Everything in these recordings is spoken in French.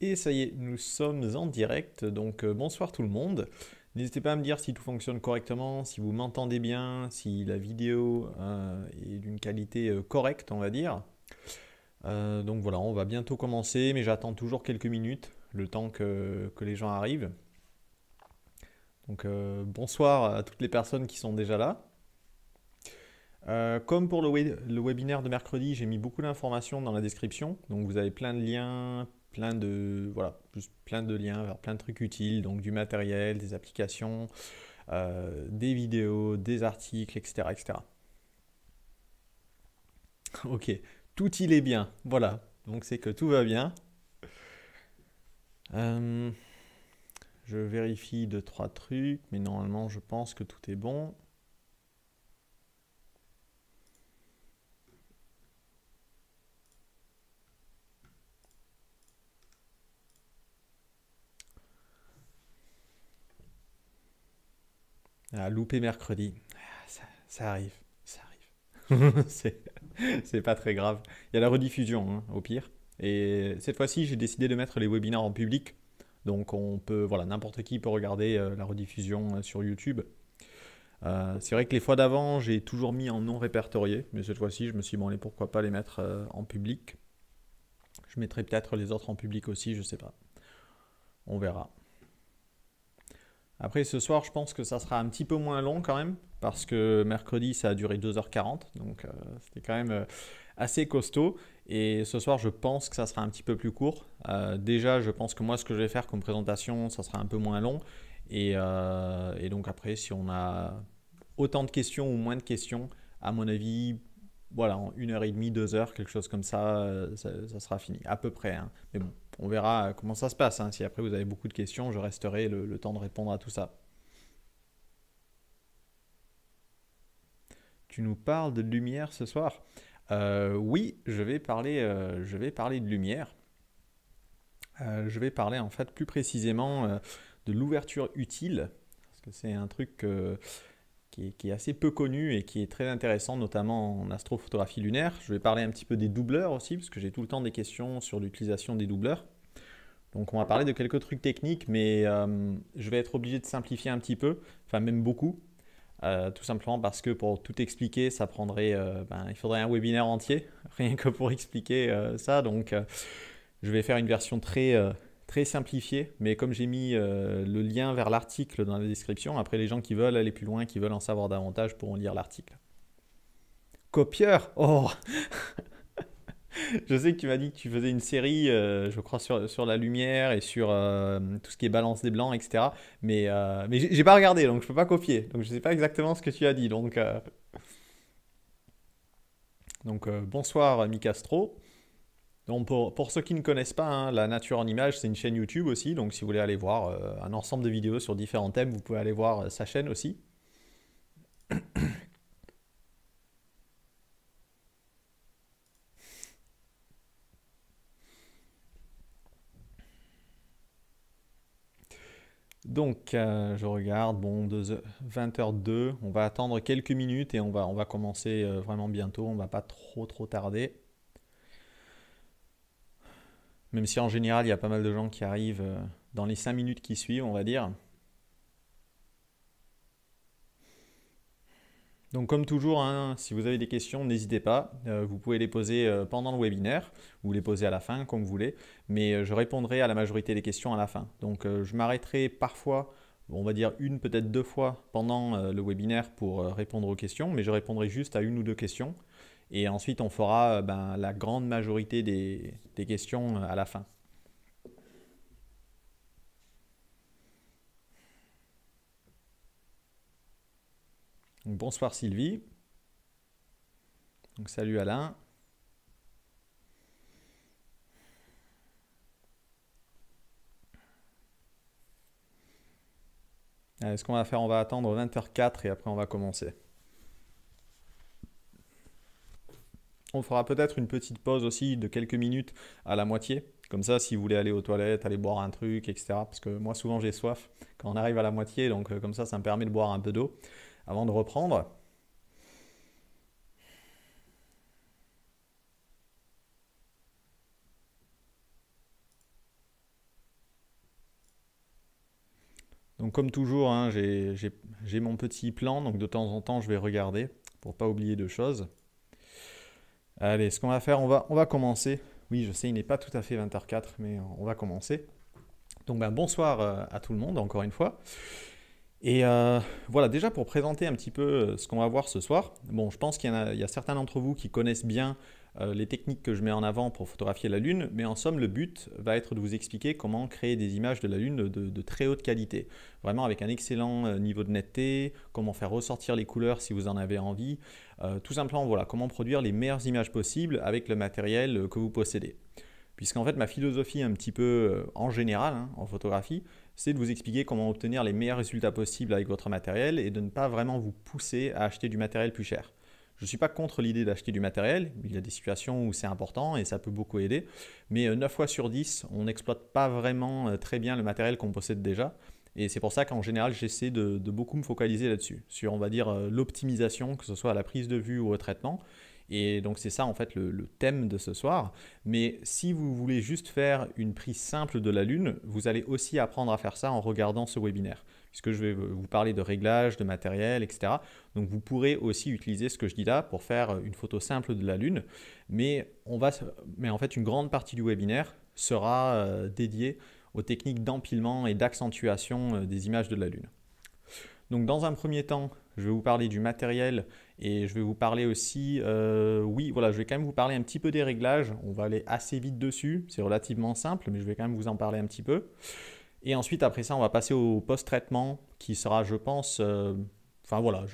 Et ça y est, nous sommes en direct, donc euh, bonsoir tout le monde. N'hésitez pas à me dire si tout fonctionne correctement, si vous m'entendez bien, si la vidéo euh, est d'une qualité euh, correcte, on va dire. donc voilà, on va bientôt commencer, mais j'attends toujours quelques minutes, le temps que, les gens arrivent. Donc bonsoir à toutes les personnes qui sont déjà là. comme pour le webinaire de mercredi, j'ai mis beaucoup d'informations dans la description, donc vous avez plein de liens, plein de, voilà, plein de liens vers plein de trucs utiles, donc du matériel, des applications, euh, des vidéos, des articles, etc. etc. ok, tout il est bien, voilà, donc c'est que tout va bien. Euh, je vérifie deux, trois trucs, mais normalement je pense que tout est bon. loupé mercredi. Ah, ça, arrive. Ça arrive. c'est pas très grave. Il y a la rediffusion, hein, au pire. Et cette fois-ci, j'ai décidé de mettre les webinaires en public. Donc on peut, voilà, n'importe qui peut regarder euh, la rediffusion euh, sur YouTube. Euh, c'est vrai que les fois d'avant, j'ai toujours mis en non répertorié, mais cette fois-ci, je me suis dit, pourquoi pas les mettre en public Je mettrai peut-être les autres en public aussi, je sais pas. On verra. Après, ce soir, je pense que ça sera un petit peu moins long quand même, parce que mercredi, ça a duré 2h40, donc euh, c'était quand même euh, assez costaud. Et ce soir, je pense que ça sera un petit peu plus court. Euh, déjà, je pense que moi, ce que je vais faire comme présentation, ça sera un peu moins long. Et, donc après, si on a autant de questions ou moins de questions, à mon avis, voilà, en 1h30, 2h, quelque chose comme ça, ça, sera fini, à peu près. Hein. Mais bon, on verra comment ça se passe. Hein. Si après vous avez beaucoup de questions, je resterai le, temps de répondre à tout ça. Tu nous parles de lumière ce soir euh, Oui, je vais, parler, euh, je vais parler de lumière. Euh, je vais parler en fait plus précisément de l'ouverture utile, parce que c'est un truc que qui, est, assez peu connu et qui est très intéressant, notamment en astrophotographie lunaire. Je vais parler un petit peu des doubleurs aussi, parce que j'ai tout le temps des questions sur l'utilisation des doubleurs. Donc on va parler de quelques trucs techniques, mais euh, je vais être obligé de simplifier un petit peu, enfin même beaucoup, euh, tout simplement parce que pour tout expliquer, ça prendrait, euh, ben, il faudrait un webinaire entier, rien que pour expliquer ça. Donc je vais faire une version très très simplifié, mais comme j'ai mis euh, le lien vers l'article dans la description, après les gens qui veulent aller plus loin, qui veulent en savoir davantage, pourront lire l'article. Copieur Oh Je sais que tu m'as dit que tu faisais une série, euh, je crois, sur, la lumière et sur euh, tout ce qui est balance des blancs, etc. Mais, mais j'ai pas regardé, donc je peux pas copier. Donc je sais pas exactement ce que tu as dit. Donc, donc bonsoir, Micastro. Donc pour, ceux qui ne connaissent pas, hein, La Nature en image c'est une chaîne YouTube aussi. Donc si vous voulez aller voir euh, un ensemble de vidéos sur différents thèmes, vous pouvez aller voir euh, sa chaîne aussi. Donc, euh, je regarde, bon, 20h02, on va attendre quelques minutes et on va, on va commencer vraiment bientôt, on ne va pas trop trop tarder. Même si en général, il y a pas mal de gens qui arrivent euh, dans les 5 minutes qui suivent, on va dire. Donc comme toujours, hein, si vous avez des questions, n'hésitez pas. Euh, vous pouvez les poser euh, pendant le webinaire ou les poser à la fin, comme vous voulez. Mais je répondrai à la majorité des questions à la fin. Donc je m'arrêterai parfois, on va dire une, peut-être deux fois pendant le webinaire pour répondre aux questions. Mais je répondrai juste à une ou deux questions et ensuite, on fera euh, ben, la grande majorité des, questions euh, à la fin. bonsoir Sylvie. Donc, salut Alain. est euh, ce qu'on va faire, on va attendre 20h04 et après on va commencer. On fera peut-être une petite pause aussi de quelques minutes à la moitié. Comme ça, si vous voulez aller aux toilettes, aller boire un truc, etc. Parce que moi, souvent, j'ai soif quand on arrive à la moitié. Donc, euh, comme ça, ça me permet de boire un peu d'eau avant de reprendre. Donc comme toujours, hein, j'ai mon petit plan, donc de temps en temps je vais regarder pour pas oublier de choses. Allez, ce qu'on va faire, on va, on va commencer. Oui, je sais, il n'est pas tout à fait 20h04, mais on va commencer. Donc ben, bonsoir euh, à tout le monde, encore une fois. Et euh, voilà, déjà pour présenter un petit peu euh, ce qu'on va voir ce soir, bon, je pense qu'il y, y, a certains d'entre vous qui connaissent bien euh, les techniques que je mets en avant pour photographier la Lune, mais en somme, le but va être de vous expliquer comment créer des images de la Lune de, très haute qualité, vraiment avec un excellent euh, niveau de netteté, comment faire ressortir les couleurs si vous en avez envie, euh, tout simplement, voilà, comment produire les meilleures images possibles avec le matériel que vous possédez. Puisqu'en fait, ma philosophie un petit peu en général, hein, en photographie, c'est de vous expliquer comment obtenir les meilleurs résultats possibles avec votre matériel et de ne pas vraiment vous pousser à acheter du matériel plus cher. Je ne suis pas contre l'idée d'acheter du matériel, il y a des situations où c'est important et ça peut beaucoup aider, mais 9 euh, fois sur 10, on n'exploite pas vraiment euh, très bien le matériel qu'on possède déjà. Et c'est pour ça qu'en général, j'essaie de, beaucoup me focaliser là-dessus, sur, on va dire, euh, l'optimisation, que ce soit à la prise de vue ou au traitement. Et donc c'est ça en fait le, le, thème de ce soir. Mais si vous voulez juste faire une prise simple de la Lune, vous allez aussi apprendre à faire ça en regardant ce webinaire puisque je vais vous parler de réglages, de matériel, etc. Donc vous pourrez aussi utiliser ce que je dis là pour faire une photo simple de la Lune, mais, on va, mais en fait une grande partie du webinaire sera euh, dédiée aux techniques d'empilement et d'accentuation euh, des images de la Lune. Donc dans un premier temps, je vais vous parler du matériel et je vais vous parler aussi, euh, oui, voilà, je vais quand même vous parler un petit peu des réglages. On va aller assez vite dessus, c'est relativement simple, mais je vais quand même vous en parler un petit peu. Et ensuite, après ça, on va passer au post-traitement qui sera, je pense, euh, enfin voilà,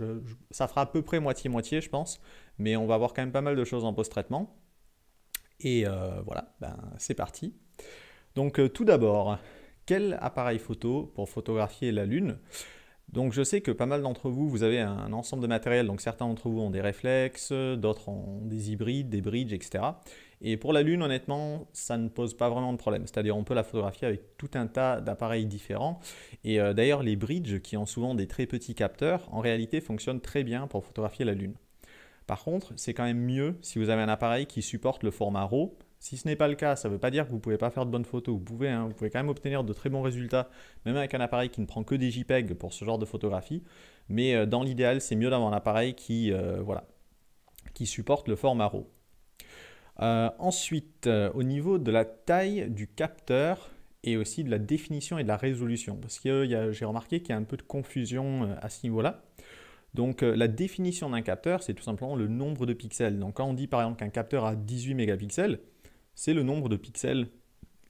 ça fera à peu près moitié-moitié, je pense, mais on va avoir quand même pas mal de choses en post-traitement. Et euh, voilà, ben, c'est parti. Donc euh, tout d'abord, quel appareil photo pour photographier la Lune donc je sais que pas mal d'entre vous, vous avez un ensemble de matériel, donc certains d'entre vous ont des réflexes, d'autres ont des hybrides, des bridges, etc. Et pour la Lune, honnêtement, ça ne pose pas vraiment de problème. C'est-à-dire, on peut la photographier avec tout un tas d'appareils différents. Et euh, d'ailleurs, les bridges, qui ont souvent des très petits capteurs, en réalité fonctionnent très bien pour photographier la Lune. Par contre, c'est quand même mieux si vous avez un appareil qui supporte le format RAW. Si ce n'est pas le cas, ça ne veut pas dire que vous ne pouvez pas faire de bonnes photos. Vous pouvez, hein, vous pouvez quand même obtenir de très bons résultats, même avec un appareil qui ne prend que des JPEG pour ce genre de photographie. Mais euh, dans l'idéal, c'est mieux d'avoir un appareil qui, euh, voilà, qui supporte le format RAW. Euh, ensuite, euh, au niveau de la taille du capteur et aussi de la définition et de la résolution, parce que euh, j'ai remarqué qu'il y a un peu de confusion à ce niveau-là. Donc la définition d'un capteur, c'est tout simplement le nombre de pixels. Donc quand on dit par exemple qu'un capteur a 18 mégapixels, c'est le nombre de pixels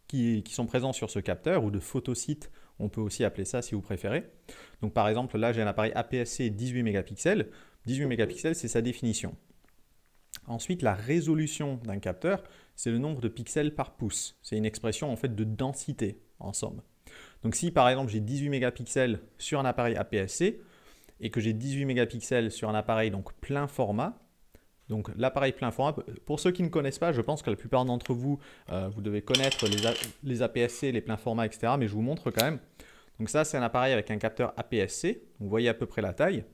qui, qui sont présents sur ce capteur ou de photosites on peut aussi appeler ça si vous préférez. Donc par exemple, là j'ai un appareil APS-C 18 mégapixels. 18 mégapixels, c'est sa définition. Ensuite, la résolution d'un capteur, c'est le nombre de pixels par pouce. C'est une expression en fait de densité, en somme. Donc si par exemple j'ai 18 mégapixels sur un appareil APS-C et que j'ai 18 mégapixels sur un appareil donc plein format, donc l'appareil plein format, pour ceux qui ne connaissent pas, je pense que la plupart d'entre vous, euh, vous devez connaître les, les APS-C, les pleins formats, etc. Mais je vous montre quand même. Donc ça, c'est un appareil avec un capteur APS-C. Vous voyez à peu près la taille.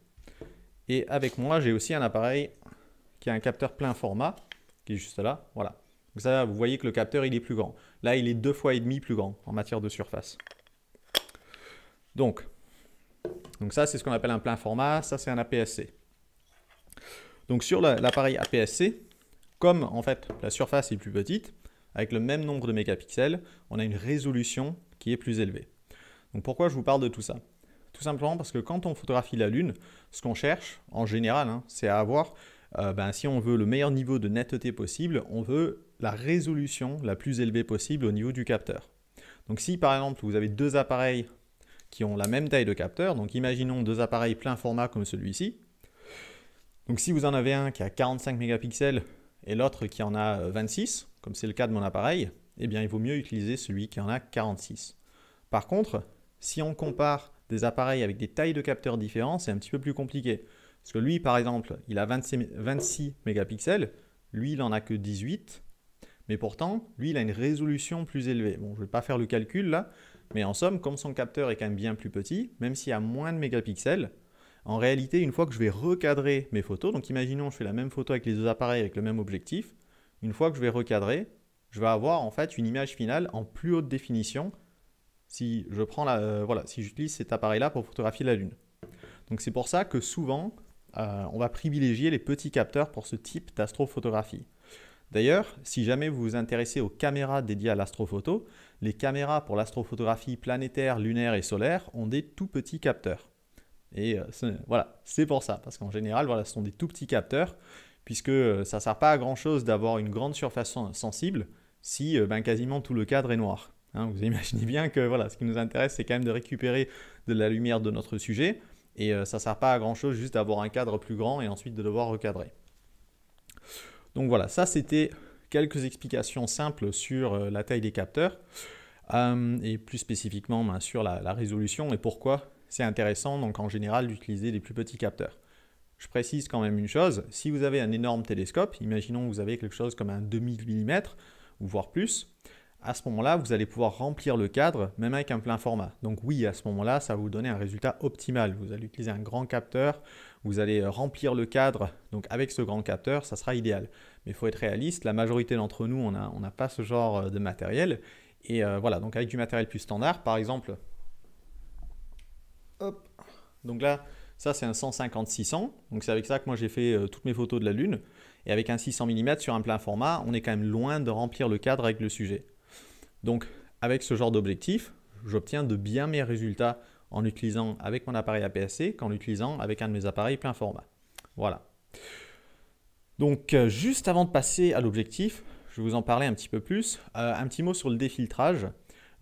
Et avec moi, j'ai aussi un appareil qui a un capteur plein format, qui est juste là, voilà. Donc ça, vous voyez que le capteur, il est plus grand. Là, il est deux fois et demi plus grand en matière de surface. Donc, donc ça, c'est ce qu'on appelle un plein format. Ça, c'est un APS-C. Donc sur l'appareil APS-C, comme en fait la surface est plus petite, avec le même nombre de mégapixels, on a une résolution qui est plus élevée. Donc pourquoi je vous parle de tout ça Tout simplement parce que quand on photographie la Lune, ce qu'on cherche, en général, hein, c'est à avoir euh, ben, si on veut le meilleur niveau de netteté possible, on veut la résolution la plus élevée possible au niveau du capteur. Donc si par exemple vous avez deux appareils qui ont la même taille de capteur, donc imaginons deux appareils plein format comme celui-ci, donc si vous en avez un qui a 45 mégapixels et l'autre qui en a 26, euh, comme c'est le cas de mon appareil, eh bien il vaut mieux utiliser celui qui en a 46. Par contre, si on compare des appareils avec des tailles de capteurs différentes, c'est un petit peu plus compliqué. Parce que lui, par exemple, il a 26, mégapixels, lui, il n'en a que 18, mais pourtant, lui, il a une résolution plus élevée. Bon, je ne vais pas faire le calcul là, mais en somme, comme son capteur est quand même bien plus petit, même s'il y a moins de mégapixels, en réalité, une fois que je vais recadrer mes photos, donc imaginons je fais la même photo avec les deux appareils avec le même objectif, une fois que je vais recadrer, je vais avoir en fait une image finale en plus haute définition si je prends la, euh, voilà, si j'utilise cet appareil-là pour photographier la Lune. Donc c'est pour ça que souvent, euh, on va privilégier les petits capteurs pour ce type d'astrophotographie. D'ailleurs, si jamais vous vous intéressez aux caméras dédiées à l'astrophoto, les caméras pour l'astrophotographie planétaire, lunaire et solaire ont des tout petits capteurs. Et euh, voilà, c'est pour ça, parce qu'en général, voilà, ce sont des tout petits capteurs, puisque euh, ça ne sert pas à grand-chose d'avoir une grande surface sensible si ben, quasiment tout le cadre est noir. Hein. vous imaginez bien que voilà, ce qui nous intéresse, c'est quand même de récupérer de la lumière de notre sujet, et euh, ça ne sert pas à grand chose juste d'avoir un cadre plus grand et ensuite de devoir recadrer. Donc voilà, ça c'était quelques explications simples sur euh, la taille des capteurs euh, et plus spécifiquement ben, sur la, résolution et pourquoi c'est intéressant donc en général d'utiliser les plus petits capteurs. Je précise quand même une chose, si vous avez un énorme télescope, imaginons que vous avez quelque chose comme un 2000 mm, ou voire plus, à ce moment-là, vous allez pouvoir remplir le cadre, même avec un plein format. Donc oui, à ce moment-là, ça va vous donner un résultat optimal. Vous allez utiliser un grand capteur, vous allez euh, remplir le cadre, donc avec ce grand capteur, ça sera idéal. Mais il faut être réaliste, la majorité d'entre nous, on n'a pas ce genre euh, de matériel. Et euh, voilà, donc avec du matériel plus standard, par exemple, hop, donc là, ça c'est un 150-600, donc c'est avec ça que moi j'ai fait toutes mes photos de la Lune. Et avec un 600 mm sur un plein format, on est quand même loin de remplir le cadre avec le sujet. Donc avec ce genre d'objectif, j'obtiens de bien meilleurs résultats en l'utilisant avec mon appareil APS-C qu'en l'utilisant avec un de mes appareils plein format. Voilà. Donc euh, juste avant de passer à l'objectif, je vais vous en parler un petit peu plus. Euh, un petit mot sur le défiltrage.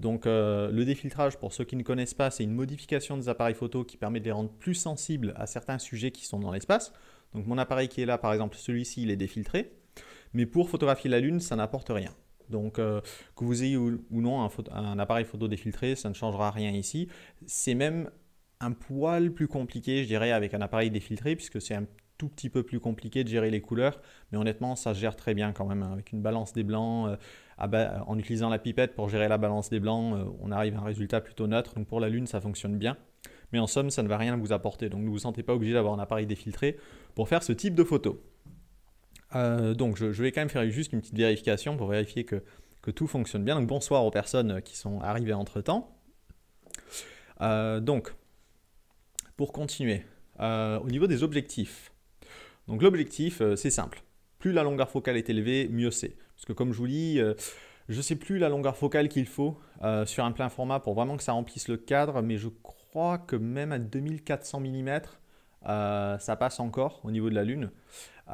Donc euh, le défiltrage, pour ceux qui ne connaissent pas, c'est une modification des appareils photo qui permet de les rendre plus sensibles à certains sujets qui sont dans l'espace. Donc mon appareil qui est là, par exemple celui-ci, il est défiltré. Mais pour photographier la Lune, ça n'apporte rien. Donc, euh, que vous ayez ou, non un, appareil photo défiltré, ça ne changera rien ici. C'est même un poil plus compliqué, je dirais, avec un appareil défiltré, puisque c'est un tout petit peu plus compliqué de gérer les couleurs. Mais honnêtement, ça se gère très bien quand même. Hein, avec une balance des blancs, euh, en utilisant la pipette pour gérer la balance des blancs, euh, on arrive à un résultat plutôt neutre. Donc, pour la Lune, ça fonctionne bien. Mais en somme, ça ne va rien vous apporter. Donc, ne vous sentez pas obligé d'avoir un appareil défiltré pour faire ce type de photo. Euh, donc je, vais quand même faire juste une petite vérification pour vérifier que, tout fonctionne bien. Donc bonsoir aux personnes qui sont arrivées entre temps. Euh, donc pour continuer, euh, au niveau des objectifs. Donc l'objectif c'est simple. Plus la longueur focale est élevée, mieux c'est. Parce que comme je vous dis, je ne sais plus la longueur focale qu'il faut sur un plein format pour vraiment que ça remplisse le cadre, mais je crois que même à 2400 mm, ça passe encore au niveau de la Lune.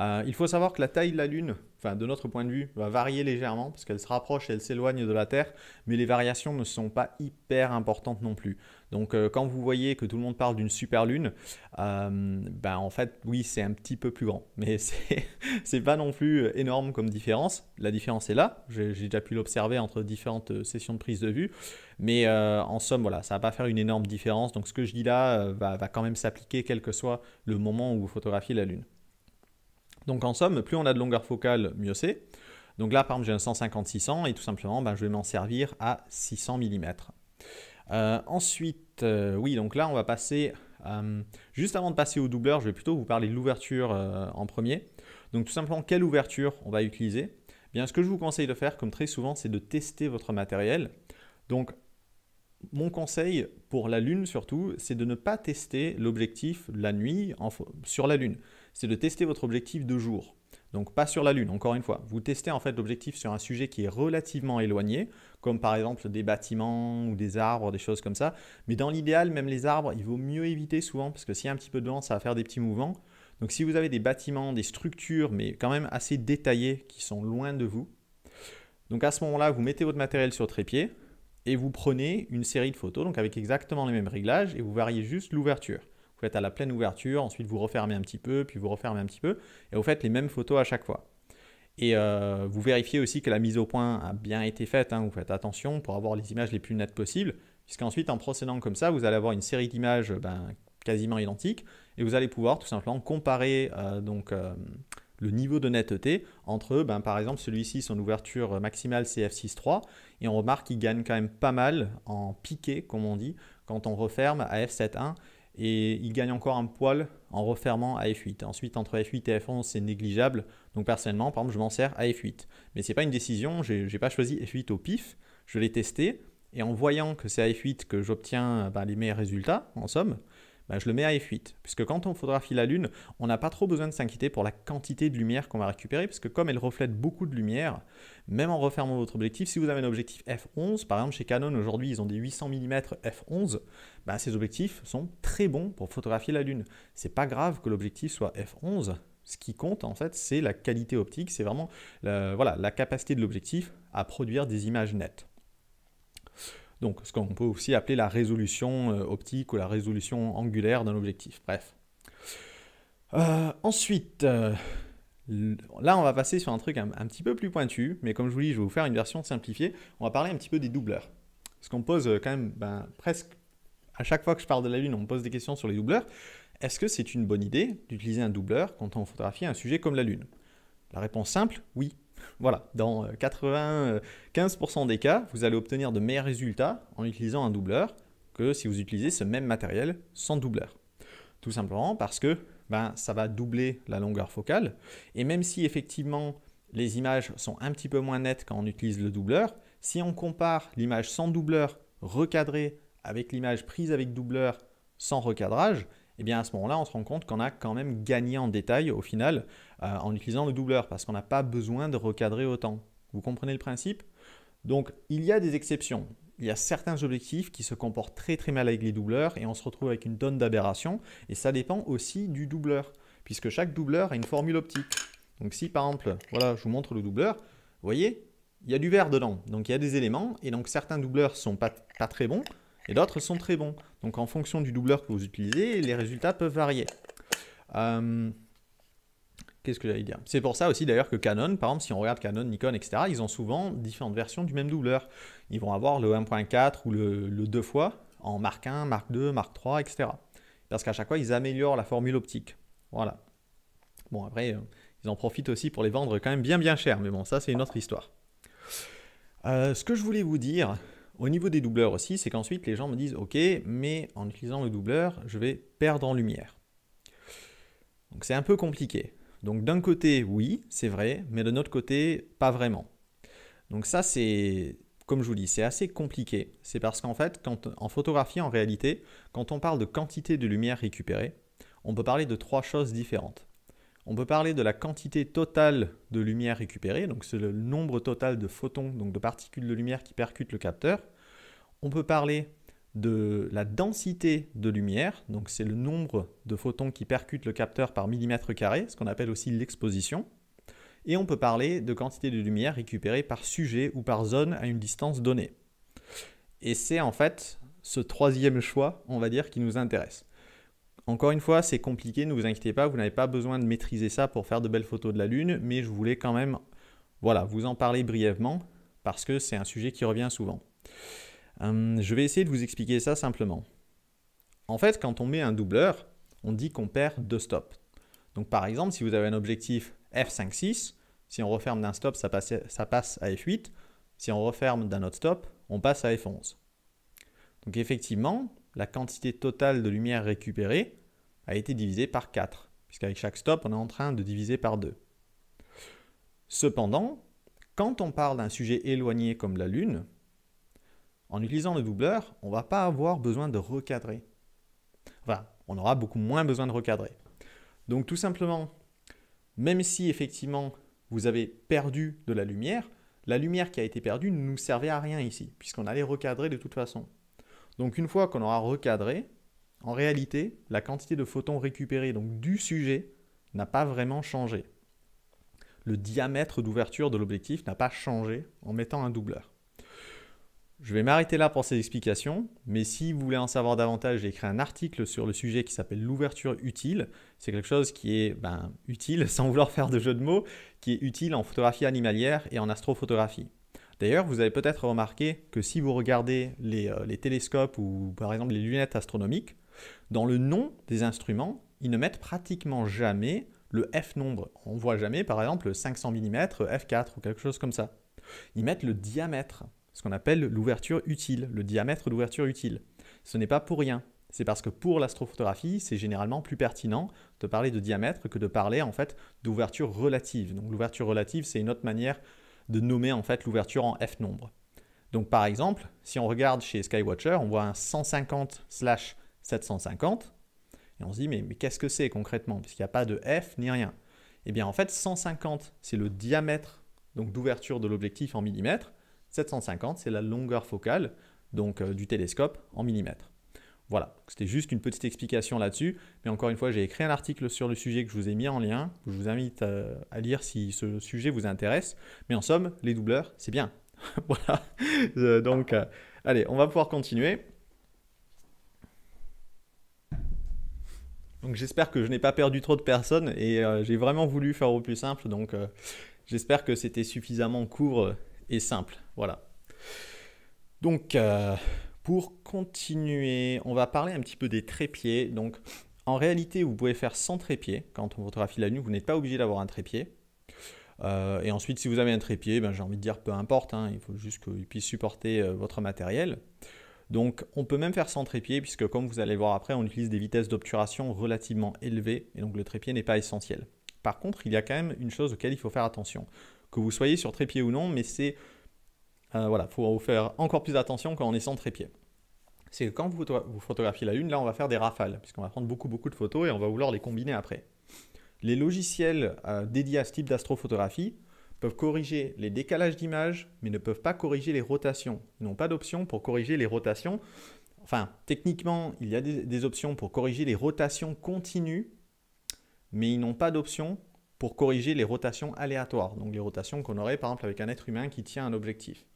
Euh, il faut savoir que la taille de la Lune, enfin de notre point de vue, va varier légèrement parce qu'elle se rapproche et elle s'éloigne de la Terre, mais les variations ne sont pas hyper importantes non plus. Donc euh, quand vous voyez que tout le monde parle d'une super Lune, euh, ben en fait oui c'est un petit peu plus grand, mais c'est pas non plus énorme comme différence. La différence est là, j'ai déjà pu l'observer entre différentes sessions de prise de vue, mais en somme voilà ça va pas faire une énorme différence. Donc ce que je dis là va quand même s'appliquer quel que soit le moment où vous photographiez la Lune. Donc en somme, plus on a de longueur focale, mieux c'est. Donc là, par exemple, j'ai un 150-600 et tout simplement, ben, je vais m'en servir à 600 mm. Euh, ensuite, euh, oui, donc là, on va passer... Euh, juste avant de passer au doubleur, je vais plutôt vous parler de l'ouverture en premier. Donc tout simplement, quelle ouverture on va utiliser eh Bien, ce que je vous conseille de faire, comme très souvent, c'est de tester votre matériel. Donc, mon conseil pour la Lune surtout, c'est de ne pas tester l'objectif la nuit sur la Lune c'est de tester votre objectif de jour. Donc pas sur la Lune, encore une fois. Vous testez en fait l'objectif sur un sujet qui est relativement éloigné, comme par exemple des bâtiments ou des arbres, des choses comme ça. Mais dans l'idéal, même les arbres, il vaut mieux éviter souvent, parce que s'il y a un petit peu de vent, ça va faire des petits mouvements. Donc si vous avez des bâtiments, des structures, mais quand même assez détaillées, qui sont loin de vous, donc à ce moment-là, vous mettez votre matériel sur trépied et vous prenez une série de photos, donc avec exactement les mêmes réglages, et vous variez juste l'ouverture à la pleine ouverture, ensuite vous refermez un petit peu, puis vous refermez un petit peu, et vous faites les mêmes photos à chaque fois. Et euh, vous vérifiez aussi que la mise au point a bien été faite, hein, vous faites attention pour avoir les images les plus nettes possibles, puisqu'ensuite en procédant comme ça, vous allez avoir une série d'images ben, quasiment identiques, et vous allez pouvoir tout simplement comparer euh, donc, euh, le niveau de netteté entre, ben, par exemple, celui-ci, son ouverture maximale CF6.3, et on remarque qu'il gagne quand même pas mal en piqué, comme on dit, quand on referme à F7.1, et il gagne encore un poil en refermant à F8. Ensuite, entre F8 et F11, c'est négligeable. Donc personnellement, par exemple, je m'en sers à F8. Mais ce n'est pas une décision, je n'ai pas choisi F8 au pif, je l'ai testé, et en voyant que c'est à F8 que j'obtiens bah, les meilleurs résultats, en somme, ben, je le mets à F8. Puisque quand on photographie la Lune, on n'a pas trop besoin de s'inquiéter pour la quantité de lumière qu'on va récupérer, puisque comme elle reflète beaucoup de lumière, même en refermant votre objectif, si vous avez un objectif f11, par exemple chez Canon aujourd'hui ils ont des 800 mm f11, ces objectifs sont très bons pour photographier la Lune. C'est pas grave que l'objectif soit f11, ce qui compte en fait c'est la qualité optique, c'est vraiment voilà, la capacité de l'objectif à produire des images nettes donc ce qu'on peut aussi appeler la résolution euh, optique ou la résolution angulaire d'un objectif, bref. Euh, ensuite, euh, là on va passer sur un truc un, petit peu plus pointu, mais comme je vous dis, je vais vous faire une version simplifiée, on va parler un petit peu des doubleurs. Parce qu'on pose quand même ben, presque à chaque fois que je parle de la Lune, on me pose des questions sur les doubleurs. Est-ce que c'est une bonne idée d'utiliser un doubleur quand on photographie un sujet comme la Lune La réponse simple, oui. Voilà, dans 95% euh, des cas, vous allez obtenir de meilleurs résultats en utilisant un doubleur que si vous utilisez ce même matériel sans doubleur. Tout simplement parce que ben, ça va doubler la longueur focale. Et même si effectivement les images sont un petit peu moins nettes quand on utilise le doubleur, si on compare l'image sans doubleur recadrée avec l'image prise avec doubleur sans recadrage, et eh bien à ce moment-là, on se rend compte qu'on a quand même gagné en détail au final euh, en utilisant le doubleur parce qu'on n'a pas besoin de recadrer autant. Vous comprenez le principe Donc il y a des exceptions. Il y a certains objectifs qui se comportent très très mal avec les doubleurs et on se retrouve avec une tonne d'aberrations et ça dépend aussi du doubleur puisque chaque doubleur a une formule optique. Donc si par exemple, voilà, je vous montre le doubleur, vous voyez, il y a du vert dedans, donc il y a des éléments et donc certains doubleurs sont pas très bons, et d'autres sont très bons. Donc en fonction du doubleur que vous utilisez, les résultats peuvent varier. Euh, qu'est-ce que j'allais dire C'est pour ça aussi d'ailleurs que Canon, par exemple, si on regarde Canon, Nikon, etc., ils ont souvent différentes versions du même doubleur. Ils vont avoir le 1.4 ou le, 2 fois en marque 1, marque 2, marque 3, etc. Parce qu'à chaque fois, ils améliorent la formule optique. Voilà. Bon, après, euh, ils en profitent aussi pour les vendre quand même bien bien cher, mais bon, ça c'est une autre histoire. Euh, ce que je voulais vous dire, au niveau des doubleurs aussi, c'est qu'ensuite les gens me disent ok, mais en utilisant le doubleur, je vais perdre en lumière. Donc c'est un peu compliqué. Donc d'un côté, oui, c'est vrai, mais de l'autre côté, pas vraiment. Donc ça, c'est, comme je vous dis, c'est assez compliqué. C'est parce qu'en fait, quand, en photographie, en réalité, quand on parle de quantité de lumière récupérée, on peut parler de trois choses différentes. On peut parler de la quantité totale de lumière récupérée, donc c'est le nombre total de photons, donc de particules de lumière qui percutent le capteur. On peut parler de la densité de lumière, donc c'est le nombre de photons qui percutent le capteur par millimètre carré, ce qu'on appelle aussi l'exposition. Et on peut parler de quantité de lumière récupérée par sujet ou par zone à une distance donnée. Et c'est en fait ce troisième choix, on va dire, qui nous intéresse. Encore une fois, c'est compliqué, ne vous inquiétez pas, vous n'avez pas besoin de maîtriser ça pour faire de belles photos de la Lune, mais je voulais quand même voilà, vous en parler brièvement parce que c'est un sujet qui revient souvent. Hum, je vais essayer de vous expliquer ça simplement. En fait, quand on met un doubleur, on dit qu'on perd deux stops. Donc par exemple, si vous avez un objectif f 56 si on referme d'un stop, ça ça passe à F8. Si on referme d'un autre stop, on passe à F11. Donc effectivement, la quantité totale de lumière récupérée a été divisée par 4, puisqu'avec chaque stop, on est en train de diviser par 2. Cependant, quand on parle d'un sujet éloigné comme la Lune, en utilisant le doubleur, on ne va pas avoir besoin de recadrer. Enfin, on aura beaucoup moins besoin de recadrer. Donc tout simplement, même si effectivement vous avez perdu de la lumière, la lumière qui a été perdue ne nous servait à rien ici, puisqu'on allait recadrer de toute façon. Donc une fois qu'on aura recadré, en réalité, la quantité de photons récupérés donc du sujet n'a pas vraiment changé. Le diamètre d'ouverture de l'objectif n'a pas changé en mettant un doubleur. Je vais m'arrêter là pour ces explications, mais si vous voulez en savoir davantage, j'ai écrit un article sur le sujet qui s'appelle l'ouverture utile. C'est quelque chose qui est ben, utile, sans vouloir faire de jeu de mots, qui est utile en photographie animalière et en astrophotographie. D'ailleurs, vous avez peut-être remarqué que si vous regardez euh, les, télescopes ou par exemple les lunettes astronomiques, dans le nom des instruments, ils ne mettent pratiquement jamais le f-nombre. On voit jamais par exemple 500 mm, f4 ou quelque chose comme ça. Ils mettent le diamètre, ce qu'on appelle l'ouverture utile, le diamètre d'ouverture utile. Ce n'est pas pour rien. C'est parce que pour l'astrophotographie, c'est généralement plus pertinent de parler de diamètre que de parler en fait d'ouverture relative. Donc l'ouverture relative, c'est une autre manière de nommer en fait l'ouverture en F nombre. Donc par exemple, si on regarde chez Skywatcher, on voit un 150 750, et on se dit mais, qu'est-ce que c'est concrètement Parce qu'il n'y a pas de F ni rien. Eh bien en fait 150 c'est le diamètre donc d'ouverture de l'objectif en millimètres, 750 c'est la longueur focale donc euh, du télescope en millimètres. Voilà, c'était juste une petite explication là-dessus. Mais encore une fois, j'ai écrit un article sur le sujet que je vous ai mis en lien. Je vous invite euh, à, lire si ce sujet vous intéresse. Mais en somme, les doubleurs, c'est bien. voilà. Euh, donc, euh, allez, on va pouvoir continuer. Donc j'espère que je n'ai pas perdu trop de personnes et j'ai vraiment voulu faire au plus simple. Donc j'espère que c'était suffisamment court et simple. Voilà. Donc pour continuer, on va parler un petit peu des trépieds. Donc, en réalité, vous pouvez faire sans trépied. Quand on photographie la nuit, vous n'êtes pas obligé d'avoir un trépied. Euh, et ensuite, si vous avez un trépied, ben, j'ai envie de dire peu importe, hein, il faut juste qu'il puisse supporter euh, votre matériel. Donc, on peut même faire sans trépied, puisque comme vous allez voir après, on utilise des vitesses d'obturation relativement élevées, et donc le trépied n'est pas essentiel. Par contre, il y a quand même une chose auquel il faut faire attention. Que vous soyez sur trépied ou non, mais c'est euh, voilà, il faut faire encore plus attention quand on est sans trépied. C'est que quand vous, photographiez la lune, là on va faire des rafales, puisqu'on va prendre beaucoup beaucoup de photos et on va vouloir les combiner après. Les logiciels euh, dédiés à ce type d'astrophotographie peuvent corriger les décalages d'image, mais ne peuvent pas corriger les rotations. Ils n'ont pas d'option pour corriger les rotations. Enfin, techniquement, il y a des, des options pour corriger les rotations continues, mais ils n'ont pas d'option pour corriger les rotations aléatoires, donc les rotations qu'on aurait par exemple avec un être humain qui tient un objectif.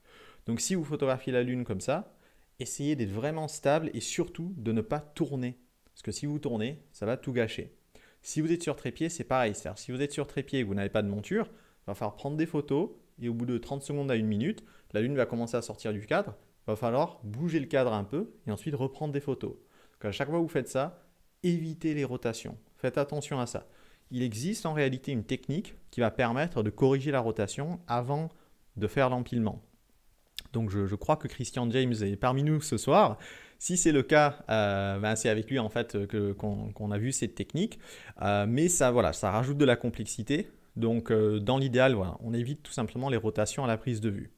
Donc si vous photographiez la Lune comme ça, essayez d'être vraiment stable et surtout de ne pas tourner. Parce que si vous tournez, ça va tout gâcher. Si vous êtes sur trépied, c'est pareil. cest si vous êtes sur trépied et que vous n'avez pas de monture, il va falloir prendre des photos et au bout de 30 secondes à une minute, la Lune va commencer à sortir du cadre. Il va falloir bouger le cadre un peu et ensuite reprendre des photos. Donc à chaque fois que vous faites ça, évitez les rotations. Faites attention à ça. Il existe en réalité une technique qui va permettre de corriger la rotation avant de faire l'empilement. Donc je, crois que Christian James est parmi nous ce soir. Si c'est le cas, euh, ben, c'est avec lui en fait euh, qu'on, a vu cette technique. Euh, mais ça, voilà, ça rajoute de la complexité. Donc dans l'idéal, on évite tout simplement les rotations à la prise de vue.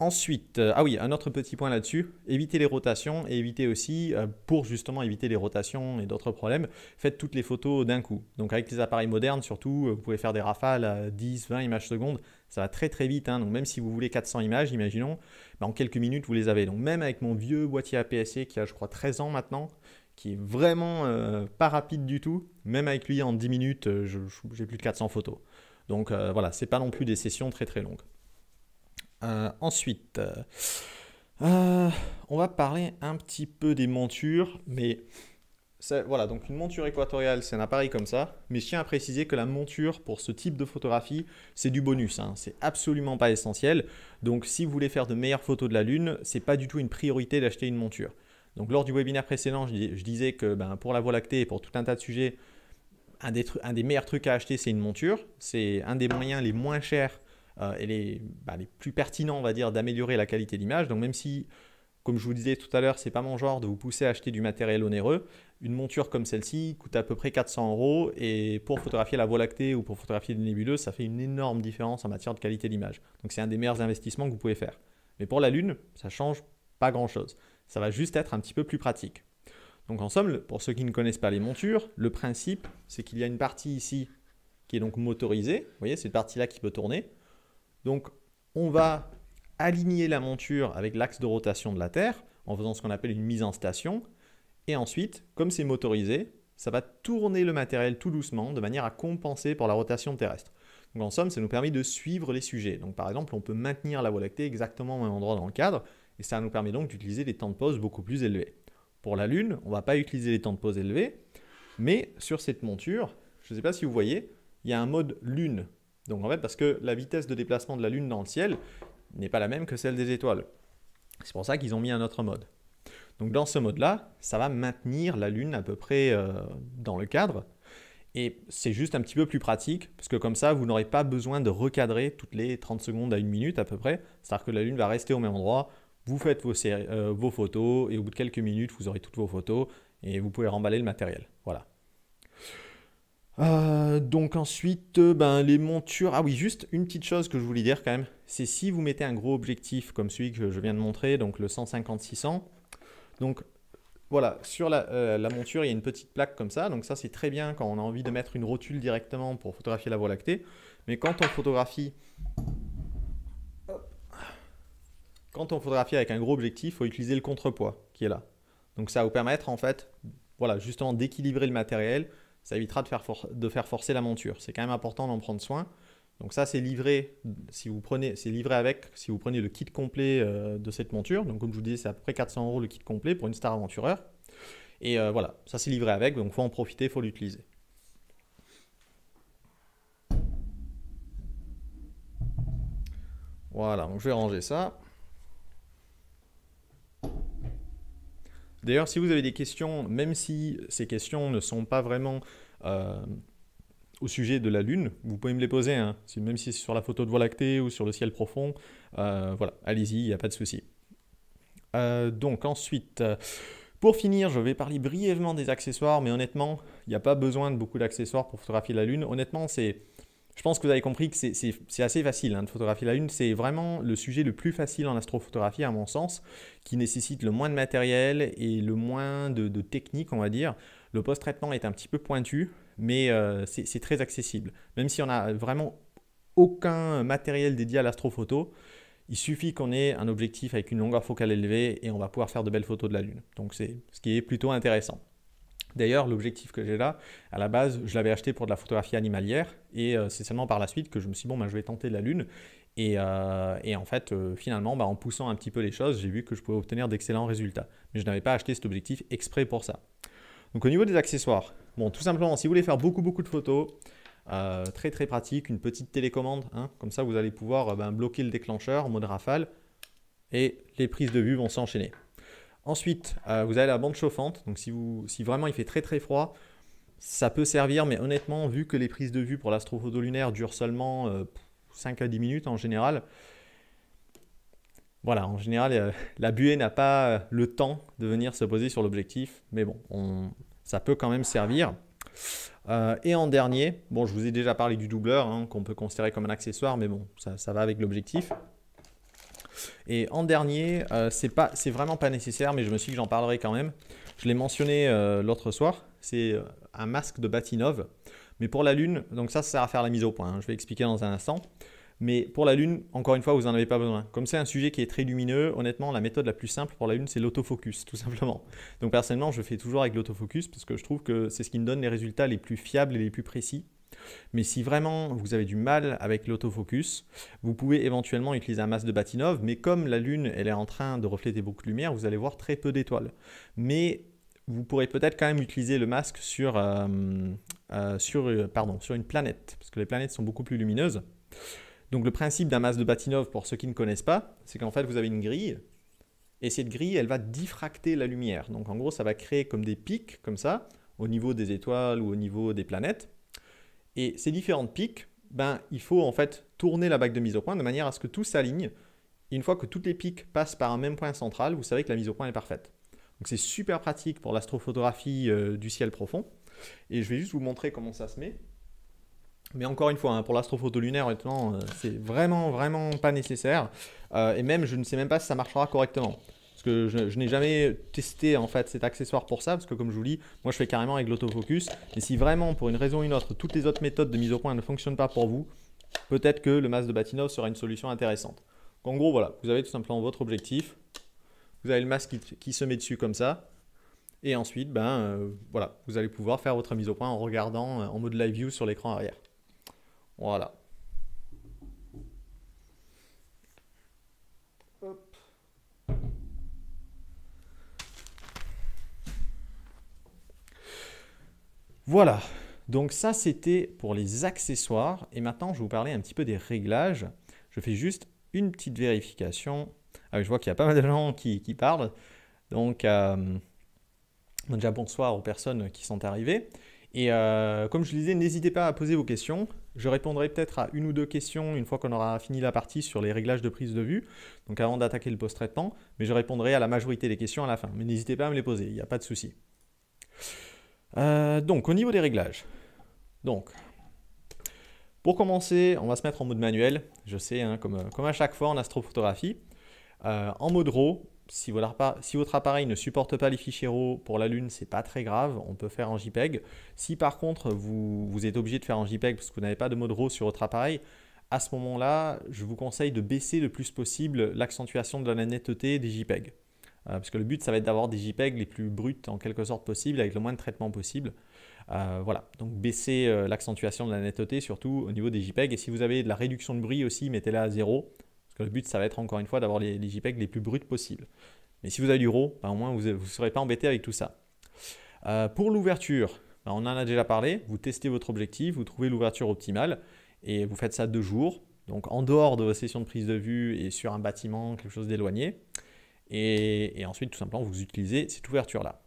ensuite, ah oui, un autre petit point là-dessus, évitez les rotations et évitez aussi, pour justement éviter les rotations et d'autres problèmes, faites toutes les photos d'un coup. Donc avec les appareils modernes surtout, vous pouvez faire des rafales à 10, 20 images secondes ça va très très vite, hein. donc même si vous voulez 400 images, imaginons, bah, en quelques minutes vous les avez. Donc même avec mon vieux boîtier APS-C qui a je crois 13 ans maintenant, qui est vraiment euh, pas rapide du tout, même avec lui en 10 minutes, euh, j'ai plus de 400 photos. Donc euh, voilà, c'est pas non plus des sessions très très longues. ensuite, on va parler un petit peu des montures, mais voilà, donc une monture équatoriale, c'est un appareil comme ça, mais je tiens à préciser que la monture pour ce type de photographie, c'est du bonus, hein. c'est absolument pas essentiel. Donc si vous voulez faire de meilleures photos de la Lune, c'est pas du tout une priorité d'acheter une monture. Donc lors du webinaire précédent, je, disais que ben, pour la Voie lactée et pour tout un tas de sujets, un des, meilleurs trucs à acheter, c'est une monture. C'est un des moyens les moins chers euh, et les, ben, les plus pertinents, on va dire, d'améliorer la qualité d'image. Donc même si comme je vous disais tout à l'heure, c'est pas mon genre de vous pousser à acheter du matériel onéreux. Une monture comme celle-ci coûte à peu près 400 euros et pour photographier la Voie lactée ou pour photographier des nébuleuses, ça fait une énorme différence en matière de qualité d'image. Donc c'est un des meilleurs investissements que vous pouvez faire. Mais pour la Lune, ça change pas grand-chose. Ça va juste être un petit peu plus pratique. Donc en somme, pour ceux qui ne connaissent pas les montures, le principe, c'est qu'il y a une partie ici qui est donc motorisée. Vous voyez, cette partie-là qui peut tourner. Donc on va aligner la monture avec l'axe de rotation de la Terre en faisant ce qu'on appelle une mise en station. Et ensuite, comme c'est motorisé, ça va tourner le matériel tout doucement de manière à compenser pour la rotation terrestre. Donc en somme, ça nous permet de suivre les sujets. Donc par exemple, on peut maintenir la Voie lactée exactement au même endroit dans le cadre et ça nous permet donc d'utiliser des temps de pose beaucoup plus élevés. Pour la Lune, on ne va pas utiliser les temps de pose élevés, mais sur cette monture, je ne sais pas si vous voyez, il y a un mode Lune. Donc en fait, parce que la vitesse de déplacement de la Lune dans le ciel n'est pas la même que celle des étoiles. C'est pour ça qu'ils ont mis un autre mode. Donc dans ce mode-là, ça va maintenir la Lune à peu près euh, dans le cadre. Et c'est juste un petit peu plus pratique, parce que comme ça, vous n'aurez pas besoin de recadrer toutes les 30 secondes à une minute à peu près. C'est-à-dire que la Lune va rester au même endroit, vous faites vos, euh, vos photos, et au bout de quelques minutes, vous aurez toutes vos photos, et vous pouvez remballer le matériel. Voilà. Euh, donc ensuite, ben, les montures. Ah oui, juste une petite chose que je voulais dire quand même c'est si vous mettez un gros objectif comme celui que je viens de montrer, donc le 150-600. Donc voilà, sur euh, la, monture, il y a une petite plaque comme ça. Donc ça, c'est très bien quand on a envie de mettre une rotule directement pour photographier la Voie lactée. Mais quand on photographie... Quand on photographie avec un gros objectif, il faut utiliser le contrepoids qui est là. Donc ça va vous permettre en fait, voilà, justement d'équilibrer le matériel. Ça évitera de faire, de faire forcer la monture. C'est quand même important d'en prendre soin. Donc ça, c'est livré, si vous prenez, livré avec, si vous prenez le kit complet euh, de cette monture. Donc comme je vous disais, c'est à peu près 400 euros le kit complet pour une Star Aventureur. Et euh, voilà, ça c'est livré avec, donc il faut en profiter, il faut l'utiliser. Voilà, donc je vais ranger ça. D'ailleurs, si vous avez des questions, même si ces questions ne sont pas vraiment euh, au sujet de la Lune, vous pouvez me les poser, hein. même si c'est sur la photo de Voie lactée ou sur le ciel profond. Euh, voilà, allez-y, il n'y a pas de souci. Euh, donc ensuite, euh, pour finir, je vais parler brièvement des accessoires, mais honnêtement, il n'y a pas besoin de beaucoup d'accessoires pour photographier la Lune. Honnêtement, c'est... Je pense que vous avez compris que c'est assez facile hein, de photographier la Lune. C'est vraiment le sujet le plus facile en astrophotographie, à mon sens, qui nécessite le moins de matériel et le moins de, techniques, technique, on va dire. Le post-traitement est un petit peu pointu, mais euh, c'est très accessible. Même si on n'a vraiment aucun matériel dédié à l'astrophoto, il suffit qu'on ait un objectif avec une longueur focale élevée et on va pouvoir faire de belles photos de la Lune. Donc c'est ce qui est plutôt intéressant. D'ailleurs, l'objectif que j'ai là, à la base, je l'avais acheté pour de la photographie animalière et euh, c'est seulement par la suite que je me suis dit, bon, ben, je vais tenter la Lune. Et, euh, en fait, finalement, ben, en poussant un petit peu les choses, j'ai vu que je pouvais obtenir d'excellents résultats. Mais je n'avais pas acheté cet objectif exprès pour ça. Donc au niveau des accessoires, Bon, tout simplement, si vous voulez faire beaucoup, beaucoup de photos, euh, très, très pratique, une petite télécommande. Hein, comme ça, vous allez pouvoir euh, ben, bloquer le déclencheur en mode rafale et les prises de vue vont s'enchaîner. Ensuite, euh, vous avez la bande chauffante. Donc, si, vous, si vraiment il fait très, très froid, ça peut servir, mais honnêtement, vu que les prises de vue pour l'astrophoto lunaire durent seulement 5 à 10 minutes en général, voilà, en général, la buée n'a pas le temps de venir se poser sur l'objectif, mais bon, on, ça peut quand même servir. Euh, et en dernier, bon, je vous ai déjà parlé du doubleur, hein, qu'on peut considérer comme un accessoire, mais bon, ça, va avec l'objectif. Et en dernier, euh, c'est vraiment pas nécessaire, mais je me suis dit que j'en parlerai quand même. Je l'ai mentionné euh, l'autre soir, c'est euh, un masque de Batinov, mais pour la Lune, donc ça, ça sert à faire la mise au point, hein. je vais expliquer dans un instant. Mais pour la Lune, encore une fois, vous n'en avez pas besoin. Comme c'est un sujet qui est très lumineux, honnêtement, la méthode la plus simple pour la Lune, c'est l'autofocus, tout simplement. Donc personnellement, je fais toujours avec l'autofocus parce que je trouve que c'est ce qui me donne les résultats les plus fiables et les plus précis. Mais si vraiment vous avez du mal avec l'autofocus, vous pouvez éventuellement utiliser un masque de Batinov, mais comme la Lune, elle est en train de refléter beaucoup de lumière, vous allez voir très peu d'étoiles. Mais vous pourrez peut-être quand même utiliser le masque sur, euh, euh, sur, euh, pardon, sur une planète, parce que les planètes sont beaucoup plus lumineuses. Donc le principe d'un masque de Batinov, pour ceux qui ne connaissent pas, c'est qu'en fait vous avez une grille, et cette grille, elle va diffracter la lumière. Donc en gros, ça va créer comme des pics, comme ça, au niveau des étoiles ou au niveau des planètes. Et ces différentes pics, ben, il faut en fait tourner la bague de mise au point de manière à ce que tout s'aligne. Une fois que toutes les pics passent par un même point central, vous savez que la mise au point est parfaite. Donc c'est super pratique pour l'astrophotographie euh, du ciel profond. Et je vais juste vous montrer comment ça se met. Mais encore une fois, hein, pour l'astrophoto lunaire, euh, c'est vraiment, vraiment pas nécessaire. Euh, et même, je ne sais même pas si ça marchera correctement. Parce que je, n'ai jamais testé, en fait, cet accessoire pour ça. Parce que, comme je vous dis, moi, je fais carrément avec l'autofocus. Et si vraiment, pour une raison ou une autre, toutes les autres méthodes de mise au point ne fonctionnent pas pour vous, peut-être que le masque de Batinov sera une solution intéressante. en gros, voilà, vous avez tout simplement votre objectif. Vous avez le masque qui, se met dessus comme ça. Et ensuite, ben, euh, voilà, vous allez pouvoir faire votre mise au point en regardant en mode live view sur l'écran arrière. Voilà. Voilà. Donc ça, c'était pour les accessoires. Et maintenant, je vais vous parler un petit peu des réglages. Je fais juste une petite vérification. Ah, je vois qu'il y a pas mal de gens qui, parlent. Euh, donc, déjà bonsoir aux personnes qui sont arrivées. Et euh, comme je le disais, n'hésitez pas à poser vos questions. Je répondrai peut-être à une ou deux questions une fois qu'on aura fini la partie sur les réglages de prise de vue, donc avant d'attaquer le post-traitement, mais je répondrai à la majorité des questions à la fin. Mais n'hésitez pas à me les poser, il n'y a pas de souci. Euh, donc, au niveau des réglages, donc, pour commencer, on va se mettre en mode manuel. Je sais, hein, euh, comme, à chaque fois en astrophotographie. en mode RAW, si votre, appareil ne supporte pas les fichiers RAW pour la Lune, c'est pas très grave, on peut faire en JPEG. Si par contre vous, êtes obligé de faire en JPEG parce que vous n'avez pas de mode RAW sur votre appareil, à ce moment-là, je vous conseille de baisser le plus possible l'accentuation de la netteté des JPEG. Euh, parce que le but, ça va être d'avoir des JPEG les plus bruts en quelque sorte possible, avec le moins de traitement possible. Euh, voilà, donc baisser euh, l'accentuation de la netteté, surtout au niveau des JPEG. Et si vous avez de la réduction de bruit aussi, mettez-la à zéro le but, ça va être encore une fois d'avoir les, JPEG les plus bruts possibles. Mais si vous avez du RAW, bah, au moins vous ne serez pas embêté avec tout ça. Euh, pour l'ouverture, bah, on en a déjà parlé. Vous testez votre objectif, vous trouvez l'ouverture optimale et vous faites ça deux jours. Donc en dehors de vos sessions de prise de vue et sur un bâtiment, quelque chose d'éloigné. Et, ensuite, tout simplement, vous utilisez cette ouverture-là.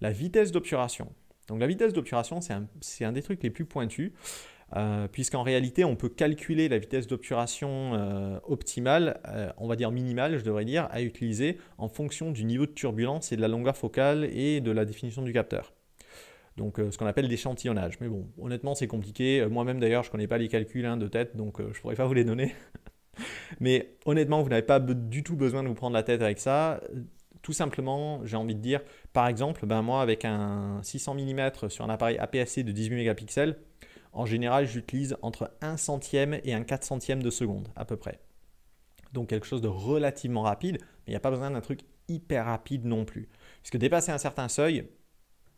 La vitesse d'obturation. Donc la vitesse d'obturation, c'est un, un, des trucs les plus pointus. Euh, puisqu'en réalité, on peut calculer la vitesse d'obturation euh, optimale, euh, on va dire minimale, je devrais dire, à utiliser en fonction du niveau de turbulence et de la longueur focale et de la définition du capteur. Donc ce qu'on appelle l'échantillonnage. Mais bon, honnêtement, c'est compliqué. Moi-même d'ailleurs, je ne connais pas les calculs hein, de tête, donc je ne pourrais pas vous les donner. Mais honnêtement, vous n'avez pas du tout besoin de vous prendre la tête avec ça. Tout simplement, j'ai envie de dire, par exemple, ben moi avec un 600 mm sur un appareil aps de 18 mégapixels, en général, j'utilise entre 1 centième et un 4 centième de seconde à peu près. Donc quelque chose de relativement rapide, mais il n'y a pas besoin d'un truc hyper rapide non plus. Puisque dépasser un certain seuil,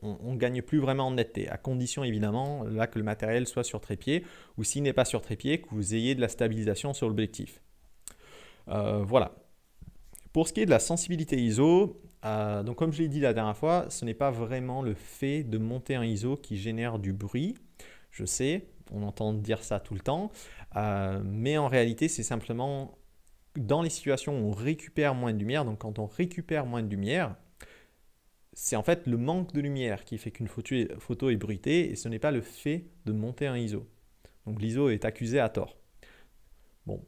on ne gagne plus vraiment en netteté, à condition évidemment là que le matériel soit sur trépied, ou s'il n'est pas sur trépied, que vous ayez de la stabilisation sur l'objectif. Euh, voilà. Pour ce qui est de la sensibilité ISO, euh, donc comme je l'ai dit la dernière fois, ce n'est pas vraiment le fait de monter un ISO qui génère du bruit, je sais, on entend dire ça tout le temps, euh, mais en réalité, c'est simplement dans les situations où on récupère moins de lumière, donc quand on récupère moins de lumière, c'est en fait le manque de lumière qui fait qu'une photo est bruitée et ce n'est pas le fait de monter un ISO. Donc l'ISO est accusé à tort. Bon,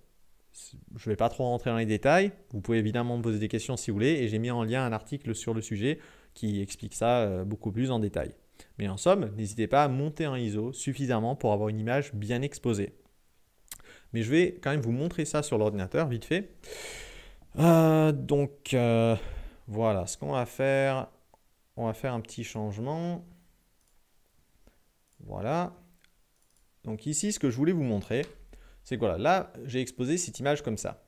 je ne vais pas trop rentrer dans les détails. Vous pouvez évidemment me poser des questions si vous voulez et j'ai mis en lien un article sur le sujet qui explique ça euh, beaucoup plus en détail. Mais en somme, n'hésitez pas à monter un ISO suffisamment pour avoir une image bien exposée. Mais je vais quand même vous montrer ça sur l'ordinateur vite fait. Euh, donc euh, voilà, ce qu'on va faire, on va faire un petit changement. Voilà. Donc ici, ce que je voulais vous montrer, c'est que voilà, là, j'ai exposé cette image comme ça.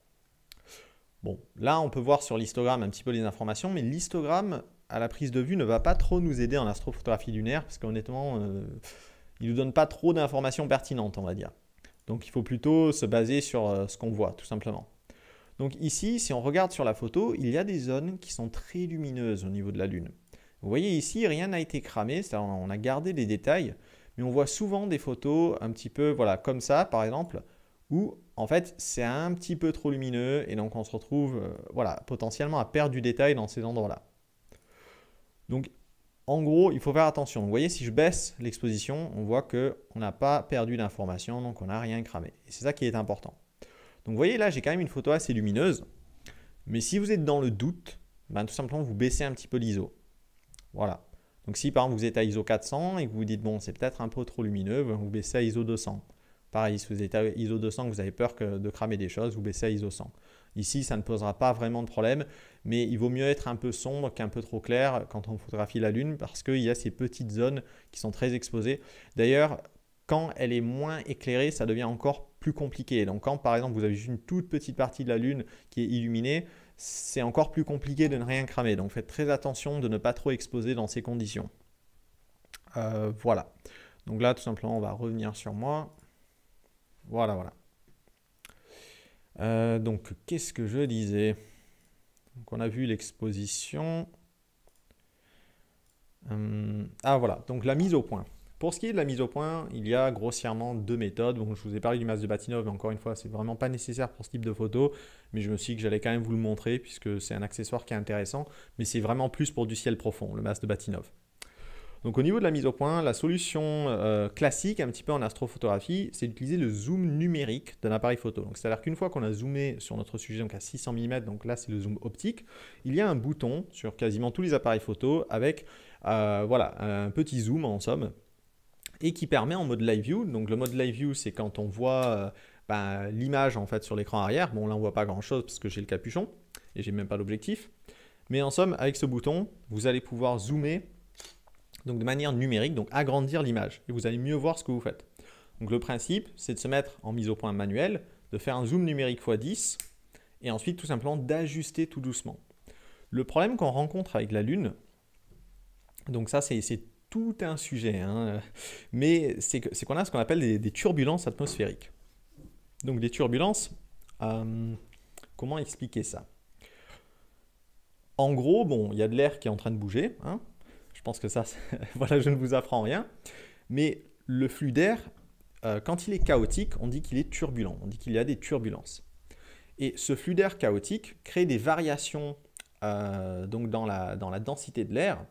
Bon, là, on peut voir sur l'histogramme un petit peu les informations, mais l'histogramme, à la prise de vue ne va pas trop nous aider en astrophotographie lunaire parce qu'honnêtement, euh, il ne nous donne pas trop d'informations pertinentes, on va dire. Donc il faut plutôt se baser sur euh, ce qu'on voit, tout simplement. Donc ici, si on regarde sur la photo, il y a des zones qui sont très lumineuses au niveau de la Lune. Vous voyez ici, rien n'a été cramé, on a gardé les détails, mais on voit souvent des photos un petit peu voilà, comme ça, par exemple, où en fait c'est un petit peu trop lumineux et donc on se retrouve euh, voilà, potentiellement à perdre du détail dans ces endroits-là. Donc en gros, il faut faire attention. vous voyez, si je baisse l'exposition, on voit qu'on n'a pas perdu d'information, donc on n'a rien cramé. Et c'est ça qui est important. Donc vous voyez, là, j'ai quand même une photo assez lumineuse. Mais si vous êtes dans le doute, ben, tout simplement, vous baissez un petit peu l'ISO. Voilà. Donc si par exemple vous êtes à ISO 400 et que vous vous dites, bon, c'est peut-être un peu trop lumineux, ben, vous baissez à ISO 200. Pareil, si vous êtes à ISO 200, que vous avez peur que de cramer des choses, vous baissez à ISO 100. Ici, ça ne posera pas vraiment de problème, mais il vaut mieux être un peu sombre qu'un peu trop clair quand on photographie la Lune parce qu'il y a ces petites zones qui sont très exposées. D'ailleurs, quand elle est moins éclairée, ça devient encore plus compliqué. Donc quand par exemple vous avez juste une toute petite partie de la Lune qui est illuminée, c'est encore plus compliqué de ne rien cramer. Donc faites très attention de ne pas trop exposer dans ces conditions. Euh, voilà. Donc là, tout simplement, on va revenir sur moi. Voilà, voilà. Euh, donc, qu'est-ce que je disais Donc, on a vu l'exposition. Euh, ah, voilà. Donc, la mise au point. Pour ce qui est de la mise au point, il y a grossièrement deux méthodes. Donc, je vous ai parlé du masque de Batinov, mais encore une fois, c'est vraiment pas nécessaire pour ce type de photo. Mais je me suis dit que j'allais quand même vous le montrer, puisque c'est un accessoire qui est intéressant. Mais c'est vraiment plus pour du ciel profond, le masque de Batinov. Donc au niveau de la mise au point, la solution euh, classique un petit peu en astrophotographie, c'est d'utiliser le zoom numérique d'un appareil photo. Donc c'est-à-dire qu'une fois qu'on a zoomé sur notre sujet donc à 600 mm, donc là c'est le zoom optique, il y a un bouton sur quasiment tous les appareils photo avec euh, voilà, un petit zoom en somme et qui permet en mode live view. Donc le mode live view c'est quand on voit euh, ben, l'image en fait sur l'écran arrière. Bon là on voit pas grand chose parce que j'ai le capuchon et j'ai même pas l'objectif. Mais en somme, avec ce bouton, vous allez pouvoir zoomer donc de manière numérique, donc agrandir l'image, et vous allez mieux voir ce que vous faites. Donc le principe, c'est de se mettre en mise au point manuelle, de faire un zoom numérique x10, et ensuite tout simplement d'ajuster tout doucement. Le problème qu'on rencontre avec la Lune, donc ça c'est tout un sujet, hein, mais c'est qu'on a ce qu'on appelle des, turbulences atmosphériques. Donc des turbulences, euh, comment expliquer ça en gros, bon, il y a de l'air qui est en train de bouger, hein, je pense que ça, voilà, je ne vous apprends rien. Mais le flux d'air, euh, quand il est chaotique, on dit qu'il est turbulent, on dit qu'il y a des turbulences. Et ce flux d'air chaotique crée des variations euh, donc dans, la, densité de l'air,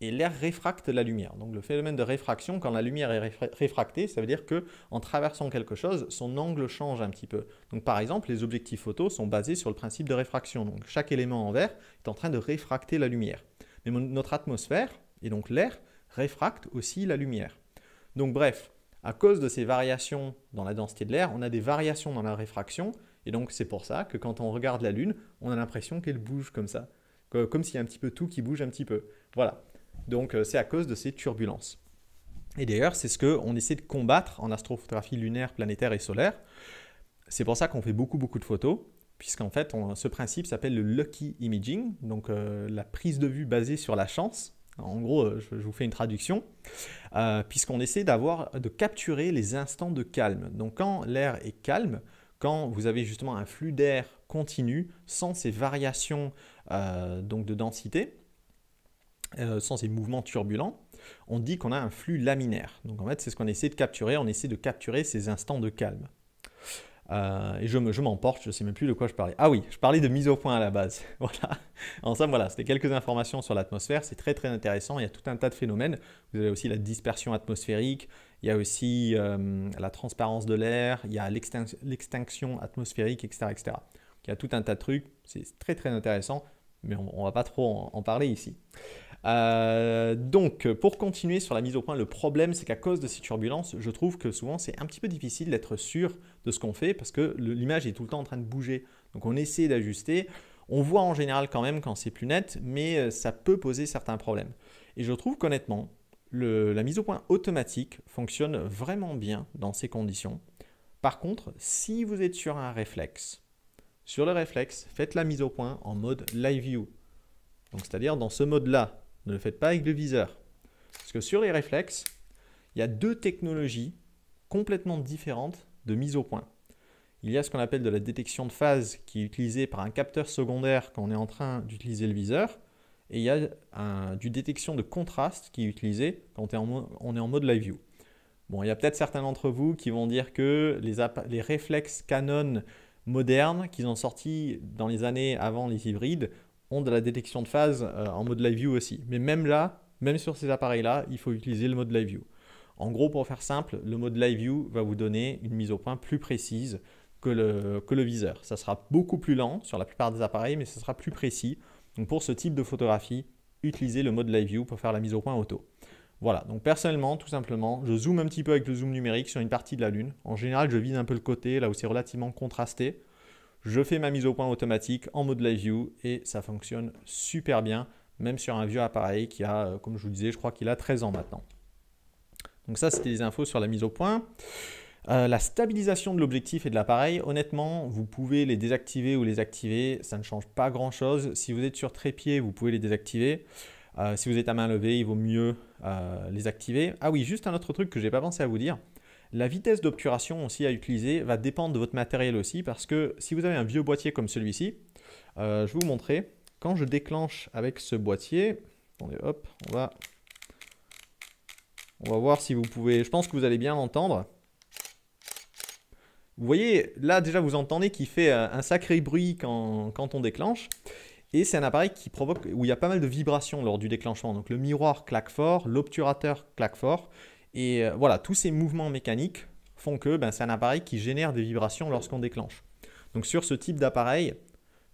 et l'air réfracte la lumière. Donc le phénomène de réfraction, quand la lumière est réfractée, ça veut dire qu'en traversant quelque chose, son angle change un petit peu. Donc par exemple, les objectifs photos sont basés sur le principe de réfraction. Donc chaque élément en vert est en train de réfracter la lumière mais notre atmosphère, et donc l'air, réfracte aussi la lumière. Donc bref, à cause de ces variations dans la densité de l'air, on a des variations dans la réfraction, et donc c'est pour ça que quand on regarde la Lune, on a l'impression qu'elle bouge comme ça, comme s'il y a un petit peu tout qui bouge un petit peu. Voilà. Donc euh, c'est à cause de ces turbulences. Et d'ailleurs, c'est ce qu'on essaie de combattre en astrophotographie lunaire, planétaire et solaire. C'est pour ça qu'on fait beaucoup beaucoup de photos, puisqu'en fait, ce principe s'appelle le lucky imaging, donc euh, la prise de vue basée sur la chance. En gros, euh, je, vous fais une traduction, euh, puisqu'on essaie d'avoir, de capturer les instants de calme. Donc quand l'air est calme, quand vous avez justement un flux d'air continu, sans ces variations donc de densité, sans ces mouvements turbulents, on dit qu'on a un flux laminaire. Donc en fait, c'est ce qu'on essaie de capturer, on essaie de capturer ces instants de calme. Euh, et je, je m'emporte, je ne sais même plus de quoi je parlais. Ah oui, je parlais de mise au point à la base. voilà. En somme, voilà, c'était quelques informations sur l'atmosphère. C'est très très intéressant. Il y a tout un tas de phénomènes. Vous avez aussi la dispersion atmosphérique. Il y a aussi euh, la transparence de l'air. Il y a l'extinction atmosphérique, etc., etc. Il y a tout un tas de trucs. C'est très très intéressant, mais on ne va pas trop en parler ici. Euh, donc, pour continuer sur la mise au point, le problème, c'est qu'à cause de ces turbulences, je trouve que souvent, c'est un petit peu difficile d'être sûr de ce qu'on fait parce que l'image est tout le temps en train de bouger. Donc, on essaie d'ajuster. On voit en général quand même quand c'est plus net, mais euh, ça peut poser certains problèmes. Et je trouve qu'honnêtement, la mise au point automatique fonctionne vraiment bien dans ces conditions. Par contre, si vous êtes sur un réflexe, sur le réflexe, faites la mise au point en mode live view. Donc c'est-à-dire dans ce mode-là, ne le faites pas avec le viseur. Parce que sur les réflexes, il y a deux technologies complètement différentes de mise au point. Il y a ce qu'on appelle de la détection de phase qui est utilisée par un capteur secondaire quand on est en train d'utiliser le viseur. Et il y a du détection de contraste qui est utilisé quand on est en mode live view. Bon, il y a peut-être certains d'entre vous qui vont dire que les, les réflexes Canon modernes qu'ils ont sortis dans les années avant les hybrides ont de la détection de phase euh, en mode live view aussi. Mais même là, même sur ces appareils-là, il faut utiliser le mode live view. En gros, pour faire simple, le mode live view va vous donner une mise au point plus précise que le, que le viseur. Ça sera beaucoup plus lent sur la plupart des appareils, mais ce sera plus précis. Donc pour ce type de photographie, utilisez le mode live view pour faire la mise au point auto. Voilà, donc personnellement, tout simplement, je zoome un petit peu avec le zoom numérique sur une partie de la Lune. En général, je vise un peu le côté, là où c'est relativement contrasté, je fais ma mise au point automatique en mode live view et ça fonctionne super bien, même sur un vieux appareil qui a, euh, comme je vous disais, je crois qu'il a 13 ans maintenant. Donc ça, c'était les infos sur la mise au point. Euh, la stabilisation de l'objectif et de l'appareil, honnêtement, vous pouvez les désactiver ou les activer, ça ne change pas grand-chose. Si vous êtes sur trépied, vous pouvez les désactiver. Euh, si vous êtes à main levée, il vaut mieux les activer. Ah oui, juste un autre truc que je n'ai pas pensé à vous dire. La vitesse d'obturation aussi à utiliser va dépendre de votre matériel aussi parce que si vous avez un vieux boîtier comme celui-ci, euh, je vais vous montrer, quand je déclenche avec ce boîtier, hop, on va, on va voir si vous pouvez, je pense que vous allez bien l'entendre. Vous voyez, là déjà vous entendez qu'il fait euh, un sacré bruit quand, quand on déclenche. Et c'est un appareil qui provoque, où il y a pas mal de vibrations lors du déclenchement. Donc le miroir claque fort, l'obturateur claque fort. Et euh, voilà, tous ces mouvements mécaniques font que ben, c'est un appareil qui génère des vibrations lorsqu'on déclenche. Donc sur ce type d'appareil,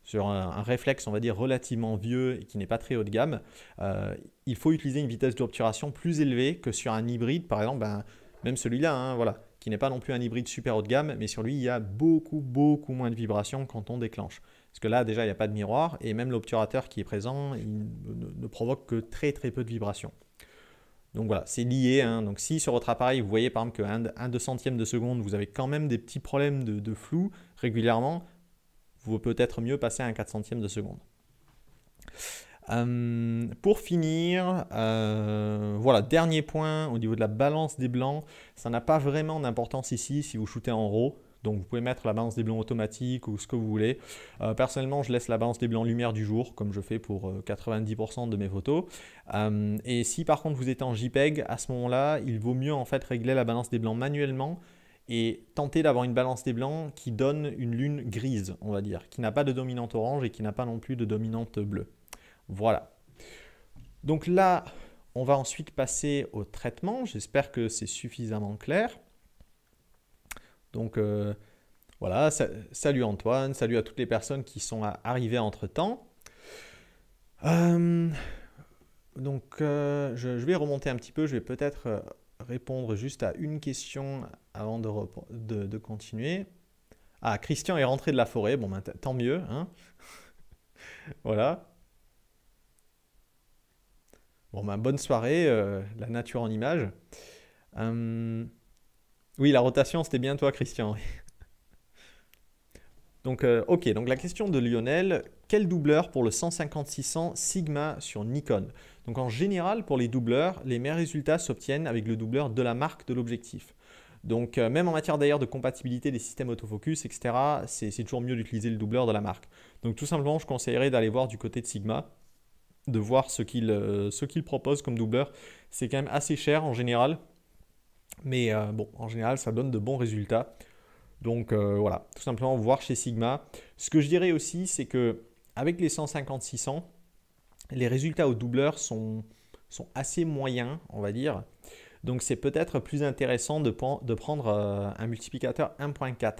sur un, réflexe, on va dire, relativement vieux et qui n'est pas très haut de gamme, euh, il faut utiliser une vitesse d'obturation plus élevée que sur un hybride, par exemple, ben, même celui-là, hein, voilà, qui n'est pas non plus un hybride super haut de gamme, mais sur lui, il y a beaucoup, beaucoup moins de vibrations quand on déclenche. Parce que là, déjà, il n'y a pas de miroir, et même l'obturateur qui est présent, il ne provoque que très, très peu de vibrations. Donc voilà, c'est lié. Hein. Donc si sur votre appareil, vous voyez par exemple qu'à 1 deux centième de seconde, vous avez quand même des petits problèmes de, flou régulièrement, vous peut-être mieux passer à un 4 centième de seconde. Euh, pour finir, euh, voilà, dernier point au niveau de la balance des blancs, ça n'a pas vraiment d'importance ici si vous shootez en RAW. Donc vous pouvez mettre la balance des blancs automatique ou ce que vous voulez. Euh, personnellement, je laisse la balance des blancs lumière du jour, comme je fais pour 90% euh, de mes photos. Euh, et si par contre vous êtes en JPEG, à ce moment-là, il vaut mieux en fait régler la balance des blancs manuellement et tenter d'avoir une balance des blancs qui donne une lune grise, on va dire, qui n'a pas de dominante orange et qui n'a pas non plus de dominante bleue. Voilà. Donc là, on va ensuite passer au traitement. J'espère que c'est suffisamment clair. Donc euh, voilà, salut Antoine, salut à toutes les personnes qui sont arrivées entre-temps. Euh, donc euh, je, vais remonter un petit peu, je vais peut-être répondre juste à une question avant de, continuer. Ah, Christian est rentré de la forêt, bon ben, tant mieux. Hein. voilà. Bon ben, bonne soirée, la nature en images. Oui, la rotation, c'était bien toi, Christian. donc, euh, ok, donc la question de Lionel, quel doubleur pour le 150-600 Sigma sur Nikon Donc en général, pour les doubleurs, les meilleurs résultats s'obtiennent avec le doubleur de la marque de l'objectif. Donc euh, même en matière d'ailleurs de compatibilité des systèmes autofocus, etc., c'est toujours mieux d'utiliser le doubleur de la marque. Donc tout simplement, je conseillerais d'aller voir du côté de Sigma, de voir ce qu'il euh, propose comme doubleur. C'est quand même assez cher en général. Mais euh, bon, en général, ça donne de bons résultats. Donc euh, voilà, tout simplement voir chez Sigma. Ce que je dirais aussi, c'est que avec les 150-600, les résultats au doubleur sont, assez moyens, on va dire. Donc c'est peut-être plus intéressant de, prendre euh, un multiplicateur 1.4.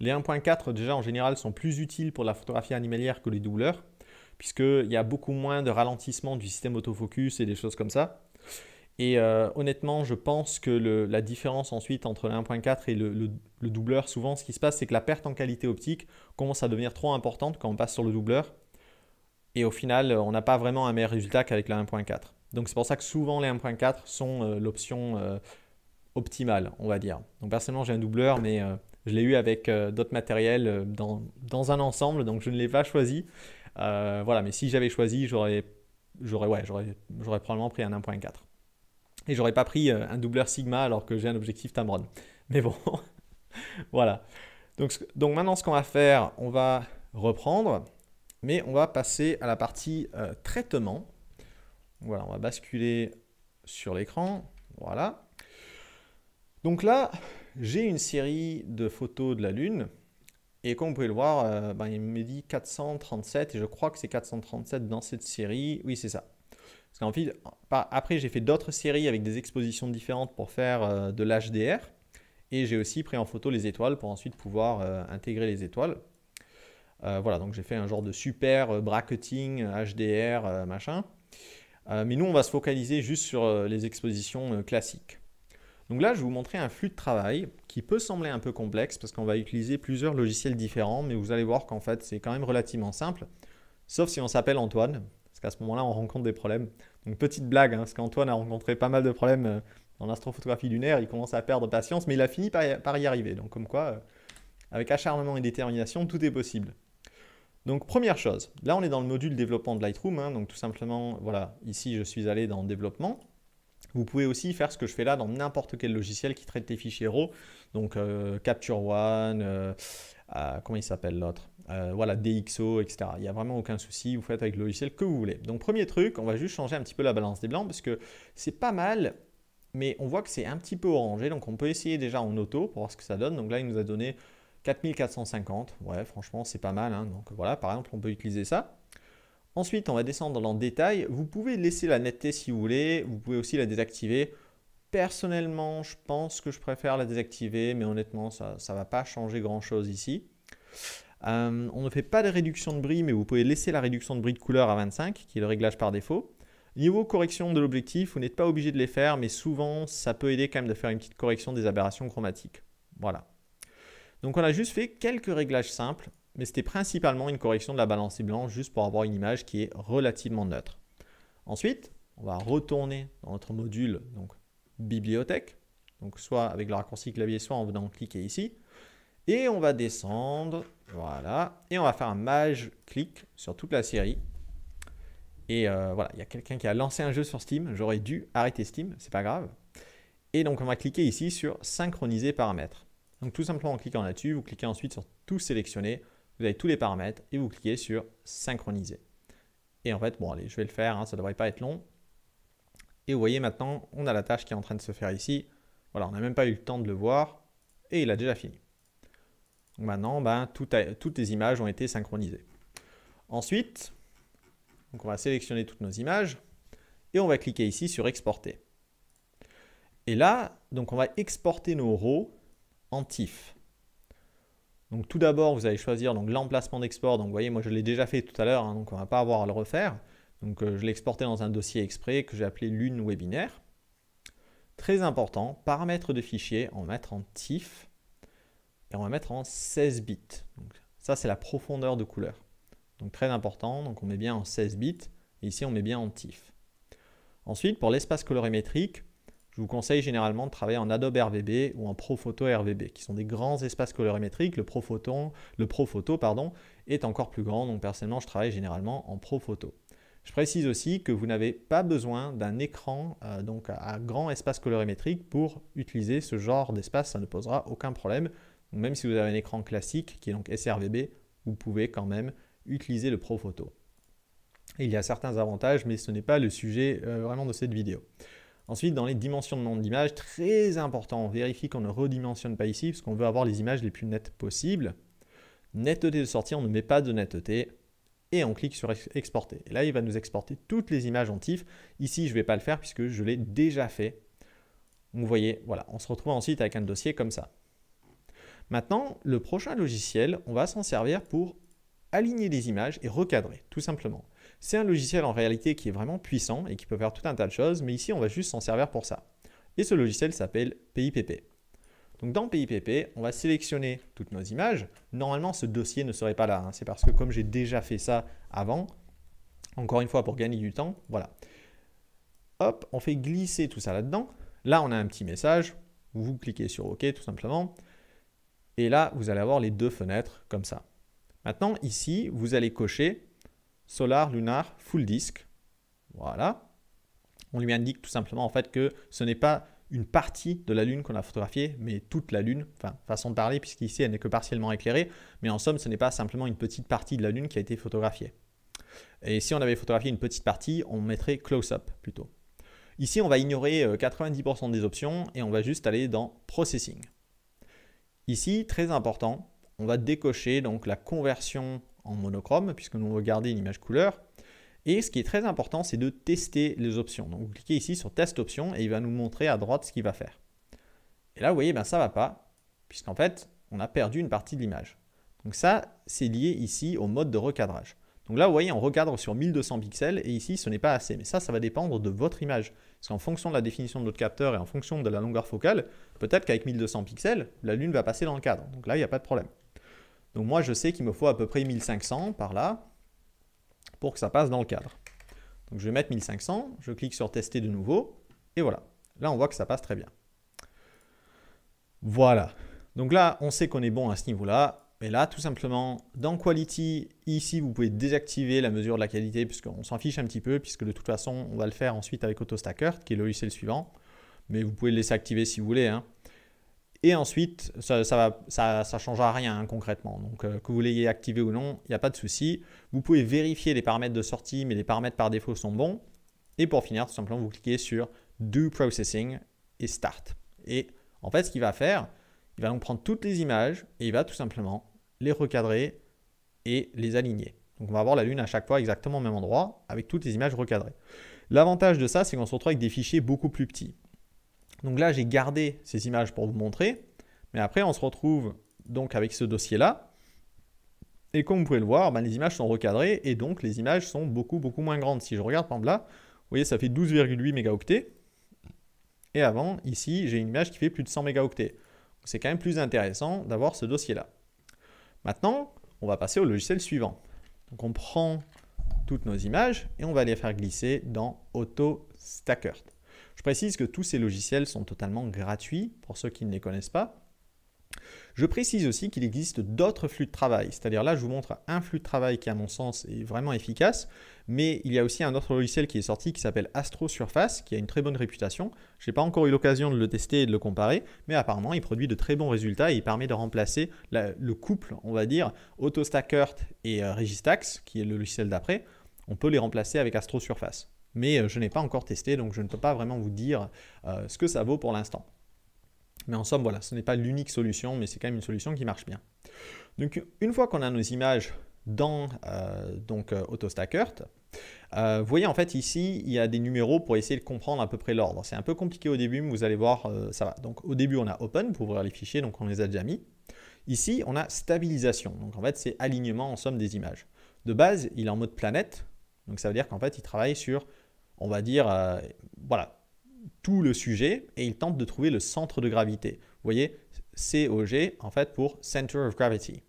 Les 1.4 déjà en général sont plus utiles pour la photographie animalière que les doubleurs, puisqu'il y a beaucoup moins de ralentissement du système autofocus et des choses comme ça. Et euh, honnêtement, je pense que la différence ensuite entre le 1.4 et le, doubleur, souvent, ce qui se passe, c'est que la perte en qualité optique commence à devenir trop importante quand on passe sur le doubleur. Et au final, euh, on n'a pas vraiment un meilleur résultat qu'avec le 1.4. Donc c'est pour ça que souvent les 1.4 sont euh, l'option optimale, on va dire. Donc personnellement, j'ai un doubleur, mais je l'ai eu avec d'autres matériels dans, un ensemble, donc je ne l'ai pas choisi. voilà, mais si j'avais choisi, j'aurais ouais, probablement pris un 1.4. Et j'aurais pas pris euh, un doubleur Sigma alors que j'ai un objectif Tamron. Mais bon, voilà. Donc, donc, maintenant, ce qu'on va faire, on va reprendre, mais on va passer à la partie euh, traitement. Voilà, on va basculer sur l'écran. Voilà. Donc là, j'ai une série de photos de la Lune. Et comme vous pouvez le voir, euh, ben, il me dit 437, et je crois que c'est 437 dans cette série. Oui, c'est ça. Parce après, j'ai fait d'autres séries avec des expositions différentes pour faire euh, de l'HDR. Et j'ai aussi pris en photo les étoiles pour ensuite pouvoir euh, intégrer les étoiles. Euh, voilà, donc j'ai fait un genre de super bracketing, HDR, machin. mais nous, on va se focaliser juste sur les expositions classiques. Donc là, je vais vous montrer un flux de travail qui peut sembler un peu complexe parce qu'on va utiliser plusieurs logiciels différents, mais vous allez voir qu'en fait, c'est quand même relativement simple, sauf si on s'appelle Antoine parce qu'à ce moment-là, on rencontre des problèmes. Donc petite blague, hein, parce qu'Antoine a rencontré pas mal de problèmes euh, dans l'astrophotographie lunaire, il commence à perdre patience, mais il a fini par y, arriver. Donc comme quoi, euh, avec acharnement et détermination, tout est possible. Donc première chose, là on est dans le module développement de Lightroom, hein. donc tout simplement, voilà, ici je suis allé dans développement. Vous pouvez aussi faire ce que je fais là dans n'importe quel logiciel qui traite tes fichiers RAW, donc euh, Capture One, comment il s'appelle l'autre euh, voilà, DXO, etc. Il n'y a vraiment aucun souci, vous faites avec le logiciel que vous voulez. Donc premier truc, on va juste changer un petit peu la balance des blancs parce que c'est pas mal, mais on voit que c'est un petit peu orangé, donc on peut essayer déjà en auto pour voir ce que ça donne. Donc là, il nous a donné 4450, ouais, franchement, c'est pas mal. Hein. Donc voilà, par exemple, on peut utiliser ça. Ensuite, on va descendre dans le détail. Vous pouvez laisser la netteté si vous voulez, vous pouvez aussi la désactiver. Personnellement, je pense que je préfère la désactiver, mais honnêtement, ça ne va pas changer grand-chose ici. Euh, on ne fait pas de réduction de bruit, mais vous pouvez laisser la réduction de bruit de couleur à 25, qui est le réglage par défaut. Niveau correction de l'objectif, vous n'êtes pas obligé de les faire, mais souvent, ça peut aider quand même de faire une petite correction des aberrations chromatiques. Voilà. Donc on a juste fait quelques réglages simples, mais c'était principalement une correction de la balancée blanche, juste pour avoir une image qui est relativement neutre. Ensuite, on va retourner dans notre module donc, bibliothèque, donc soit avec le raccourci clavier, soit en venant cliquer ici. Et on va descendre voilà. Et on va faire un mage clic sur toute la série. Et euh, voilà, il y a quelqu'un qui a lancé un jeu sur Steam. J'aurais dû arrêter Steam, c'est pas grave. Et donc on va cliquer ici sur synchroniser paramètres. Donc tout simplement en cliquant là-dessus, vous cliquez ensuite sur tout sélectionner. Vous avez tous les paramètres et vous cliquez sur synchroniser. Et en fait, bon allez, je vais le faire, hein, ça ne devrait pas être long. Et vous voyez maintenant, on a la tâche qui est en train de se faire ici. Voilà, on n'a même pas eu le temps de le voir et il a déjà fini maintenant, ben, toutes les images ont été synchronisées. Ensuite, on va sélectionner toutes nos images et on va cliquer ici sur exporter. Et là, on va exporter nos RAW en TIFF. tout d'abord, vous allez choisir l'emplacement d'export. Donc vous voyez, moi je l'ai déjà fait tout à l'heure, hein, donc on ne va pas avoir à le refaire. Donc euh, je l'ai exporté dans un dossier exprès que j'ai appelé lune webinaire. Très important, paramètres de fichier, va mettre en TIFF et on va mettre en 16 bits. Donc, ça, c'est la profondeur de couleur. Donc très important, donc on met bien en 16 bits, ici on met bien en TIFF. Ensuite, pour l'espace colorimétrique, je vous conseille généralement de travailler en Adobe RVB ou en Photo RVB, qui sont des grands espaces colorimétriques. Le Profoto, le pardon, est encore plus grand, donc personnellement, je travaille généralement en Photo. Je précise aussi que vous n'avez pas besoin d'un écran euh, donc à grand espace colorimétrique pour utiliser ce genre d'espace, ça ne posera aucun problème même si vous avez un écran classique qui est donc sRVB, vous pouvez quand même utiliser le Pro Photo. Il y a certains avantages, mais ce n'est pas le sujet euh, vraiment de cette vidéo. Ensuite, dans les dimensions de nombre d'images, très important, on vérifie qu'on ne redimensionne pas ici, parce qu'on veut avoir les images les plus nettes possibles. Netteté de sortie, on ne met pas de netteté, et on clique sur exporter. Et là, il va nous exporter toutes les images en TIFF. Ici, je ne vais pas le faire puisque je l'ai déjà fait. Vous voyez, voilà, on se retrouve ensuite avec un dossier comme ça. Maintenant, le prochain logiciel, on va s'en servir pour aligner les images et recadrer, tout simplement. C'est un logiciel en réalité qui est vraiment puissant et qui peut faire tout un tas de choses, mais ici, on va juste s'en servir pour ça. Et ce logiciel s'appelle PIPP. Donc dans PIPP, on va sélectionner toutes nos images. Normalement, ce dossier ne serait pas là. Hein. C'est parce que comme j'ai déjà fait ça avant, encore une fois pour gagner du temps, voilà. Hop, on fait glisser tout ça là-dedans. Là, on a un petit message. Vous cliquez sur OK tout simplement. Et là, vous allez avoir les deux fenêtres comme ça. Maintenant, ici, vous allez cocher Solar Lunar Full Disk. Voilà. On lui indique tout simplement en fait que ce n'est pas une partie de la Lune qu'on a photographiée, mais toute la Lune, enfin façon de parler, puisqu'ici elle n'est que partiellement éclairée, mais en somme ce n'est pas simplement une petite partie de la Lune qui a été photographiée. Et si on avait photographié une petite partie, on mettrait close-up plutôt. Ici on va ignorer 90% euh, des options et on va juste aller dans Processing. Ici, très important, on va décocher donc la conversion en monochrome, puisque nous veut garder une image couleur. Et ce qui est très important, c'est de tester les options. Donc vous cliquez ici sur test options et il va nous montrer à droite ce qu'il va faire. Et là, vous voyez, ben, ça ne va pas, puisqu'en fait, on a perdu une partie de l'image. Donc ça, c'est lié ici au mode de recadrage. Donc là, vous voyez, on recadre sur 1200 pixels et ici, ce n'est pas assez. Mais ça, ça va dépendre de votre image. Parce qu'en fonction de la définition de votre capteur et en fonction de la longueur focale, peut-être qu'avec 1200 pixels, la lune va passer dans le cadre. Donc là, il n'y a pas de problème. Donc moi, je sais qu'il me faut à peu près 1500 par là pour que ça passe dans le cadre. Donc je vais mettre 1500, je clique sur tester de nouveau et voilà. Là, on voit que ça passe très bien. Voilà. Donc là, on sait qu'on est bon à ce niveau-là. Et là, tout simplement, dans Quality, ici, vous pouvez désactiver la mesure de la qualité puisqu'on s'en fiche un petit peu puisque de toute façon, on va le faire ensuite avec AutoStacker qui est le le suivant. Mais vous pouvez le laisser activer si vous voulez. Hein. Et ensuite, ça ne ça, changera rien hein, concrètement. Donc, euh, que vous l'ayez activé ou non, il n'y a pas de souci. Vous pouvez vérifier les paramètres de sortie, mais les paramètres par défaut sont bons. Et pour finir, tout simplement, vous cliquez sur Do Processing et Start. Et en fait, ce qu'il va faire, il va donc prendre toutes les images et il va tout simplement les recadrer et les aligner. Donc on va avoir la Lune à chaque fois exactement au même endroit, avec toutes les images recadrées. L'avantage de ça, c'est qu'on se retrouve avec des fichiers beaucoup plus petits. Donc là, j'ai gardé ces images pour vous montrer, mais après, on se retrouve donc avec ce dossier-là. Et comme vous pouvez le voir, ben, les images sont recadrées et donc les images sont beaucoup, beaucoup moins grandes. Si je regarde par là, vous voyez, ça fait 12,8 mégaoctets. Et avant, ici, j'ai une image qui fait plus de 100 mégaoctets. C'est quand même plus intéressant d'avoir ce dossier-là. Maintenant, on va passer au logiciel suivant. Donc on prend toutes nos images et on va les faire glisser dans Auto Stacker. Je précise que tous ces logiciels sont totalement gratuits pour ceux qui ne les connaissent pas. Je précise aussi qu'il existe d'autres flux de travail, c'est-à-dire là je vous montre un flux de travail qui à mon sens est vraiment efficace, mais il y a aussi un autre logiciel qui est sorti qui s'appelle AstroSurface, qui a une très bonne réputation. Je n'ai pas encore eu l'occasion de le tester et de le comparer, mais apparemment il produit de très bons résultats et il permet de remplacer le couple, on va dire, AutoStackert et euh, Registax, qui est le logiciel d'après. On peut les remplacer avec AstroSurface. Mais euh, je n'ai pas encore testé, donc je ne peux pas vraiment vous dire euh, ce que ça vaut pour l'instant. Mais en somme, voilà, ce n'est pas l'unique solution, mais c'est quand même une solution qui marche bien. Donc, une fois qu'on a nos images dans donc, euh, vous voyez, en fait, ici, il y a des numéros pour essayer de comprendre à peu près l'ordre. C'est un peu compliqué au début, mais vous allez voir, euh, ça va. Donc, au début, on a open pour ouvrir les fichiers, donc on les a déjà mis. Ici, on a stabilisation. Donc, en fait, c'est alignement en somme des images. De base, il est en mode planète. Donc, ça veut dire qu'en fait, il travaille sur, on va dire, euh, voilà, tout le sujet et il tente de trouver le centre de gravité. Vous voyez, COG, en fait, pour Center of Gravity.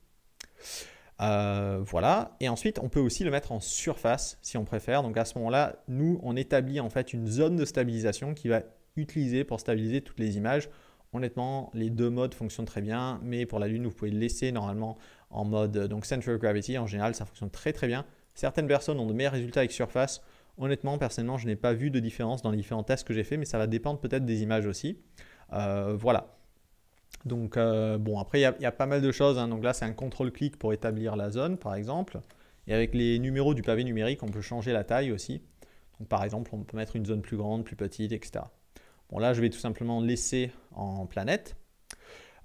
Euh, voilà, et ensuite on peut aussi le mettre en surface si on préfère. Donc à ce moment-là, nous on établit en fait une zone de stabilisation qui va utiliser pour stabiliser toutes les images. Honnêtement, les deux modes fonctionnent très bien, mais pour la Lune, vous pouvez laisser normalement en mode euh, donc Central Gravity. En général, ça fonctionne très très bien. Certaines personnes ont de meilleurs résultats avec surface. Honnêtement, personnellement, je n'ai pas vu de différence dans les différents tests que j'ai fait, mais ça va dépendre peut-être des images aussi. Euh, voilà. Donc, euh, bon, après, il y, a pas mal de choses. Hein. Donc là, c'est un contrôle-clic pour établir la zone, par exemple. Et avec les numéros du pavé numérique, on peut changer la taille aussi. Donc, par exemple, on peut mettre une zone plus grande, plus petite, etc. Bon, là, je vais tout simplement laisser en planète.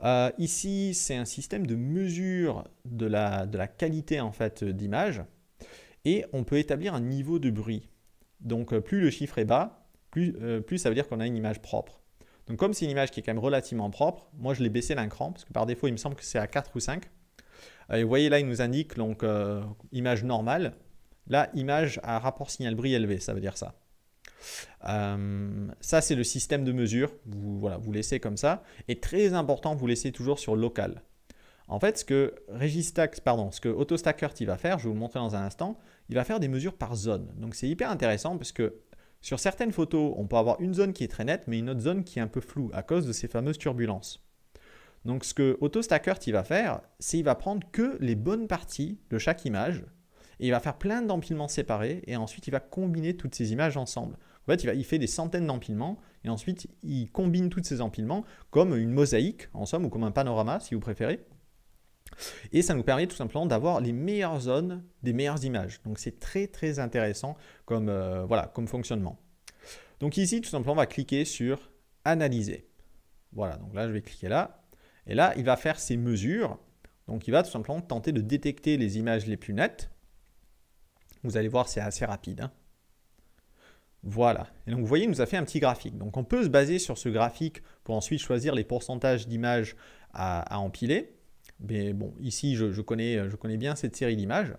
Euh, ici, c'est un système de mesure de la, de la qualité en fait d'image. Et on peut établir un niveau de bruit. Donc, euh, plus le chiffre est bas, plus, plus ça veut dire qu'on a une image propre. Donc comme c'est une image qui est quand même relativement propre, moi je l'ai baissé d'un cran, parce que par défaut il me semble que c'est à 4 ou 5. Euh, et vous voyez là, il nous indique donc euh, image normale. Là, image à rapport signal-bris élevé, ça veut dire ça. Euh, ça, c'est le système de mesure. Vous, voilà, vous laissez comme ça. Et très important, vous laissez toujours sur local. En fait, ce que Registax pardon, ce que Autostacker va faire, je vais vous le montrer dans un instant, il va faire des mesures par zone. Donc c'est hyper intéressant parce que sur certaines photos, on peut avoir une zone qui est très nette, mais une autre zone qui est un peu floue à cause de ces fameuses turbulences. Donc ce que Autostacker va faire, c'est il va prendre que les bonnes parties de chaque image, et il va faire plein d'empilements séparés, et ensuite il va combiner toutes ces images ensemble. En fait, il, il fait des centaines d'empilements, et ensuite il combine tous ces empilements comme une mosaïque, en somme, ou comme un panorama, si vous préférez, et ça nous permet tout simplement d'avoir les meilleures zones des meilleures images. Donc c'est très très intéressant comme, euh, voilà, comme fonctionnement. Donc ici, tout simplement, on va cliquer sur Analyser. Voilà, donc là, je vais cliquer là. Et là, il va faire ses mesures. Donc il va tout simplement tenter de détecter les images les plus nettes. Vous allez voir, c'est assez rapide. Hein. Voilà. Et donc vous voyez, il nous a fait un petit graphique. Donc on peut se baser sur ce graphique pour ensuite choisir les pourcentages d'images à empiler. Mais bon, ici, je, connais, euh, je connais bien cette série d'images.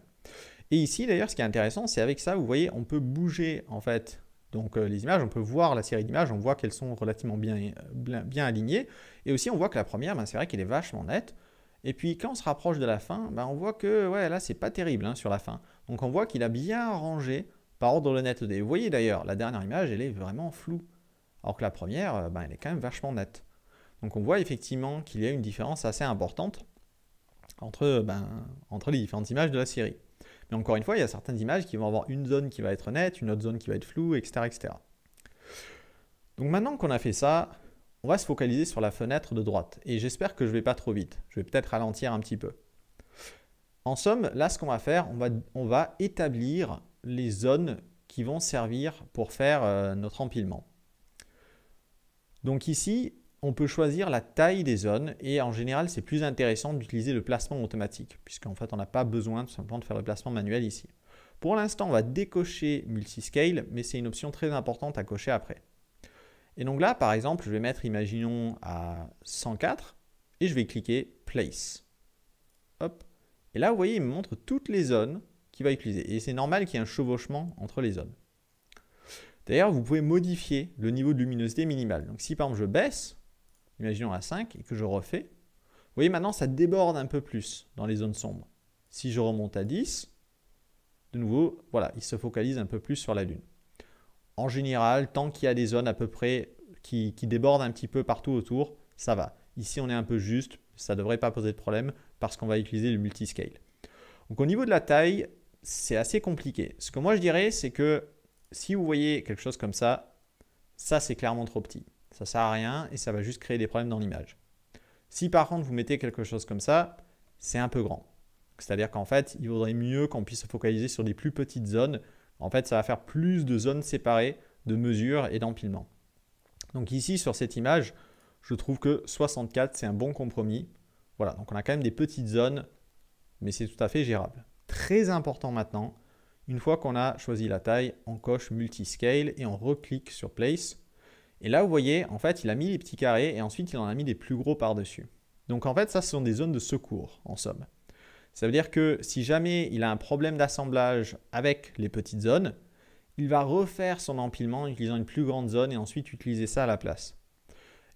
Et ici, d'ailleurs, ce qui est intéressant, c'est avec ça, vous voyez, on peut bouger, en fait, donc euh, les images, on peut voir la série d'images, on voit qu'elles sont relativement bien, euh, bien, alignées. Et aussi, on voit que la première, ben, c'est vrai qu'elle est vachement nette. Et puis, quand on se rapproche de la fin, ben, on voit que ouais, là, c'est pas terrible hein, sur la fin. Donc, on voit qu'il a bien rangé par ordre de netteté. Vous voyez d'ailleurs, la dernière image, elle est vraiment floue. Alors que la première, ben, elle est quand même vachement nette. Donc, on voit effectivement qu'il y a une différence assez importante. Ben, entre, les différentes images de la série. Mais encore une fois, il y a certaines images qui vont avoir une zone qui va être nette, une autre zone qui va être floue, etc. Donc maintenant qu'on a fait ça, on va se focaliser sur la fenêtre de droite. Et j'espère que je ne vais pas trop vite. Je vais peut-être ralentir un petit peu. En somme, là, ce qu'on va faire, on va, établir les zones qui vont servir pour faire euh, notre empilement. Donc ici, on peut choisir la taille des zones et en général, c'est plus intéressant d'utiliser le placement automatique puisqu'en fait, on n'a pas besoin tout simplement de faire le placement manuel ici. Pour l'instant, on va décocher multiscale, mais c'est une option très importante à cocher après. Et donc là, par exemple, je vais mettre, imaginons, à 104 et je vais cliquer Place. Hop. Et là, vous voyez, il me montre toutes les zones qu'il va utiliser. Et c'est normal qu'il y ait un chevauchement entre les zones. D'ailleurs, vous pouvez modifier le niveau de luminosité minimale. Donc si par exemple je baisse, imaginons à 5, et que je refais, vous voyez maintenant ça déborde un peu plus dans les zones sombres. Si je remonte à 10, de nouveau, voilà, il se focalise un peu plus sur la Lune. En général, tant qu'il y a des zones à peu près qui, qui débordent un petit peu partout autour, ça va. Ici, on est un peu juste, ça ne devrait pas poser de problème parce qu'on va utiliser le multiscale. Donc au niveau de la taille, c'est assez compliqué. Ce que moi je dirais, c'est que si vous voyez quelque chose comme ça, ça c'est clairement trop petit ça sert à rien et ça va juste créer des problèmes dans l'image. Si par contre vous mettez quelque chose comme ça, c'est un peu grand. C'est-à-dire qu'en fait, il vaudrait mieux qu'on puisse se focaliser sur des plus petites zones. En fait, ça va faire plus de zones séparées de mesures et d'empilement. Donc ici, sur cette image, je trouve que 64, c'est un bon compromis. Voilà, donc on a quand même des petites zones, mais c'est tout à fait gérable. Très important maintenant, une fois qu'on a choisi la taille, on coche Multiscale et on reclique sur Place. Et là, vous voyez, en fait, il a mis les petits carrés et ensuite il en a mis des plus gros par-dessus. Donc en fait, ça, ce sont des zones de secours, en somme. Ça veut dire que si jamais il a un problème d'assemblage avec les petites zones, il va refaire son empilement en utilisant une plus grande zone et ensuite utiliser ça à la place.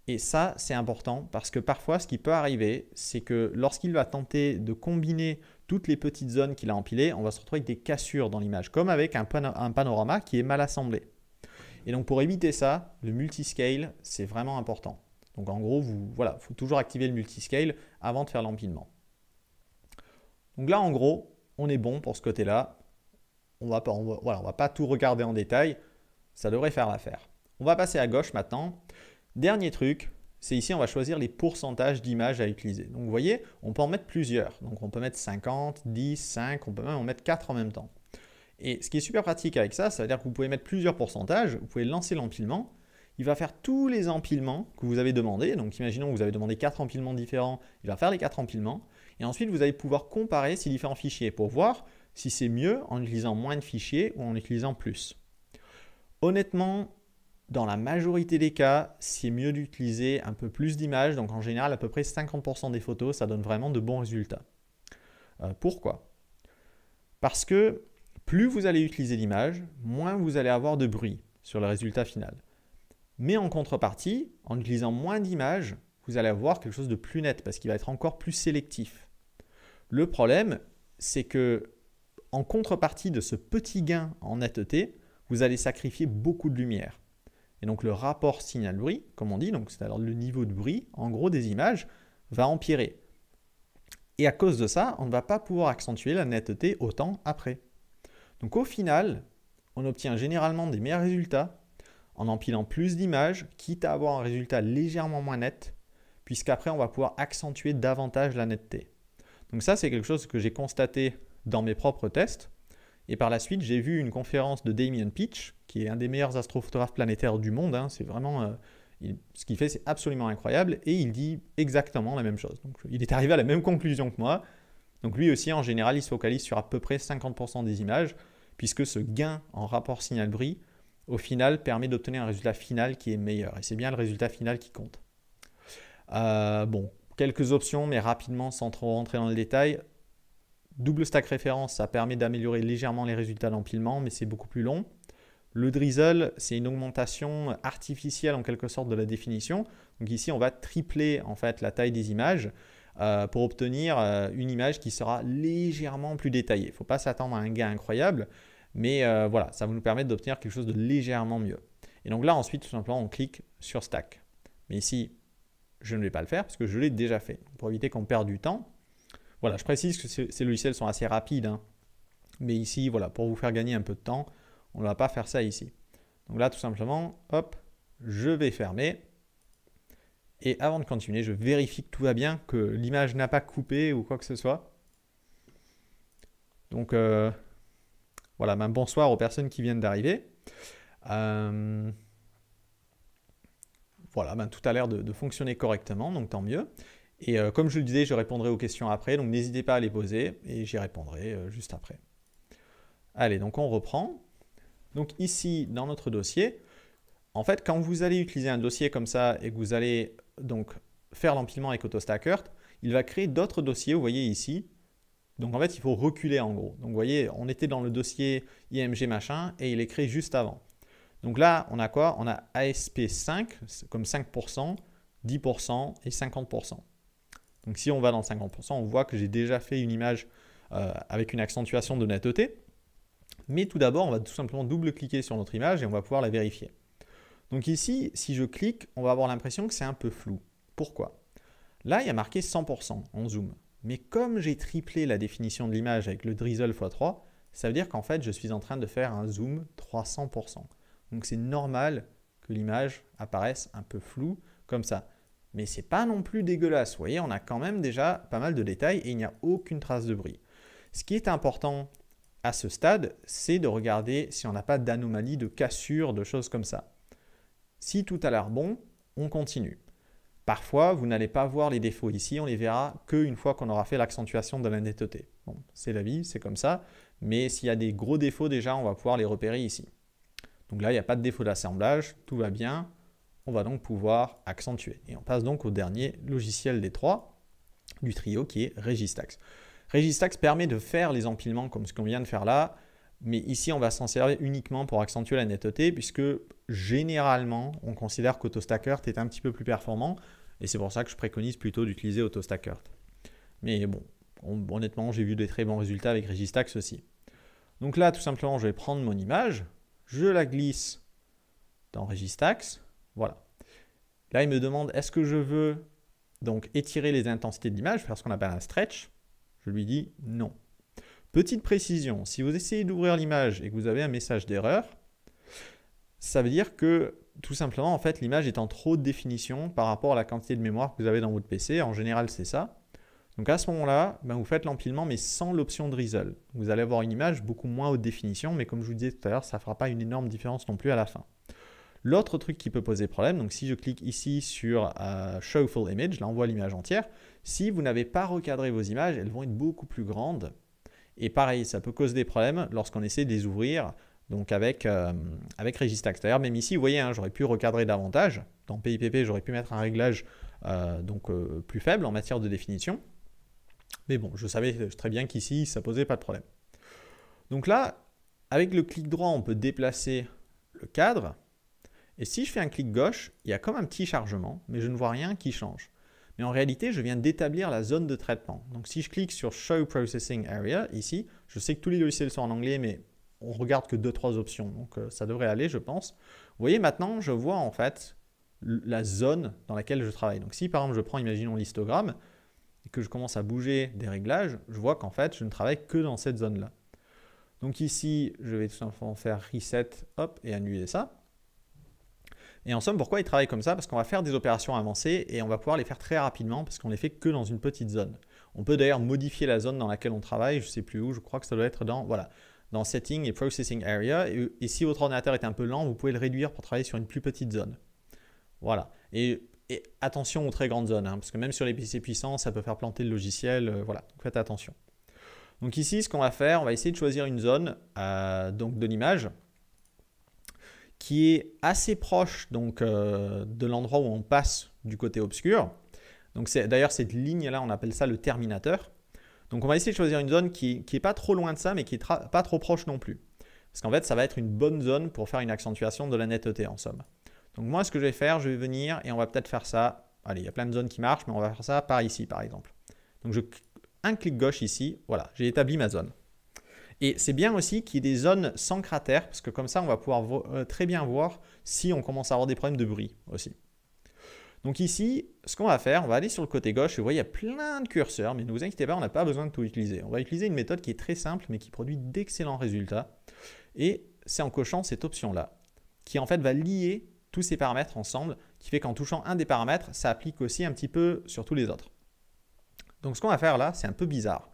Et ça, c'est important parce que parfois, ce qui peut arriver, c'est que lorsqu'il va tenter de combiner toutes les petites zones qu'il a empilées, on va se retrouver avec des cassures dans l'image, comme avec un, un panorama qui est mal assemblé. Et donc pour éviter ça, le multiscale, c'est vraiment important. Donc en gros, vous, voilà, faut toujours activer le multiscale avant de faire l'empilement. Donc là, en gros, on est bon pour ce côté-là. On va pas, va pas tout regarder en détail. Ça devrait faire l'affaire. On va passer à gauche maintenant. Dernier truc, c'est ici, on va choisir les pourcentages d'images à utiliser. Donc vous voyez, on peut en mettre plusieurs. Donc on peut mettre 50, 10, 5, on peut même en mettre 4 en même temps. Et ce qui est super pratique avec ça, ça veut dire que vous pouvez mettre plusieurs pourcentages, vous pouvez lancer l'empilement, il va faire tous les empilements que vous avez demandé. Donc imaginons que vous avez demandé quatre empilements différents, il va faire les quatre empilements. Et ensuite, vous allez pouvoir comparer ces différents fichiers pour voir si c'est mieux en utilisant moins de fichiers ou en utilisant plus. Honnêtement, dans la majorité des cas, c'est mieux d'utiliser un peu plus d'images. Donc en général, à peu près 50% des photos, ça donne vraiment de bons résultats. Euh, pourquoi Parce que plus vous allez utiliser l'image, moins vous allez avoir de bruit sur le résultat final. Mais en contrepartie, en utilisant moins d'images, vous allez avoir quelque chose de plus net parce qu'il va être encore plus sélectif. Le problème, c'est que en contrepartie de ce petit gain en netteté, vous allez sacrifier beaucoup de lumière. Et donc le rapport signal-bruit, comme on dit, donc c'est alors le niveau de bruit, en gros des images, va empirer. Et à cause de ça, on ne va pas pouvoir accentuer la netteté autant après. Donc au final, on obtient généralement des meilleurs résultats en empilant plus d'images, quitte à avoir un résultat légèrement moins net, puisqu'après on va pouvoir accentuer davantage la netteté. Donc ça c'est quelque chose que j'ai constaté dans mes propres tests, et par la suite j'ai vu une conférence de Damien Peach, qui est un des meilleurs astrophotographes planétaires du monde, hein. c'est vraiment... Euh, ce qu'il fait, c'est absolument incroyable, et il dit exactement la même chose. Donc, il est arrivé à la même conclusion que moi. Donc lui aussi, en général, il se focalise sur à peu près 50% des images, puisque ce gain en rapport signal-bruit, au final, permet d'obtenir un résultat final qui est meilleur. Et c'est bien le résultat final qui compte. Euh, bon, quelques options, mais rapidement, sans trop rentrer dans le détail. Double stack référence, ça permet d'améliorer légèrement les résultats d'empilement, mais c'est beaucoup plus long. Le drizzle, c'est une augmentation artificielle en quelque sorte de la définition. Donc ici, on va tripler en fait la taille des images euh, pour obtenir euh, une image qui sera légèrement plus détaillée. Il ne faut pas s'attendre à un gain incroyable, mais euh, voilà, ça va nous permettre d'obtenir quelque chose de légèrement mieux. Et donc là, ensuite, tout simplement, on clique sur Stack. Mais ici, je ne vais pas le faire parce que je l'ai déjà fait. Pour éviter qu'on perde du temps, voilà, je précise que ces logiciels sont assez rapides. Hein. Mais ici, voilà, pour vous faire gagner un peu de temps, on ne va pas faire ça ici. Donc là, tout simplement, hop, je vais fermer. Et avant de continuer, je vérifie que tout va bien, que l'image n'a pas coupé ou quoi que ce soit. Donc, euh, voilà, bonsoir aux personnes qui viennent d'arriver. Euh, voilà, ben, tout a l'air de, fonctionner correctement, donc tant mieux. Et euh, comme je le disais, je répondrai aux questions après, donc n'hésitez pas à les poser et j'y répondrai euh, juste après. Allez, donc on reprend. Donc ici, dans notre dossier, en fait, quand vous allez utiliser un dossier comme ça et que vous allez donc faire l'empilement avec AutoStacker, il va créer d'autres dossiers, vous voyez ici, donc en fait, il faut reculer en gros. Donc vous voyez, on était dans le dossier IMG machin et il est créé juste avant. Donc là, on a quoi On a ASP5 comme 5%, 10% et 50%. Donc si on va dans 50%, on voit que j'ai déjà fait une image euh, avec une accentuation de netteté. E Mais tout d'abord, on va tout simplement double-cliquer sur notre image et on va pouvoir la vérifier. Donc ici, si je clique, on va avoir l'impression que c'est un peu flou. Pourquoi Là, il y a marqué 100% en zoom. Mais comme j'ai triplé la définition de l'image avec le drizzle x3, ça veut dire qu'en fait, je suis en train de faire un zoom 300%. Donc c'est normal que l'image apparaisse un peu floue comme ça. Mais c'est pas non plus dégueulasse. Vous voyez, on a quand même déjà pas mal de détails et il n'y a aucune trace de bruit. Ce qui est important à ce stade, c'est de regarder si on n'a pas d'anomalie, de cassure, de choses comme ça. Si tout a l'air bon, on continue. Parfois, vous n'allez pas voir les défauts ici, on les verra qu'une fois qu'on aura fait l'accentuation de la netteté. c'est la vie, c'est comme ça, mais s'il y a des gros défauts déjà, on va pouvoir les repérer ici. Donc là, il n'y a pas de défaut d'assemblage, tout va bien, on va donc pouvoir accentuer. Et on passe donc au dernier logiciel des trois du trio qui est Registax. Registax permet de faire les empilements comme ce qu'on vient de faire là, mais ici on va s'en servir uniquement pour accentuer la netteté puisque généralement on considère qu'AutoStacker est un petit peu plus performant et c'est pour ça que je préconise plutôt d'utiliser Stacker. Mais bon, honnêtement, j'ai vu des très bons résultats avec Registax aussi. Donc là, tout simplement, je vais prendre mon image, je la glisse dans Registax. Voilà. Là, il me demande est-ce que je veux donc étirer les intensités de l'image, faire ce qu'on appelle un stretch. Je lui dis non. Petite précision, si vous essayez d'ouvrir l'image et que vous avez un message d'erreur, ça veut dire que tout simplement, en fait, l'image est en trop de définition par rapport à la quantité de mémoire que vous avez dans votre PC. En général, c'est ça. Donc à ce moment-là, ben, vous faites l'empilement, mais sans l'option de Drizzle. Vous allez avoir une image beaucoup moins haute définition, mais comme je vous disais tout à l'heure, ça ne fera pas une énorme différence non plus à la fin. L'autre truc qui peut poser problème, donc si je clique ici sur euh, Show Full Image, là on voit l'image entière, si vous n'avez pas recadré vos images, elles vont être beaucoup plus grandes. Et pareil, ça peut causer des problèmes lorsqu'on essaie de les ouvrir donc avec, euh, avec Même ici, vous voyez, hein, j'aurais pu recadrer davantage. Dans PIPP, j'aurais pu mettre un réglage euh, donc, euh, plus faible en matière de définition. Mais bon, je savais très bien qu'ici, ça posait pas de problème. Donc là, avec le clic droit, on peut déplacer le cadre. Et si je fais un clic gauche, il y a comme un petit chargement, mais je ne vois rien qui change. Mais en réalité, je viens d'établir la zone de traitement. Donc si je clique sur Show Processing Area, ici, je sais que tous les logiciels sont en anglais, mais on regarde que deux, trois options. Donc euh, ça devrait aller, je pense. Vous voyez, maintenant, je vois en fait la zone dans laquelle je travaille. Donc si par exemple je prends, imaginons l'histogramme, et que je commence à bouger des réglages, je vois qu'en fait je ne travaille que dans cette zone-là. Donc ici, je vais tout simplement faire reset, hop, et annuler ça. Et en somme, pourquoi il travaille comme ça Parce qu'on va faire des opérations avancées et on va pouvoir les faire très rapidement parce qu'on les fait que dans une petite zone. On peut d'ailleurs modifier la zone dans laquelle on travaille, je ne sais plus où, je crois que ça doit être dans... Voilà, dans Setting et Processing Area. Et, si votre ordinateur est un peu lent, vous pouvez le réduire pour travailler sur une plus petite zone. Voilà. Et, attention aux très grandes zones, hein, parce que même sur les PC puissants, ça peut faire planter le logiciel. Euh, voilà, faites attention. Donc ici, ce qu'on va faire, on va essayer de choisir une zone euh, donc de l'image qui est assez proche donc, euh, de l'endroit où on passe du côté obscur. d'ailleurs cette ligne là, on appelle ça le terminateur. Donc on va essayer de choisir une zone qui n'est pas trop loin de ça, mais qui n'est pas trop proche non plus. Parce qu'en fait, ça va être une bonne zone pour faire une accentuation de la netteté en somme. Donc moi, ce que je vais faire, je vais venir et on va peut-être faire ça. Allez, il y a plein de zones qui marchent, mais on va faire ça par ici, par exemple. Donc je un clic gauche ici, voilà, j'ai établi ma zone. Et c'est bien aussi qu'il y ait des zones sans cratère, parce que comme ça, on va pouvoir euh, très bien voir si on commence à avoir des problèmes de bruit aussi. Donc ici, ce qu'on va faire, on va aller sur le côté gauche. Vous voyez, il y a plein de curseurs, mais ne vous inquiétez pas, on n'a pas besoin de tout utiliser. On va utiliser une méthode qui est très simple, mais qui produit d'excellents résultats. Et c'est en cochant cette option-là, qui en fait va lier tous ces paramètres ensemble, qui fait qu'en touchant un des paramètres, ça applique aussi un petit peu sur tous les autres. Donc ce qu'on va faire là, c'est un peu bizarre.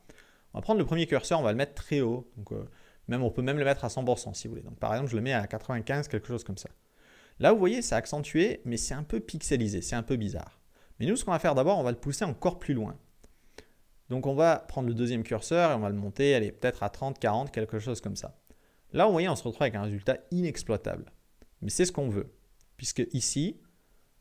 On va prendre le premier curseur, on va le mettre très haut. Donc, euh, même, on peut même le mettre à 100% si vous voulez. Donc par exemple, je le mets à 95, quelque chose comme ça. Là, vous voyez, c'est accentué, mais c'est un peu pixelisé, c'est un peu bizarre. Mais nous, ce qu'on va faire d'abord, on va le pousser encore plus loin. Donc, on va prendre le deuxième curseur et on va le monter, allez, peut-être à 30, 40, quelque chose comme ça. Là, vous voyez, on se retrouve avec un résultat inexploitable. Mais c'est ce qu'on veut, puisque ici,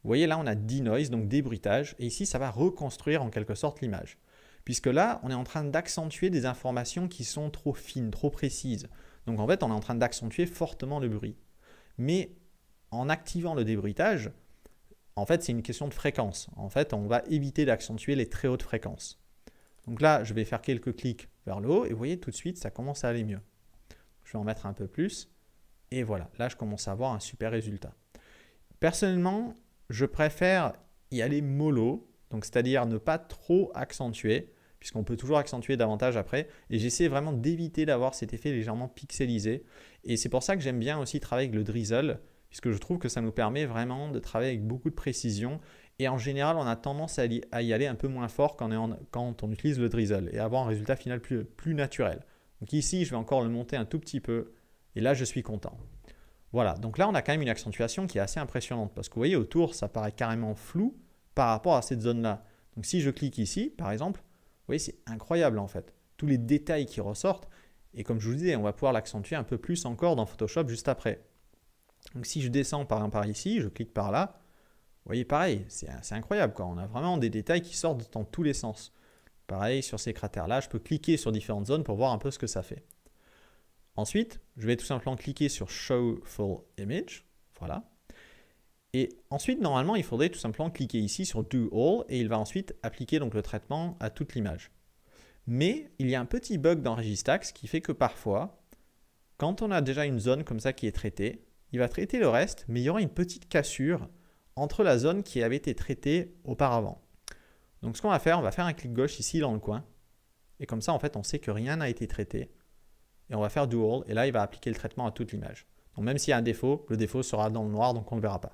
vous voyez, là, on a denoise, donc débruitage, et ici, ça va reconstruire en quelque sorte l'image. Puisque là, on est en train d'accentuer des informations qui sont trop fines, trop précises. Donc en fait, on est en train d'accentuer fortement le bruit. Mais en activant le débruitage, en fait, c'est une question de fréquence. En fait, on va éviter d'accentuer les très hautes fréquences. Donc là, je vais faire quelques clics vers le haut et vous voyez tout de suite, ça commence à aller mieux. Je vais en mettre un peu plus et voilà, là, je commence à avoir un super résultat. Personnellement, je préfère y aller mollo, donc c'est-à-dire ne pas trop accentuer, puisqu'on peut toujours accentuer davantage après. Et j'essaie vraiment d'éviter d'avoir cet effet légèrement pixelisé. Et c'est pour ça que j'aime bien aussi travailler avec le drizzle, puisque je trouve que ça nous permet vraiment de travailler avec beaucoup de précision. Et en général, on a tendance à y aller un peu moins fort quand on, utilise le drizzle et avoir un résultat final plus, plus naturel. Donc ici, je vais encore le monter un tout petit peu et là, je suis content. Voilà, donc là, on a quand même une accentuation qui est assez impressionnante parce que vous voyez, autour, ça paraît carrément flou par rapport à cette zone-là. Donc si je clique ici, par exemple, vous voyez, c'est incroyable en fait. Tous les détails qui ressortent. Et comme je vous disais, on va pouvoir l'accentuer un peu plus encore dans Photoshop juste après. Donc si je descends par, par ici, je clique par là, vous voyez pareil, c'est incroyable. Quoi. On a vraiment des détails qui sortent dans tous les sens. Pareil, sur ces cratères-là, je peux cliquer sur différentes zones pour voir un peu ce que ça fait. Ensuite, je vais tout simplement cliquer sur Show Full Image. Voilà. Et ensuite, normalement, il faudrait tout simplement cliquer ici sur Do All et il va ensuite appliquer donc le traitement à toute l'image. Mais il y a un petit bug dans Registax qui fait que parfois, quand on a déjà une zone comme ça qui est traitée, il va traiter le reste, mais il y aura une petite cassure entre la zone qui avait été traitée auparavant. Donc ce qu'on va faire, on va faire un clic gauche ici dans le coin. Et comme ça, en fait, on sait que rien n'a été traité. Et on va faire do et là, il va appliquer le traitement à toute l'image. Donc même s'il y a un défaut, le défaut sera dans le noir, donc on ne le verra pas.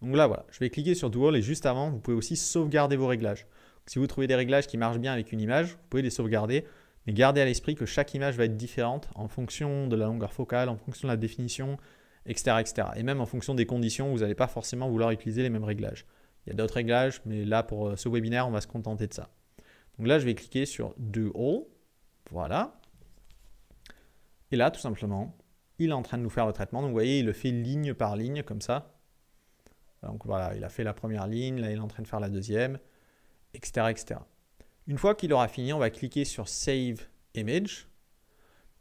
Donc là, voilà, je vais cliquer sur do et juste avant, vous pouvez aussi sauvegarder vos réglages. si vous trouvez des réglages qui marchent bien avec une image, vous pouvez les sauvegarder. Mais gardez à l'esprit que chaque image va être différente en fonction de la longueur focale, en fonction de la définition, etc. Et même en fonction des conditions, vous n'allez pas forcément vouloir utiliser les mêmes réglages. Il y a d'autres réglages, mais là, pour euh, ce webinaire, on va se contenter de ça. Donc là, je vais cliquer sur Do All. Voilà. Et là, tout simplement, il est en train de nous faire le traitement. Donc vous voyez, il le fait ligne par ligne, comme ça. Donc voilà, il a fait la première ligne, là, il est en train de faire la deuxième, etc. etc. Une fois qu'il aura fini, on va cliquer sur Save Image.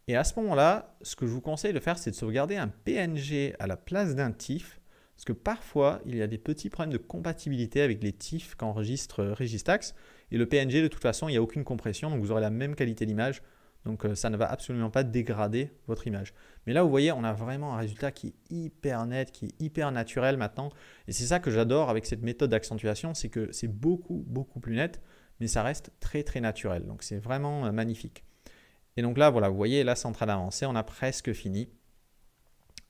Et à ce moment-là, ce que je vous conseille de faire, c'est de sauvegarder un PNG à la place d'un TIFF. Parce que parfois, il y a des petits problèmes de compatibilité avec les TIFF qu'enregistre euh, Registax. Et le PNG, de toute façon, il n'y a aucune compression, donc vous aurez la même qualité d'image. Donc euh, ça ne va absolument pas dégrader votre image. Mais là, vous voyez, on a vraiment un résultat qui est hyper net, qui est hyper naturel maintenant. Et c'est ça que j'adore avec cette méthode d'accentuation, c'est que c'est beaucoup, beaucoup plus net mais ça reste très très naturel. Donc c'est vraiment euh, magnifique. Et donc là, voilà, vous voyez la centrale avancée, on a presque fini.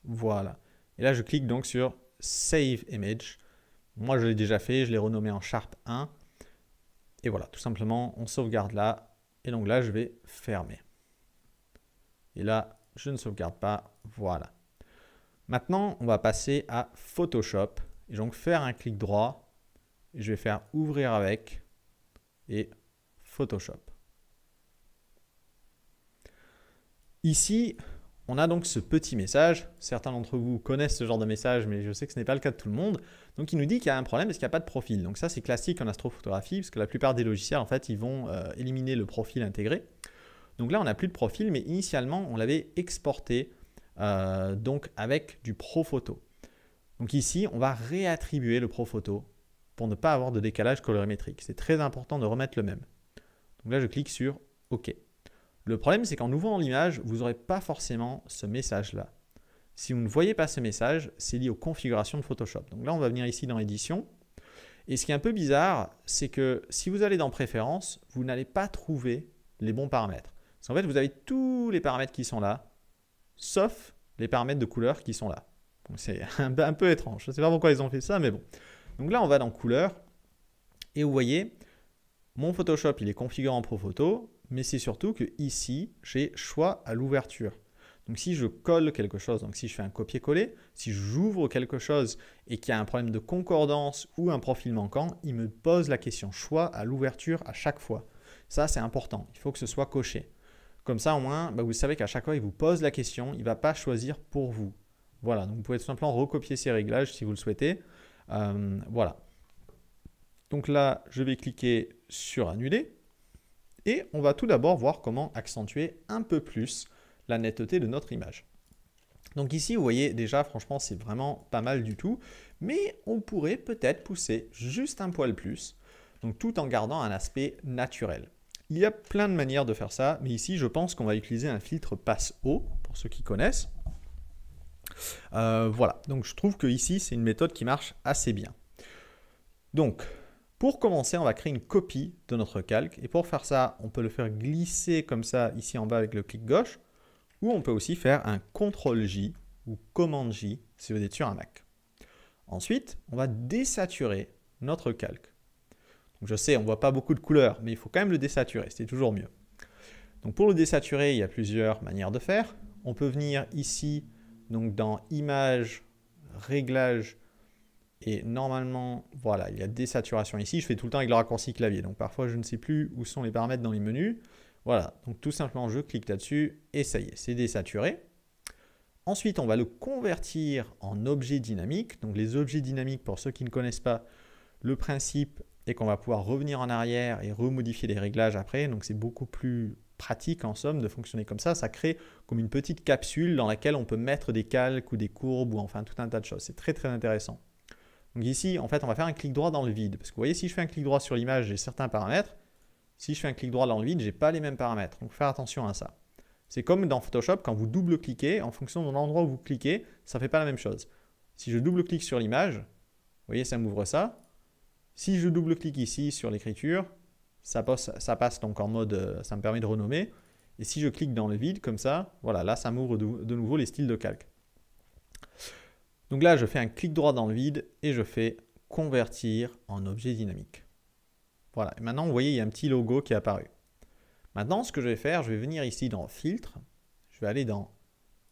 Voilà. Et là, je clique donc sur Save Image. Moi, je l'ai déjà fait, je l'ai renommé en Sharp 1. Et voilà, tout simplement, on sauvegarde là. Et donc là, je vais fermer. Et là, je ne sauvegarde pas. Voilà. Maintenant, on va passer à Photoshop. Et donc, faire un clic droit. Je vais faire Ouvrir avec et Photoshop. Ici, on a donc ce petit message. Certains d'entre vous connaissent ce genre de message, mais je sais que ce n'est pas le cas de tout le monde. Donc, il nous dit qu'il y a un problème parce qu'il n'y a pas de profil. Donc, ça, c'est classique en astrophotographie, parce que la plupart des logiciels, en fait, ils vont euh, éliminer le profil intégré. Donc là, on n'a plus de profil, mais initialement, on l'avait exporté euh, donc avec du Pro Donc ici, on va réattribuer le Pro pour ne pas avoir de décalage colorimétrique. C'est très important de remettre le même. Donc là, je clique sur OK. Le problème, c'est qu'en ouvrant l'image, vous n'aurez pas forcément ce message-là. Si vous ne voyez pas ce message, c'est lié aux configurations de Photoshop. Donc là, on va venir ici dans Édition. Et ce qui est un peu bizarre, c'est que si vous allez dans Préférences, vous n'allez pas trouver les bons paramètres. En fait, vous avez tous les paramètres qui sont là, sauf les paramètres de couleur qui sont là. C'est un peu étrange. Je ne sais pas pourquoi ils ont fait ça, mais bon. Donc là, on va dans couleurs et vous voyez, mon Photoshop, il est configuré en Pro-Photo, mais c'est surtout que ici, j'ai choix à l'ouverture. Donc si je colle quelque chose, donc si je fais un copier-coller, si j'ouvre quelque chose et qu'il y a un problème de concordance ou un profil manquant, il me pose la question choix à l'ouverture à chaque fois. Ça, c'est important. Il faut que ce soit coché. Comme ça, au moins, bah, vous savez qu'à chaque fois, il vous pose la question, il ne va pas choisir pour vous. Voilà, donc vous pouvez tout simplement recopier ces réglages si vous le souhaitez. Euh, voilà. Donc là, je vais cliquer sur annuler. Et on va tout d'abord voir comment accentuer un peu plus la netteté de notre image. Donc ici, vous voyez déjà, franchement, c'est vraiment pas mal du tout. Mais on pourrait peut-être pousser juste un poil plus, donc tout en gardant un aspect naturel. Il y a plein de manières de faire ça, mais ici, je pense qu'on va utiliser un filtre passe haut, pour ceux qui connaissent. Euh, voilà, donc je trouve que ici c'est une méthode qui marche assez bien. Donc, pour commencer, on va créer une copie de notre calque. Et pour faire ça, on peut le faire glisser comme ça ici en bas avec le clic gauche. Ou on peut aussi faire un CTRL-J ou commande j si vous êtes sur un Mac. Ensuite, on va désaturer notre calque. je sais, on voit pas beaucoup de couleurs, mais il faut quand même le désaturer, c'est toujours mieux. Donc pour le désaturer, il y a plusieurs manières de faire. On peut venir ici donc dans Images, Réglages, et normalement, voilà, il y a désaturation ici. Je fais tout le temps avec le raccourci clavier. Donc parfois, je ne sais plus où sont les paramètres dans les menus. Voilà, donc tout simplement, je clique là-dessus et ça y est, c'est désaturé. Ensuite, on va le convertir en objet dynamique. Donc les objets dynamiques, pour ceux qui ne connaissent pas le principe, est qu'on va pouvoir revenir en arrière et remodifier les réglages après. Donc c'est beaucoup plus pratique en somme de fonctionner comme ça. Ça crée comme une petite capsule dans laquelle on peut mettre des calques ou des courbes ou enfin tout un tas de choses. C'est très très intéressant. Donc ici, en fait, on va faire un clic droit dans le vide. Parce que vous voyez, si je fais un clic droit sur l'image, j'ai certains paramètres. Si je fais un clic droit dans le vide, j'ai pas les mêmes paramètres. Donc faire attention à ça. C'est comme dans Photoshop, quand vous double-cliquez, en fonction de l'endroit où vous cliquez, ça ne fait pas la même chose. Si je double-clique sur l'image, vous voyez, ça m'ouvre ça. Si je double-clique ici sur l'écriture, ça passe, donc en mode, euh, ça me permet de renommer. Et si je clique dans le vide, comme ça, voilà, là, ça m'ouvre de, nouveau les styles de calque. Donc là, je fais un clic droit dans le vide et je fais convertir en objet dynamique. Voilà, et maintenant, vous voyez, il y a un petit logo qui est apparu. Maintenant, ce que je vais faire, je vais venir ici dans Filtre, je vais aller dans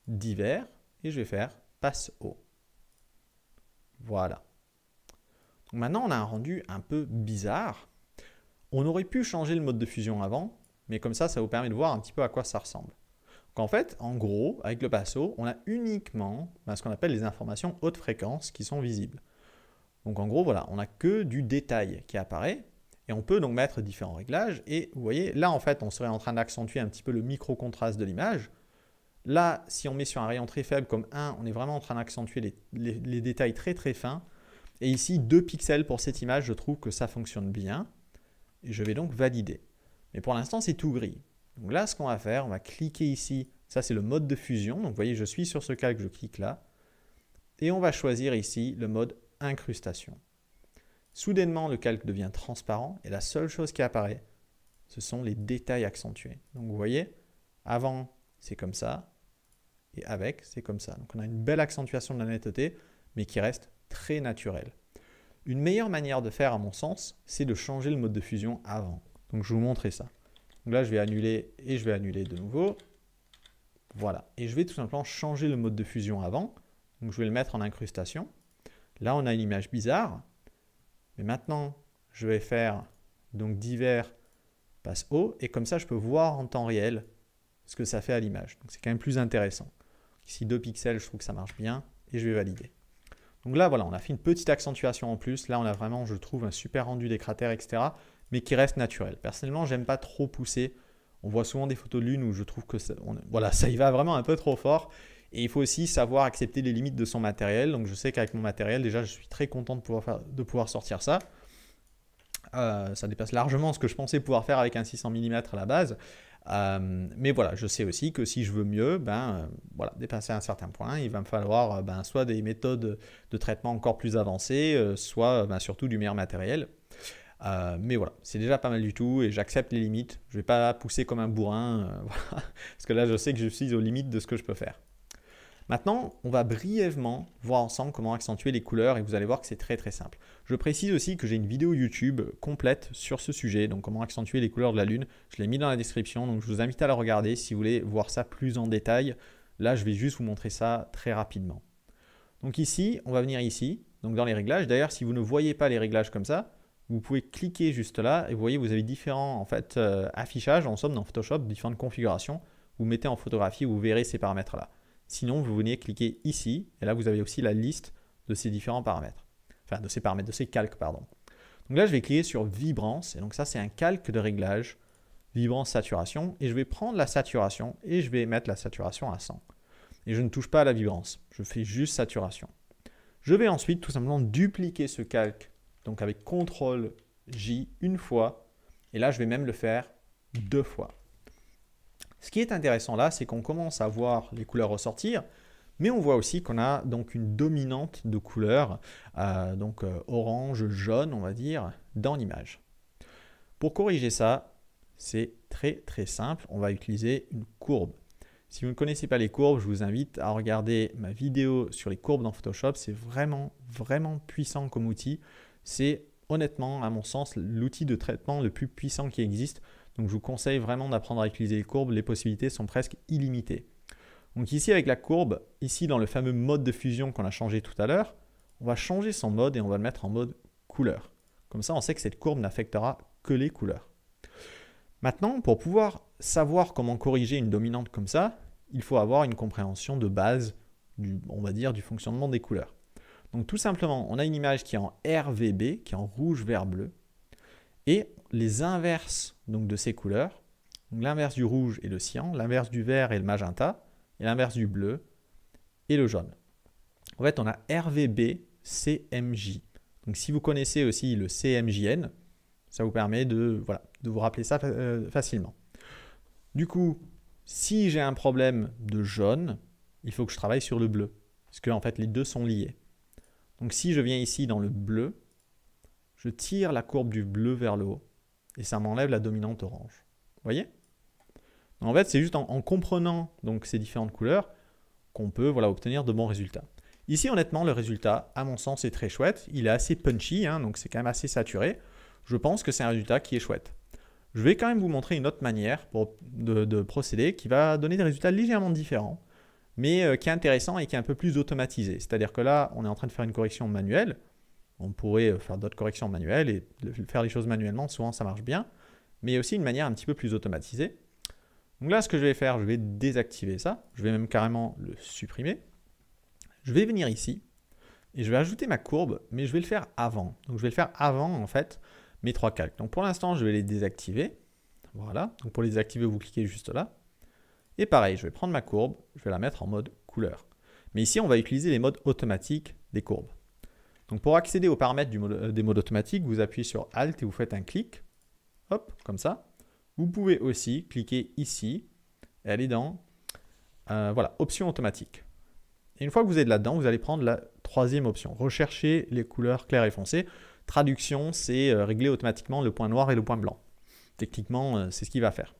Divers et je vais faire Passe haut. Voilà. maintenant, on a un rendu un peu bizarre on aurait pu changer le mode de fusion avant, mais comme ça, ça vous permet de voir un petit peu à quoi ça ressemble. Donc en fait, en gros, avec le passo, on a uniquement ben, ce qu'on appelle les informations haute fréquence qui sont visibles. Donc en gros, voilà, on n'a que du détail qui apparaît, et on peut donc mettre différents réglages, et vous voyez, là en fait, on serait en train d'accentuer un petit peu le micro-contraste de l'image. Là, si on met sur un rayon très faible comme 1, on est vraiment en train d'accentuer les, les détails très très fins. Et ici, 2 pixels pour cette image, je trouve que ça fonctionne bien. Et je vais donc valider. Mais pour l'instant, c'est tout gris. Donc là, ce qu'on va faire, on va cliquer ici. Ça, c'est le mode de fusion. Donc, vous voyez, je suis sur ce calque, je clique là. Et on va choisir ici le mode incrustation. Soudainement, le calque devient transparent et la seule chose qui apparaît, ce sont les détails accentués. Donc, vous voyez, avant, c'est comme ça. Et avec, c'est comme ça. Donc, on a une belle accentuation de la netteté, mais qui reste très naturelle. Une meilleure manière de faire, à mon sens, c'est de changer le mode de fusion avant. Donc je vais vous montrer ça. Donc là, je vais annuler et je vais annuler de nouveau. Voilà. Et je vais tout simplement changer le mode de fusion avant. Donc je vais le mettre en incrustation. Là, on a une image bizarre. Mais maintenant, je vais faire donc divers passe haut. Et comme ça, je peux voir en temps réel ce que ça fait à l'image. Donc c'est quand même plus intéressant. Ici, 2 pixels, je trouve que ça marche bien. Et je vais valider. Donc là, voilà, on a fait une petite accentuation en plus. Là, on a vraiment, je trouve, un super rendu des cratères, etc. Mais qui reste naturel. Personnellement, j'aime pas trop pousser. On voit souvent des photos de lune où je trouve que ça, voilà, ça y va vraiment un peu trop fort. Et il faut aussi savoir accepter les limites de son matériel. Donc je sais qu'avec mon matériel, déjà, je suis très content de pouvoir, de pouvoir sortir ça. Euh, ça dépasse largement ce que je pensais pouvoir faire avec un 600 mm à la base. Euh, mais voilà, je sais aussi que si je veux mieux, ben, euh, voilà, dépasser un certain point, il va me falloir euh, ben, soit des méthodes de traitement encore plus avancées, soit ben, surtout du meilleur matériel. mais voilà, c'est déjà pas mal du tout et j'accepte les limites. Je vais pas pousser comme un bourrin, parce que là je sais que je suis aux limites de ce que je peux faire. Maintenant, on va brièvement voir ensemble comment accentuer les couleurs et vous allez voir que c'est très très simple. Je précise aussi que j'ai une vidéo YouTube complète sur ce sujet, donc comment accentuer les couleurs de la lune. Je l'ai mis dans la description, donc je vous invite à la regarder si vous voulez voir ça plus en détail. Là, je vais juste vous montrer ça très rapidement. Donc ici, on va venir ici, donc dans les réglages. D'ailleurs, si vous ne voyez pas les réglages comme ça, vous pouvez cliquer juste là et vous voyez, vous avez différents en fait, euh, affichages, en somme, dans Photoshop, différentes configurations. Vous mettez en photographie, vous verrez ces paramètres-là. Sinon, vous venez cliquer ici, et là, vous avez aussi la liste de ces différents paramètres. Enfin, de ces paramètres, de ces calques, pardon. Donc là, je vais cliquer sur Vibrance, et donc ça, c'est un calque de réglage, Vibrance Saturation, et je vais prendre la saturation, et je vais mettre la saturation à 100. Et je ne touche pas à la vibrance, je fais juste Saturation. Je vais ensuite tout simplement dupliquer ce calque, donc avec CTRL J une fois, et là, je vais même le faire deux fois. Ce qui est intéressant là, c'est qu'on commence à voir les couleurs ressortir, mais on voit aussi qu'on a donc une dominante de couleurs, euh, donc euh, orange, jaune, on va dire, dans l'image. Pour corriger ça, c'est très très simple, on va utiliser une courbe. Si vous ne connaissez pas les courbes, je vous invite à regarder ma vidéo sur les courbes dans Photoshop. C'est vraiment, vraiment puissant comme outil. C'est honnêtement, à mon sens, l'outil de traitement le plus puissant qui existe donc je vous conseille vraiment d'apprendre à utiliser les courbes, les possibilités sont presque illimitées. Donc ici avec la courbe, ici dans le fameux mode de fusion qu'on a changé tout à l'heure, on va changer son mode et on va le mettre en mode couleur. Comme ça on sait que cette courbe n'affectera que les couleurs. Maintenant, pour pouvoir savoir comment corriger une dominante comme ça, il faut avoir une compréhension de base, du, on va dire, du fonctionnement des couleurs. Donc tout simplement, on a une image qui est en RVB, qui est en rouge, vert, bleu, et les inverses donc, de ces couleurs. L'inverse du rouge et le cyan, l'inverse du vert et le magenta, et l'inverse du bleu et le jaune. En fait, on a RVB, CMJ. Donc si vous connaissez aussi le CMJN, ça vous permet de, voilà, de vous rappeler ça euh, facilement. Du coup, si j'ai un problème de jaune, il faut que je travaille sur le bleu. Parce que fait, les deux sont liés. Donc si je viens ici dans le bleu, je tire la courbe du bleu vers le haut et ça m'enlève la dominante orange. Vous voyez En fait, c'est juste en, comprenant donc ces différentes couleurs qu'on peut voilà, obtenir de bons résultats. Ici, honnêtement, le résultat, à mon sens, est très chouette. Il est assez punchy, hein, donc c'est quand même assez saturé. Je pense que c'est un résultat qui est chouette. Je vais quand même vous montrer une autre manière de, procéder qui va donner des résultats légèrement différents, mais euh, qui est intéressant et qui est un peu plus automatisé. C'est-à-dire que là, on est en train de faire une correction manuelle. On pourrait euh, faire d'autres corrections manuelles et faire les choses manuellement, souvent ça marche bien, mais il y a aussi une manière un petit peu plus automatisée. Donc là, ce que je vais faire, je vais désactiver ça, je vais même carrément le supprimer. Je vais venir ici et je vais ajouter ma courbe, mais je vais le faire avant. Donc je vais le faire avant, en fait, mes trois calques. Donc pour l'instant, je vais les désactiver. Voilà, donc pour les désactiver, vous cliquez juste là. Et pareil, je vais prendre ma courbe, je vais la mettre en mode couleur. Mais ici, on va utiliser les modes automatiques des courbes. Donc pour accéder aux paramètres euh, des modes automatiques, vous appuyez sur Alt et vous faites un clic. Hop, comme ça. Vous pouvez aussi cliquer ici et aller dans euh, voilà, options automatiques. une fois que vous êtes là-dedans, vous allez prendre la troisième option. Rechercher les couleurs claires et foncées. Traduction, c'est euh, régler automatiquement le point noir et le point blanc. Techniquement, c'est ce qu'il va faire.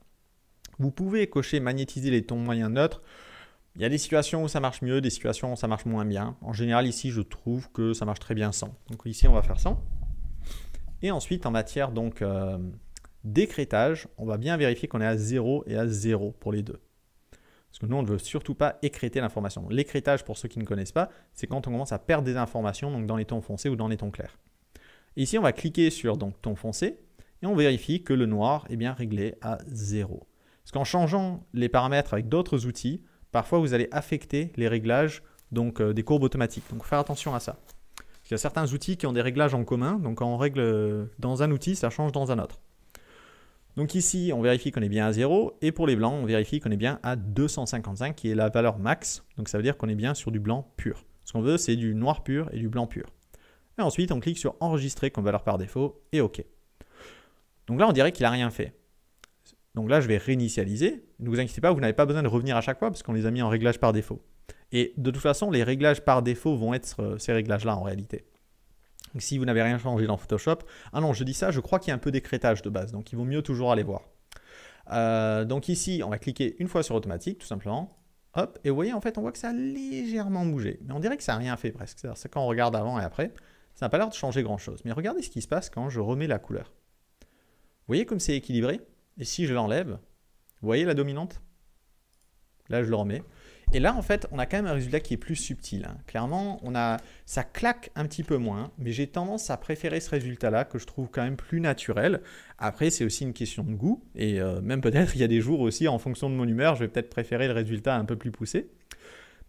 Vous pouvez cocher magnétiser les tons moyens neutres il y a des situations où ça marche mieux, des situations où ça marche moins bien. En général, ici, je trouve que ça marche très bien sans. Donc ici, on va faire sans. Et ensuite, en matière donc euh, d'écrétage, on va bien vérifier qu'on est à 0 et à 0 pour les deux. Parce que nous, on ne veut surtout pas écréter l'information. L'écrétage, pour ceux qui ne connaissent pas, c'est quand on commence à perdre des informations, donc dans les tons foncés ou dans les tons clairs. ici, on va cliquer sur donc ton foncé et on vérifie que le noir est bien réglé à 0. Parce qu'en changeant les paramètres avec d'autres outils, parfois vous allez affecter les réglages donc, euh, des courbes automatiques. Donc faire attention à ça. Il y a certains outils qui ont des réglages en commun, donc quand on règle euh, dans un outil, ça change dans un autre. Donc ici, on vérifie qu'on est bien à 0, et pour les blancs, on vérifie qu'on est bien à 255, qui est la valeur max, donc ça veut dire qu'on est bien sur du blanc pur. Ce qu'on veut, c'est du noir pur et du blanc pur. Et ensuite, on clique sur Enregistrer comme valeur par défaut, et OK. Donc là, on dirait qu'il n'a rien fait. Donc là, je vais réinitialiser. Ne vous inquiétez pas, vous n'avez pas besoin de revenir à chaque fois parce qu'on les a mis en réglage par défaut. Et de toute façon, les réglages par défaut vont être euh, ces réglages-là en réalité. Donc si vous n'avez rien changé dans Photoshop, ah non, je dis ça, je crois qu'il y a un peu d'écrétage de base, donc il vaut mieux toujours aller voir. Euh, donc ici, on va cliquer une fois sur automatique, tout simplement. Hop, et vous voyez, en fait, on voit que ça a légèrement bougé. Mais on dirait que ça n'a rien fait presque. C'est quand on regarde avant et après, ça n'a pas l'air de changer grand-chose. Mais regardez ce qui se passe quand je remets la couleur. Vous voyez comme c'est équilibré et si je l'enlève, vous voyez la dominante Là, je le remets. Et là, en fait, on a quand même un résultat qui est plus subtil. Hein. Clairement, on a, ça claque un petit peu moins, mais j'ai tendance à préférer ce résultat-là que je trouve quand même plus naturel. Après, c'est aussi une question de goût, et euh, même peut-être il y a des jours aussi, en fonction de mon humeur, je vais peut-être préférer le résultat un peu plus poussé.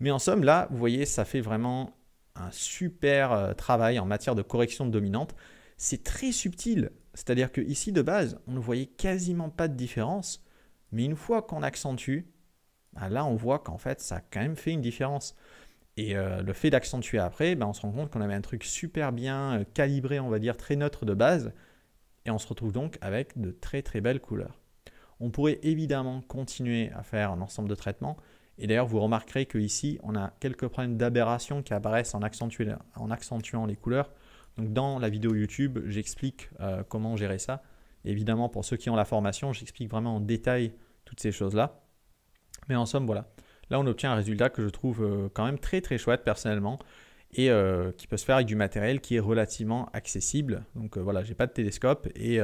Mais en somme, là, vous voyez, ça fait vraiment un super euh, travail en matière de correction de dominante. C'est très subtil, c'est-à-dire que ici de base, on ne voyait quasiment pas de différence, mais une fois qu'on accentue, ah, là on voit qu'en fait ça a quand même fait une différence. Et euh, le fait d'accentuer après, ben, on se rend compte qu'on avait un truc super bien euh, calibré, on va dire très neutre de base, et on se retrouve donc avec de très très belles couleurs. On pourrait évidemment continuer à faire un ensemble de traitements, et d'ailleurs vous remarquerez qu'ici on a quelques problèmes d'aberration qui apparaissent en accentuant les couleurs, donc dans la vidéo YouTube, j'explique euh, comment gérer ça. évidemment, pour ceux qui ont la formation, j'explique vraiment en détail toutes ces choses-là. Mais en somme, voilà. Là, on obtient un résultat que je trouve euh, quand même très très chouette personnellement et euh, qui peut se faire avec du matériel qui est relativement accessible. Donc voilà, j'ai pas de télescope et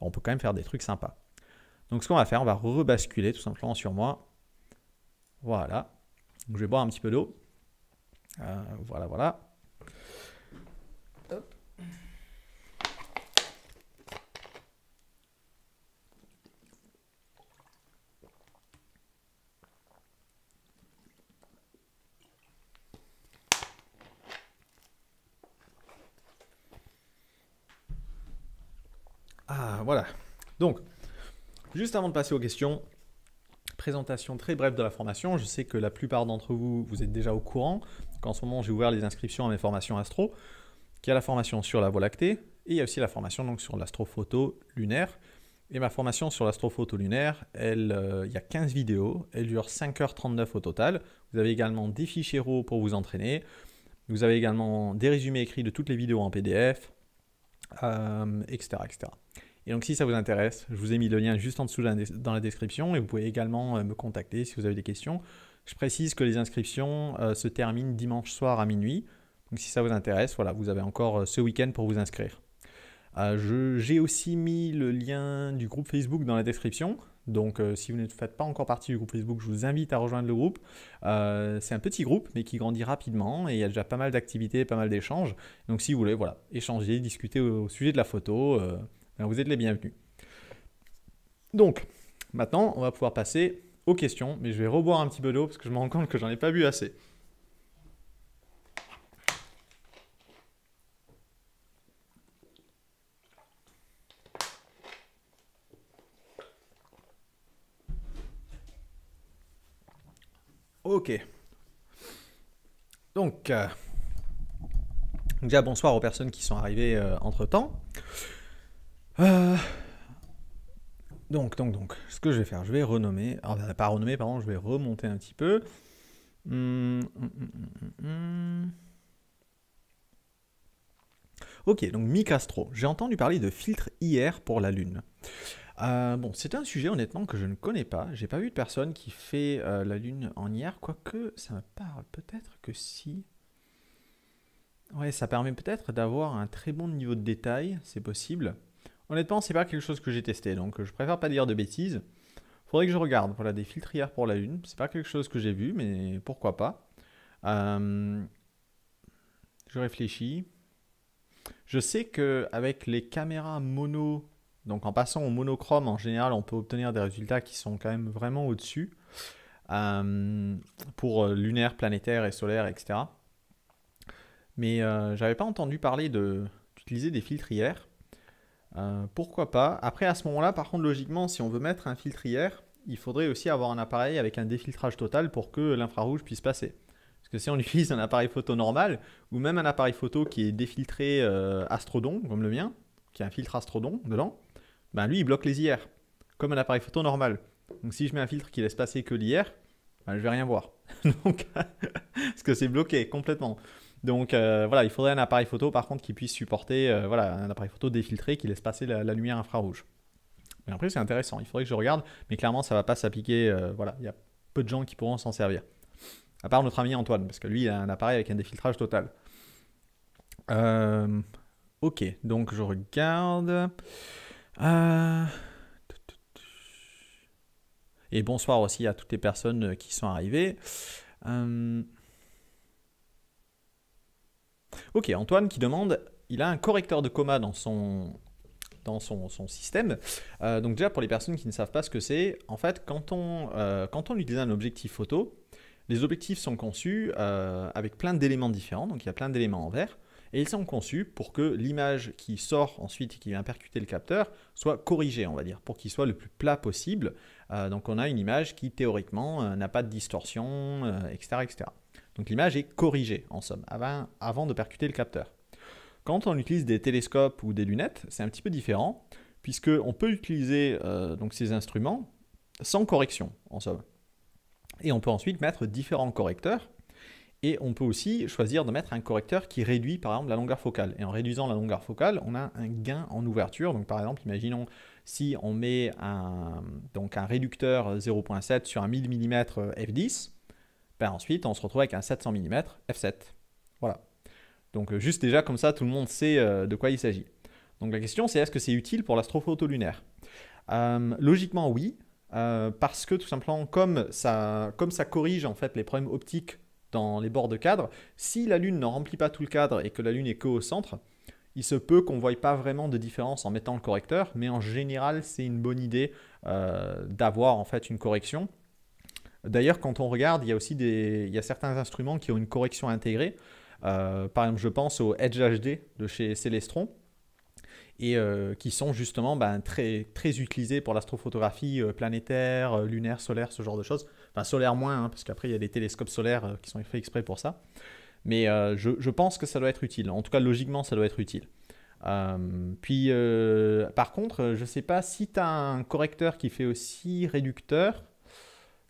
on peut quand même faire des trucs sympas. Donc ce qu'on va faire, on va rebasculer tout simplement sur moi. Voilà. je vais boire un petit peu d'eau. voilà, voilà. Ah, voilà. Donc, juste avant de passer aux questions, présentation très brève de la formation. Je sais que la plupart d'entre vous, vous êtes déjà au courant qu'en ce moment, j'ai ouvert les inscriptions à mes formations astro, qui a la formation sur la Voie lactée, et il y a aussi la formation donc, sur l'astrophoto lunaire. Et ma formation sur l'astrophoto lunaire, elle, euh, il y a 15 vidéos, elle dure 5h39 au total. Vous avez également des fichiers RAW pour vous entraîner. Vous avez également des résumés écrits de toutes les vidéos en PDF, etc., euh, etc. Et donc si ça vous intéresse, je vous ai mis le lien juste en dessous dans la description et vous pouvez également euh, me contacter si vous avez des questions. Je précise que les inscriptions euh, se terminent dimanche soir à minuit. Donc si ça vous intéresse, voilà, vous avez encore ce week-end pour vous inscrire. J'ai aussi mis le lien du groupe Facebook dans la description. Donc, euh, si vous ne faites pas encore partie du groupe Facebook, je vous invite à rejoindre le groupe. Euh, c'est un petit groupe, mais qui grandit rapidement et il y a déjà pas mal d'activités, pas mal d'échanges. Donc, si vous voulez, voilà, échanger, discuter au, sujet de la photo, euh, ben, vous êtes les bienvenus. Donc, maintenant, on va pouvoir passer aux questions, mais je vais reboire un petit peu d'eau parce que je me rends compte que j'en ai pas bu assez. Ok. Donc, euh, déjà bonsoir aux personnes qui sont arrivées euh, entre temps. Euh, donc, donc, donc, ce que je vais faire, je vais renommer, alors ah, ben, pas renommer, pardon, je vais remonter un petit peu. Hmm, hmm, hmm, ok, donc Micastro. J'ai entendu parler de filtre IR pour la Lune. Euh, bon, c'est un sujet honnêtement que je ne connais pas. J'ai pas vu de personne qui fait euh, la lune en hier, quoique ça me parle peut-être que si. Ouais, ça permet peut-être d'avoir un très bon niveau de détail, c'est possible. Honnêtement, c'est pas quelque chose que j'ai testé, donc euh, je préfère pas dire de bêtises. Faudrait que je regarde. Voilà, des filtrières pour la lune, c'est pas quelque chose que j'ai vu, mais pourquoi pas. Je réfléchis. Je sais que avec les caméras mono donc en passant au monochrome, en général, on peut obtenir des résultats qui sont quand même vraiment au-dessus euh, pour euh, lunaire, planétaire et solaire, etc. Mais je euh, j'avais pas entendu parler d'utiliser des filtres IR. pourquoi pas Après, à ce moment-là, par contre, logiquement, si on veut mettre un filtre IR, il faudrait aussi avoir un appareil avec un défiltrage total pour que l'infrarouge puisse passer. Parce que si on utilise un appareil photo normal, ou même un appareil photo qui est défiltré Astrodon, comme le mien, qui a un filtre Astrodon dedans, ben lui, il bloque les IR, comme un appareil photo normal. Donc si je mets un filtre qui laisse passer que l'IR, ben, je vais rien voir. Donc, parce que c'est bloqué complètement. Donc euh, voilà, il faudrait un appareil photo par contre qui puisse supporter euh, voilà, un appareil photo défiltré qui laisse passer la, lumière infrarouge. Mais après, c'est intéressant, il faudrait que je regarde, mais clairement, ça ne va pas s'appliquer. Euh, voilà, il y a peu de gens qui pourront s'en servir. À part notre ami Antoine, parce que lui, il a un appareil avec un défiltrage total. ok, donc je regarde. Euh, Et bonsoir aussi à toutes les personnes euh, qui sont arrivées. Euh, ok, Antoine qui demande, il a un correcteur de coma dans son, dans son, son système. donc déjà, pour les personnes qui ne savent pas ce que c'est, en fait, quand on, quand on utilise un objectif photo, les objectifs sont conçus avec plein d'éléments différents. Donc il y a plein d'éléments en vert et ils sont conçus pour que l'image qui sort ensuite et qui vient percuter le capteur soit corrigée, on va dire, pour qu'il soit le plus plat possible. Euh, donc on a une image qui théoriquement euh, n'a pas de distorsion, euh, etc., Donc l'image est corrigée en somme avant, avant de percuter le capteur. Quand on utilise des télescopes ou des lunettes, c'est un petit peu différent puisque on peut utiliser donc ces instruments sans correction en somme. Et on peut ensuite mettre différents correcteurs et on peut aussi choisir de mettre un correcteur qui réduit par exemple la longueur focale. Et en réduisant la longueur focale, on a un gain en ouverture. Donc par exemple, imaginons si on met un, donc un réducteur 0.7 sur un 1000 mm f10, ben ensuite on se retrouve avec un 700 mm f7. Voilà. Donc juste déjà comme ça, tout le monde sait euh, de quoi il s'agit. Donc la question c'est est-ce que c'est utile pour l'astrophoto lunaire euh, Logiquement oui, euh, parce que tout simplement comme ça, comme ça corrige en fait les problèmes optiques dans les bords de cadre, si la Lune ne remplit pas tout le cadre et que la Lune est qu'au au centre, il se peut qu'on ne voie pas vraiment de différence en mettant le correcteur, mais en général, c'est une bonne idée euh, d'avoir en fait une correction. D'ailleurs, quand on regarde, il y a aussi des, il y certains instruments qui ont une correction intégrée. Euh, par exemple, je pense au Edge HD de chez Celestron et euh, qui sont justement ben, très, très utilisés pour l'astrophotographie planétaire, lunaire, solaire, ce genre de choses. Enfin, solaire moins, hein, parce qu'après, il y a des télescopes solaires euh, qui sont faits exprès pour ça. Mais euh, je, pense que ça doit être utile. En tout cas, logiquement, ça doit être utile. Euh, puis, par contre, je ne sais pas si tu as un correcteur qui fait aussi réducteur.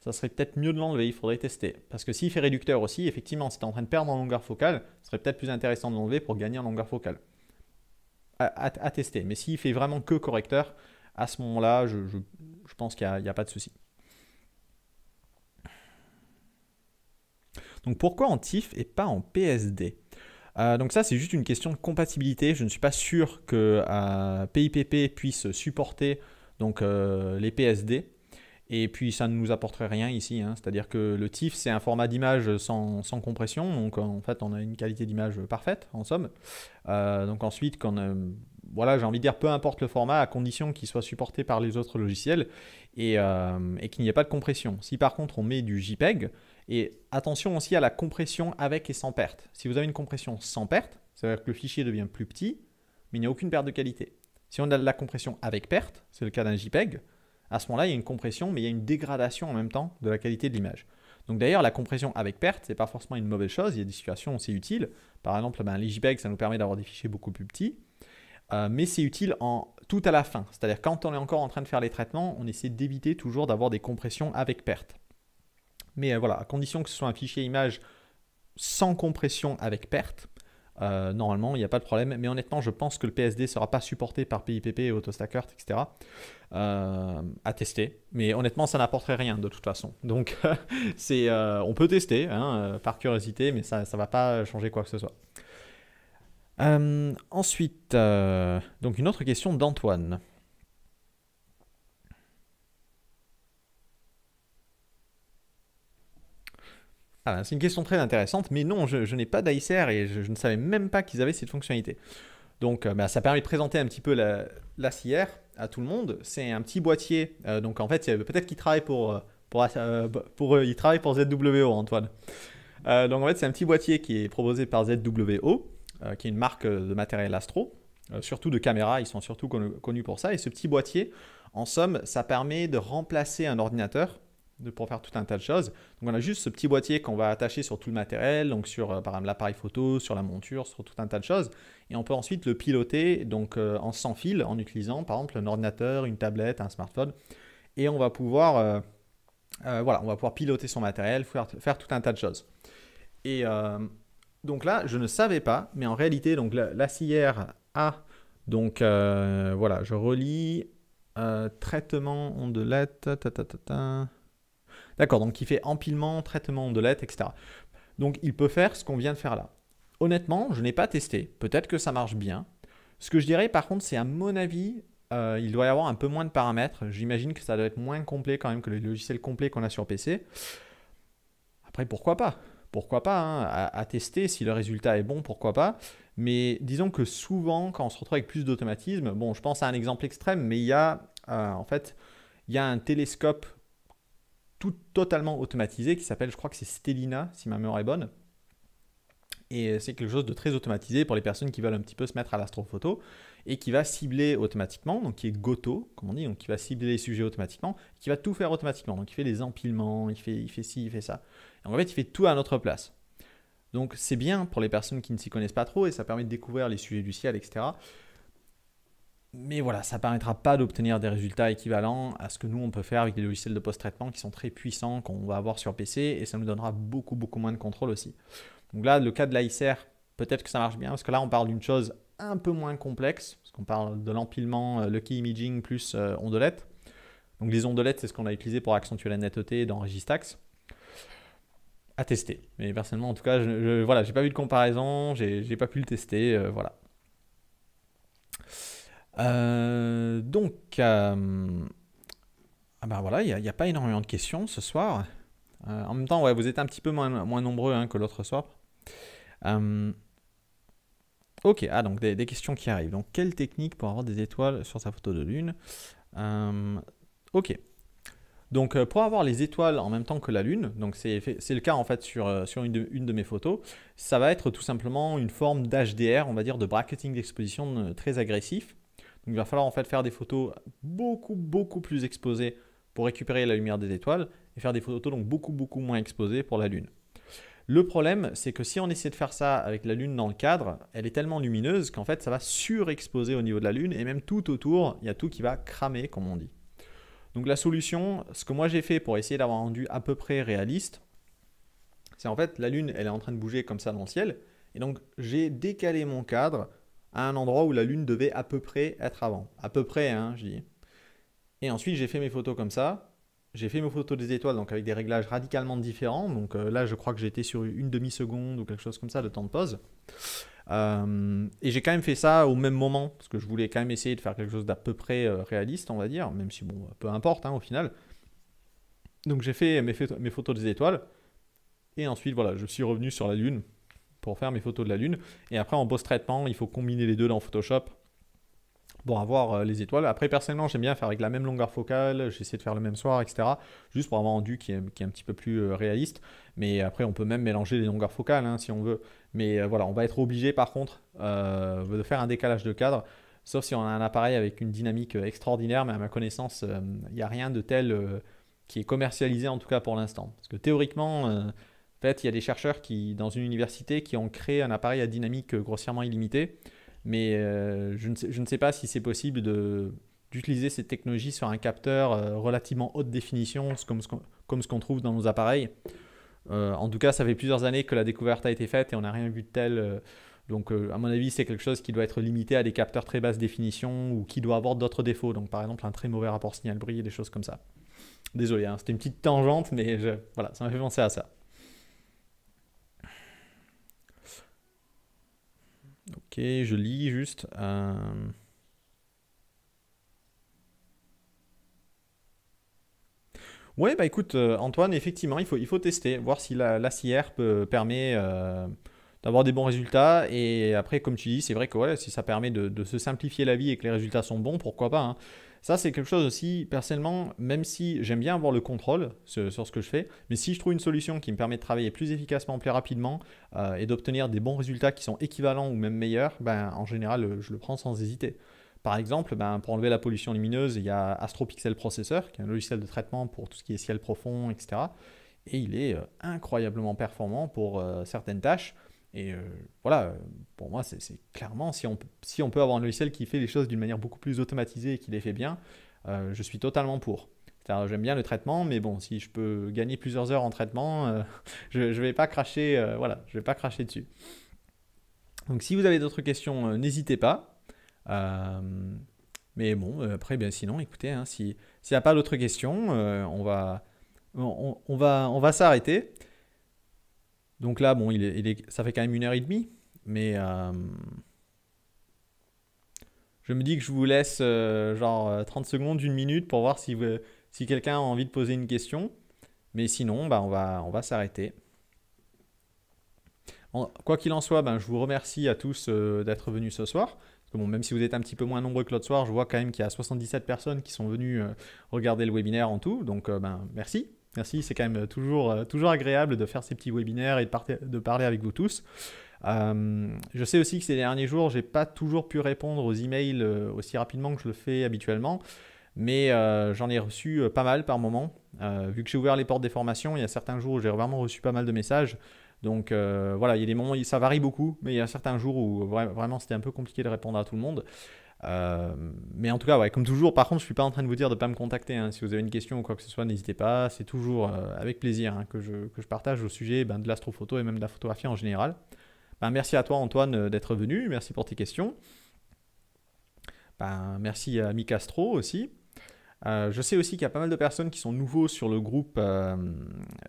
Ça serait peut-être mieux de l'enlever, il faudrait tester. Parce que s'il fait réducteur aussi, effectivement, si tu es en train de perdre en longueur focale, ce serait peut-être plus intéressant de l'enlever pour gagner en longueur focale. À, tester. Mais s'il fait vraiment que correcteur, à ce moment-là, je, pense qu'il n'y a pas de souci. Donc pourquoi en TIFF et pas en PSD euh, donc ça, c'est juste une question de compatibilité. Je ne suis pas sûr que PIPP euh, puisse supporter donc, euh, les PSD. Et puis ça ne nous apporterait rien ici. Hein. C'est-à-dire que le TIFF, c'est un format d'image sans, compression. Donc en fait, on a une qualité d'image parfaite, en somme. donc ensuite, quand, voilà, j'ai envie de dire, peu importe le format, à condition qu'il soit supporté par les autres logiciels et qu'il n'y ait pas de compression. Si par contre on met du JPEG, et attention aussi à la compression avec et sans perte. Si vous avez une compression sans perte, c'est-à-dire que le fichier devient plus petit, mais il n'y a aucune perte de qualité. Si on a de la compression avec perte, c'est le cas d'un JPEG, à ce moment-là, il y a une compression, mais il y a une dégradation en même temps de la qualité de l'image. Donc d'ailleurs, la compression avec perte, n'est pas forcément une mauvaise chose. Il y a des situations où c'est utile. Par exemple, ben, les JPEG, ça nous permet d'avoir des fichiers beaucoup plus petits. Euh, mais c'est utile en tout à la fin. C'est-à-dire quand on est encore en train de faire les traitements, on essaie d'éviter toujours d'avoir des compressions avec perte mais euh, voilà, à condition que ce soit un fichier image sans compression avec perte, euh, normalement, il n'y a pas de problème. Mais honnêtement, je pense que le PSD ne sera pas supporté par PIPP et AutoStackert, etc. Euh, à tester. Mais honnêtement, ça n'apporterait rien de toute façon. Donc, c'est, on peut tester hein, par curiosité, mais ça ne va pas changer quoi que ce soit. ensuite, donc une autre question d'Antoine. Ah, c'est une question très intéressante, mais non, je, n'ai pas d'ICR et je, ne savais même pas qu'ils avaient cette fonctionnalité. Donc euh, bah, ça permet de présenter un petit peu la, à tout le monde. C'est un petit boîtier, euh, donc en fait peut-être qu'il travaille pour, euh, pour, pour, pour ZWO Antoine. donc en fait c'est un petit boîtier qui est proposé par ZWO, qui est une marque de matériel astro, surtout de caméras. ils sont surtout connus pour ça. Et ce petit boîtier, en somme, ça permet de remplacer un ordinateur pour faire tout un tas de choses. Donc on a juste ce petit boîtier qu'on va attacher sur tout le matériel, donc sur euh, par exemple l'appareil photo, sur la monture, sur tout un tas de choses. Et on peut ensuite le piloter donc euh, en sans fil en utilisant par exemple un ordinateur, une tablette, un smartphone. Et on va pouvoir, euh, voilà, on va pouvoir piloter son matériel, faire, tout un tas de choses. Et donc là, je ne savais pas, mais en réalité, donc la, la a, donc voilà, je relis traitement ondelette. Ta, D'accord, donc qui fait empilement, traitement de lettres, etc. Donc il peut faire ce qu'on vient de faire là. Honnêtement, je n'ai pas testé. Peut-être que ça marche bien. Ce que je dirais par contre, c'est à mon avis, euh, il doit y avoir un peu moins de paramètres. J'imagine que ça doit être moins complet quand même que le logiciel complet qu'on a sur PC. Après, pourquoi pas Pourquoi pas hein, à, tester si le résultat est bon, pourquoi pas Mais disons que souvent, quand on se retrouve avec plus d'automatisme, bon, je pense à un exemple extrême, mais il y a euh, en fait, il y a un télescope tout totalement automatisé qui s'appelle, je crois que c'est Stellina, si ma mémoire est bonne. Et c'est quelque chose de très automatisé pour les personnes qui veulent un petit peu se mettre à l'astrophoto et qui va cibler automatiquement, donc qui est Goto, comme on dit, donc qui va cibler les sujets automatiquement, qui va tout faire automatiquement. Donc il fait les empilements, il fait, il fait ci, il fait ça. Et en fait, il fait tout à notre place. Donc c'est bien pour les personnes qui ne s'y connaissent pas trop et ça permet de découvrir les sujets du ciel, etc mais voilà, ça ne permettra pas d'obtenir des résultats équivalents à ce que nous, on peut faire avec des logiciels de post-traitement qui sont très puissants, qu'on va avoir sur PC, et ça nous donnera beaucoup, beaucoup moins de contrôle aussi. Donc là, le cas de l'ICR, peut-être que ça marche bien, parce que là, on parle d'une chose un peu moins complexe, parce qu'on parle de l'empilement euh, Lucky Imaging plus ondelettes. Euh, ondelette. Donc les ondelettes, c'est ce qu'on a utilisé pour accentuer la netteté dans Registax. À tester. Mais personnellement, en tout cas, je, n'ai voilà, j'ai pas vu de comparaison, j'ai pas pu le tester, euh, voilà. Euh, donc, euh, ah ben voilà, il n'y a, pas énormément de questions ce soir. Euh, en même temps, ouais, vous êtes un petit peu moins, moins nombreux hein, que l'autre soir. ok, ah donc des, questions qui arrivent. Donc, quelle technique pour avoir des étoiles sur sa photo de lune Ok. Donc, pour avoir les étoiles en même temps que la lune, donc c'est le cas en fait sur, sur une, une, de, mes photos, ça va être tout simplement une forme d'HDR, on va dire, de bracketing d'exposition très agressif. Donc il va falloir en fait faire des photos beaucoup beaucoup plus exposées pour récupérer la lumière des étoiles et faire des photos donc beaucoup beaucoup moins exposées pour la Lune. Le problème, c'est que si on essaie de faire ça avec la Lune dans le cadre, elle est tellement lumineuse qu'en fait ça va surexposer au niveau de la Lune et même tout autour, il y a tout qui va cramer comme on dit. Donc la solution, ce que moi j'ai fait pour essayer d'avoir rendu à peu près réaliste, c'est en fait la Lune, elle est en train de bouger comme ça dans le ciel, et donc j'ai décalé mon cadre à un endroit où la Lune devait à peu près être avant. À peu près, hein, je dis. Et ensuite, j'ai fait mes photos comme ça. J'ai fait mes photos des étoiles, donc avec des réglages radicalement différents. Donc euh, là, je crois que j'étais sur une demi-seconde ou quelque chose comme ça de temps de pause. Euh, et j'ai quand même fait ça au même moment, parce que je voulais quand même essayer de faire quelque chose d'à peu près euh, réaliste, on va dire, même si, bon, peu importe, hein, au final. Donc j'ai fait mes, mes photos des étoiles. Et ensuite, voilà, je suis revenu sur la Lune pour faire mes photos de la Lune. Et après, en post-traitement, il faut combiner les deux dans Photoshop pour avoir euh, les étoiles. Après, personnellement, j'aime bien faire avec la même longueur focale, j'essaie de faire le même soir, etc. Juste pour avoir un rendu qui est, un petit peu plus euh, réaliste. Mais après, on peut même mélanger les longueurs focales hein, si on veut. Mais euh, voilà, on va être obligé par contre de faire un décalage de cadre. Sauf si on a un appareil avec une dynamique extraordinaire, mais à ma connaissance, il n'y a rien de tel qui est commercialisé en tout cas pour l'instant. Parce que théoriquement, fait, il y a des chercheurs qui, dans une université qui ont créé un appareil à dynamique grossièrement illimité. mais euh, je, ne sais, pas si c'est possible d'utiliser cette technologie sur un capteur euh, relativement haute définition, comme ce qu'on trouve dans nos appareils. Euh, en tout cas, ça fait plusieurs années que la découverte a été faite et on n'a rien vu de tel. donc, à mon avis, c'est quelque chose qui doit être limité à des capteurs très basse définition ou qui doit avoir d'autres défauts. Donc, par exemple, un très mauvais rapport signal-bruit et des choses comme ça. Désolé, hein, c'était une petite tangente, mais voilà, ça m'a fait penser à ça. Ok, je lis juste. Euh. Ouais, bah écoute, euh, Antoine, effectivement, il faut, il faut tester, voir si la, la permet euh, d'avoir des bons résultats. Et après, comme tu dis, c'est vrai que si ça permet de, se simplifier la vie et que les résultats sont bons, pourquoi pas. Hein. Ça, c'est quelque chose aussi, personnellement, même si j'aime bien avoir le contrôle sur, ce que je fais, mais si je trouve une solution qui me permet de travailler plus efficacement, plus rapidement euh, et d'obtenir des bons résultats qui sont équivalents ou même meilleurs, ben, en général, je le prends sans hésiter. Par exemple, ben, pour enlever la pollution lumineuse, il y a AstroPixel Processor, qui est un logiciel de traitement pour tout ce qui est ciel profond, etc. Et il est euh, incroyablement performant pour euh, certaines tâches. Et euh, voilà, pour moi, c'est clairement, si on, si on peut avoir un logiciel qui fait les choses d'une manière beaucoup plus automatisée et qui les fait bien, euh, je suis totalement pour. J'aime bien le traitement, mais bon, si je peux gagner plusieurs heures en traitement, euh, je ne vais pas cracher, voilà, je vais pas cracher dessus. Donc si vous avez d'autres questions, n'hésitez pas. mais bon, après, sinon, écoutez, hein, s'il n'y a pas d'autres questions, on va, on, va, on va s'arrêter. Donc là, bon, il est, ça fait quand même une heure et demie, mais euh, je me dis que je vous laisse euh, genre 30 euh, secondes, une minute pour voir si, si quelqu'un a envie de poser une question. Mais sinon, bah, on va, on va s'arrêter. quoi qu'il en soit, ben, je vous remercie à tous d'être venus ce soir. même si vous êtes un petit peu moins nombreux que l'autre soir, je vois quand même qu'il y a 77 personnes qui sont venues regarder le webinaire en tout. Donc, ben, merci. Merci, c'est quand même toujours, euh, toujours agréable de faire ces petits webinaires et de, parler avec vous tous. Euh, je sais aussi que ces derniers jours, j'ai pas toujours pu répondre aux emails euh, aussi rapidement que je le fais habituellement, mais j'en ai reçu pas mal par moment. vu que j'ai ouvert les portes des formations, il y a certains jours où j'ai vraiment reçu pas mal de messages. Donc voilà, il y a des moments où ça varie beaucoup, mais il y a certains jours où vraiment c'était un peu compliqué de répondre à tout le monde. Euh, mais en tout cas, comme toujours, par contre, je suis pas en train de vous dire de pas me contacter. Hein. Si vous avez une question ou quoi que ce soit, n'hésitez pas. C'est toujours euh, avec plaisir hein, que, je, que, je, partage au sujet ben, de l'astrophoto et même de la photographie en général. Ben, merci à toi, Antoine, euh, d'être venu. Merci pour tes questions. Ben, merci à Micastro aussi. je sais aussi qu'il y a pas mal de personnes qui sont nouveaux sur le groupe,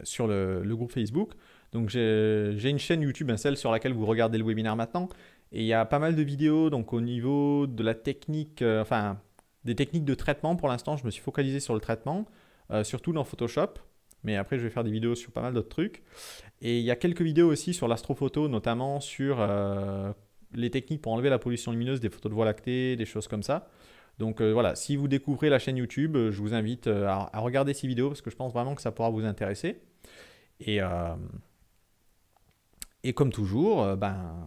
sur le, le, groupe Facebook. Donc j'ai une chaîne YouTube, hein, celle sur laquelle vous regardez le webinaire maintenant. Et il y a pas mal de vidéos, donc au niveau de la technique, euh, enfin des techniques de traitement, pour l'instant je me suis focalisé sur le traitement, euh, surtout dans Photoshop, mais après je vais faire des vidéos sur pas mal d'autres trucs. Et il y a quelques vidéos aussi sur l'astrophoto, notamment sur euh, les techniques pour enlever la pollution lumineuse des photos de voie lactées, des choses comme ça. Donc voilà, si vous découvrez la chaîne YouTube, je vous invite à, regarder ces vidéos parce que je pense vraiment que ça pourra vous intéresser. Et, et comme toujours, ben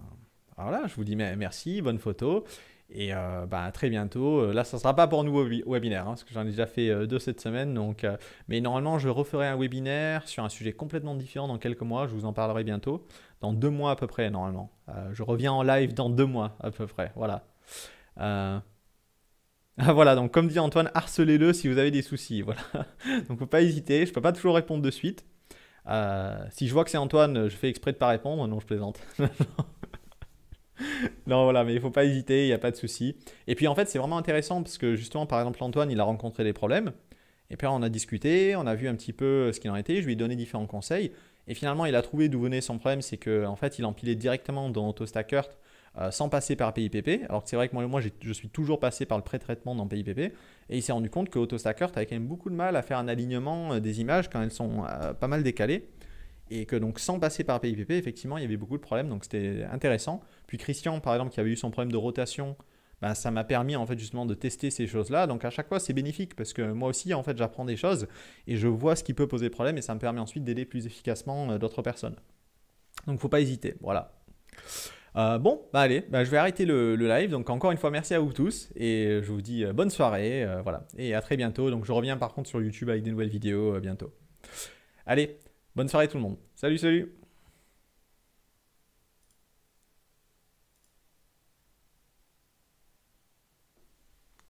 alors là, je vous dis merci, bonne photo. Et euh, bah, à très bientôt. Euh, là, ça ne sera pas pour nouveau webinaire, hein, parce que j'en ai déjà fait euh, deux cette semaine. Donc, mais normalement, je referai un webinaire sur un sujet complètement différent dans quelques mois. Je vous en parlerai bientôt. Dans deux mois à peu près, normalement. je reviens en live dans deux mois à peu près. Voilà. Ah, voilà, donc comme dit Antoine, harcelez-le si vous avez des soucis. Voilà. donc, faut pas hésiter. Je peux pas toujours répondre de suite. si je vois que c'est Antoine, je fais exprès de ne pas répondre. Non, je plaisante. non, voilà, mais il faut pas hésiter, il n'y a pas de souci. Et puis en fait, c'est vraiment intéressant parce que justement, par exemple, Antoine, il a rencontré des problèmes. Et puis on a discuté, on a vu un petit peu euh, ce qu'il en était, je lui ai donné différents conseils. Et finalement, il a trouvé d'où venait son problème, c'est qu'en en fait, il empilait directement dans AutoStacker euh, sans passer par PIPP. Alors que c'est vrai que moi, moi je suis toujours passé par le pré-traitement dans PIPP. Et il s'est rendu compte que AutoStacker avait quand même beaucoup de mal à faire un alignement euh, des images quand elles sont pas mal décalées. Et que donc sans passer par PIPP, effectivement, il y avait beaucoup de problèmes, donc c'était intéressant. Puis Christian, par exemple, qui avait eu son problème de rotation, bah, ça m'a permis en fait justement de tester ces choses-là. Donc à chaque fois, c'est bénéfique parce que moi aussi, en fait, j'apprends des choses et je vois ce qui peut poser problème et ça me permet ensuite d'aider plus efficacement euh, d'autres personnes. Donc faut pas hésiter. Voilà. Euh, bon, bah allez, bah, je vais arrêter le, live. Donc encore une fois, merci à vous tous et je vous dis euh, bonne soirée, voilà, et à très bientôt. Donc je reviens par contre sur YouTube avec des nouvelles vidéos bientôt. Allez, Bonne soirée tout le monde. Salut, salut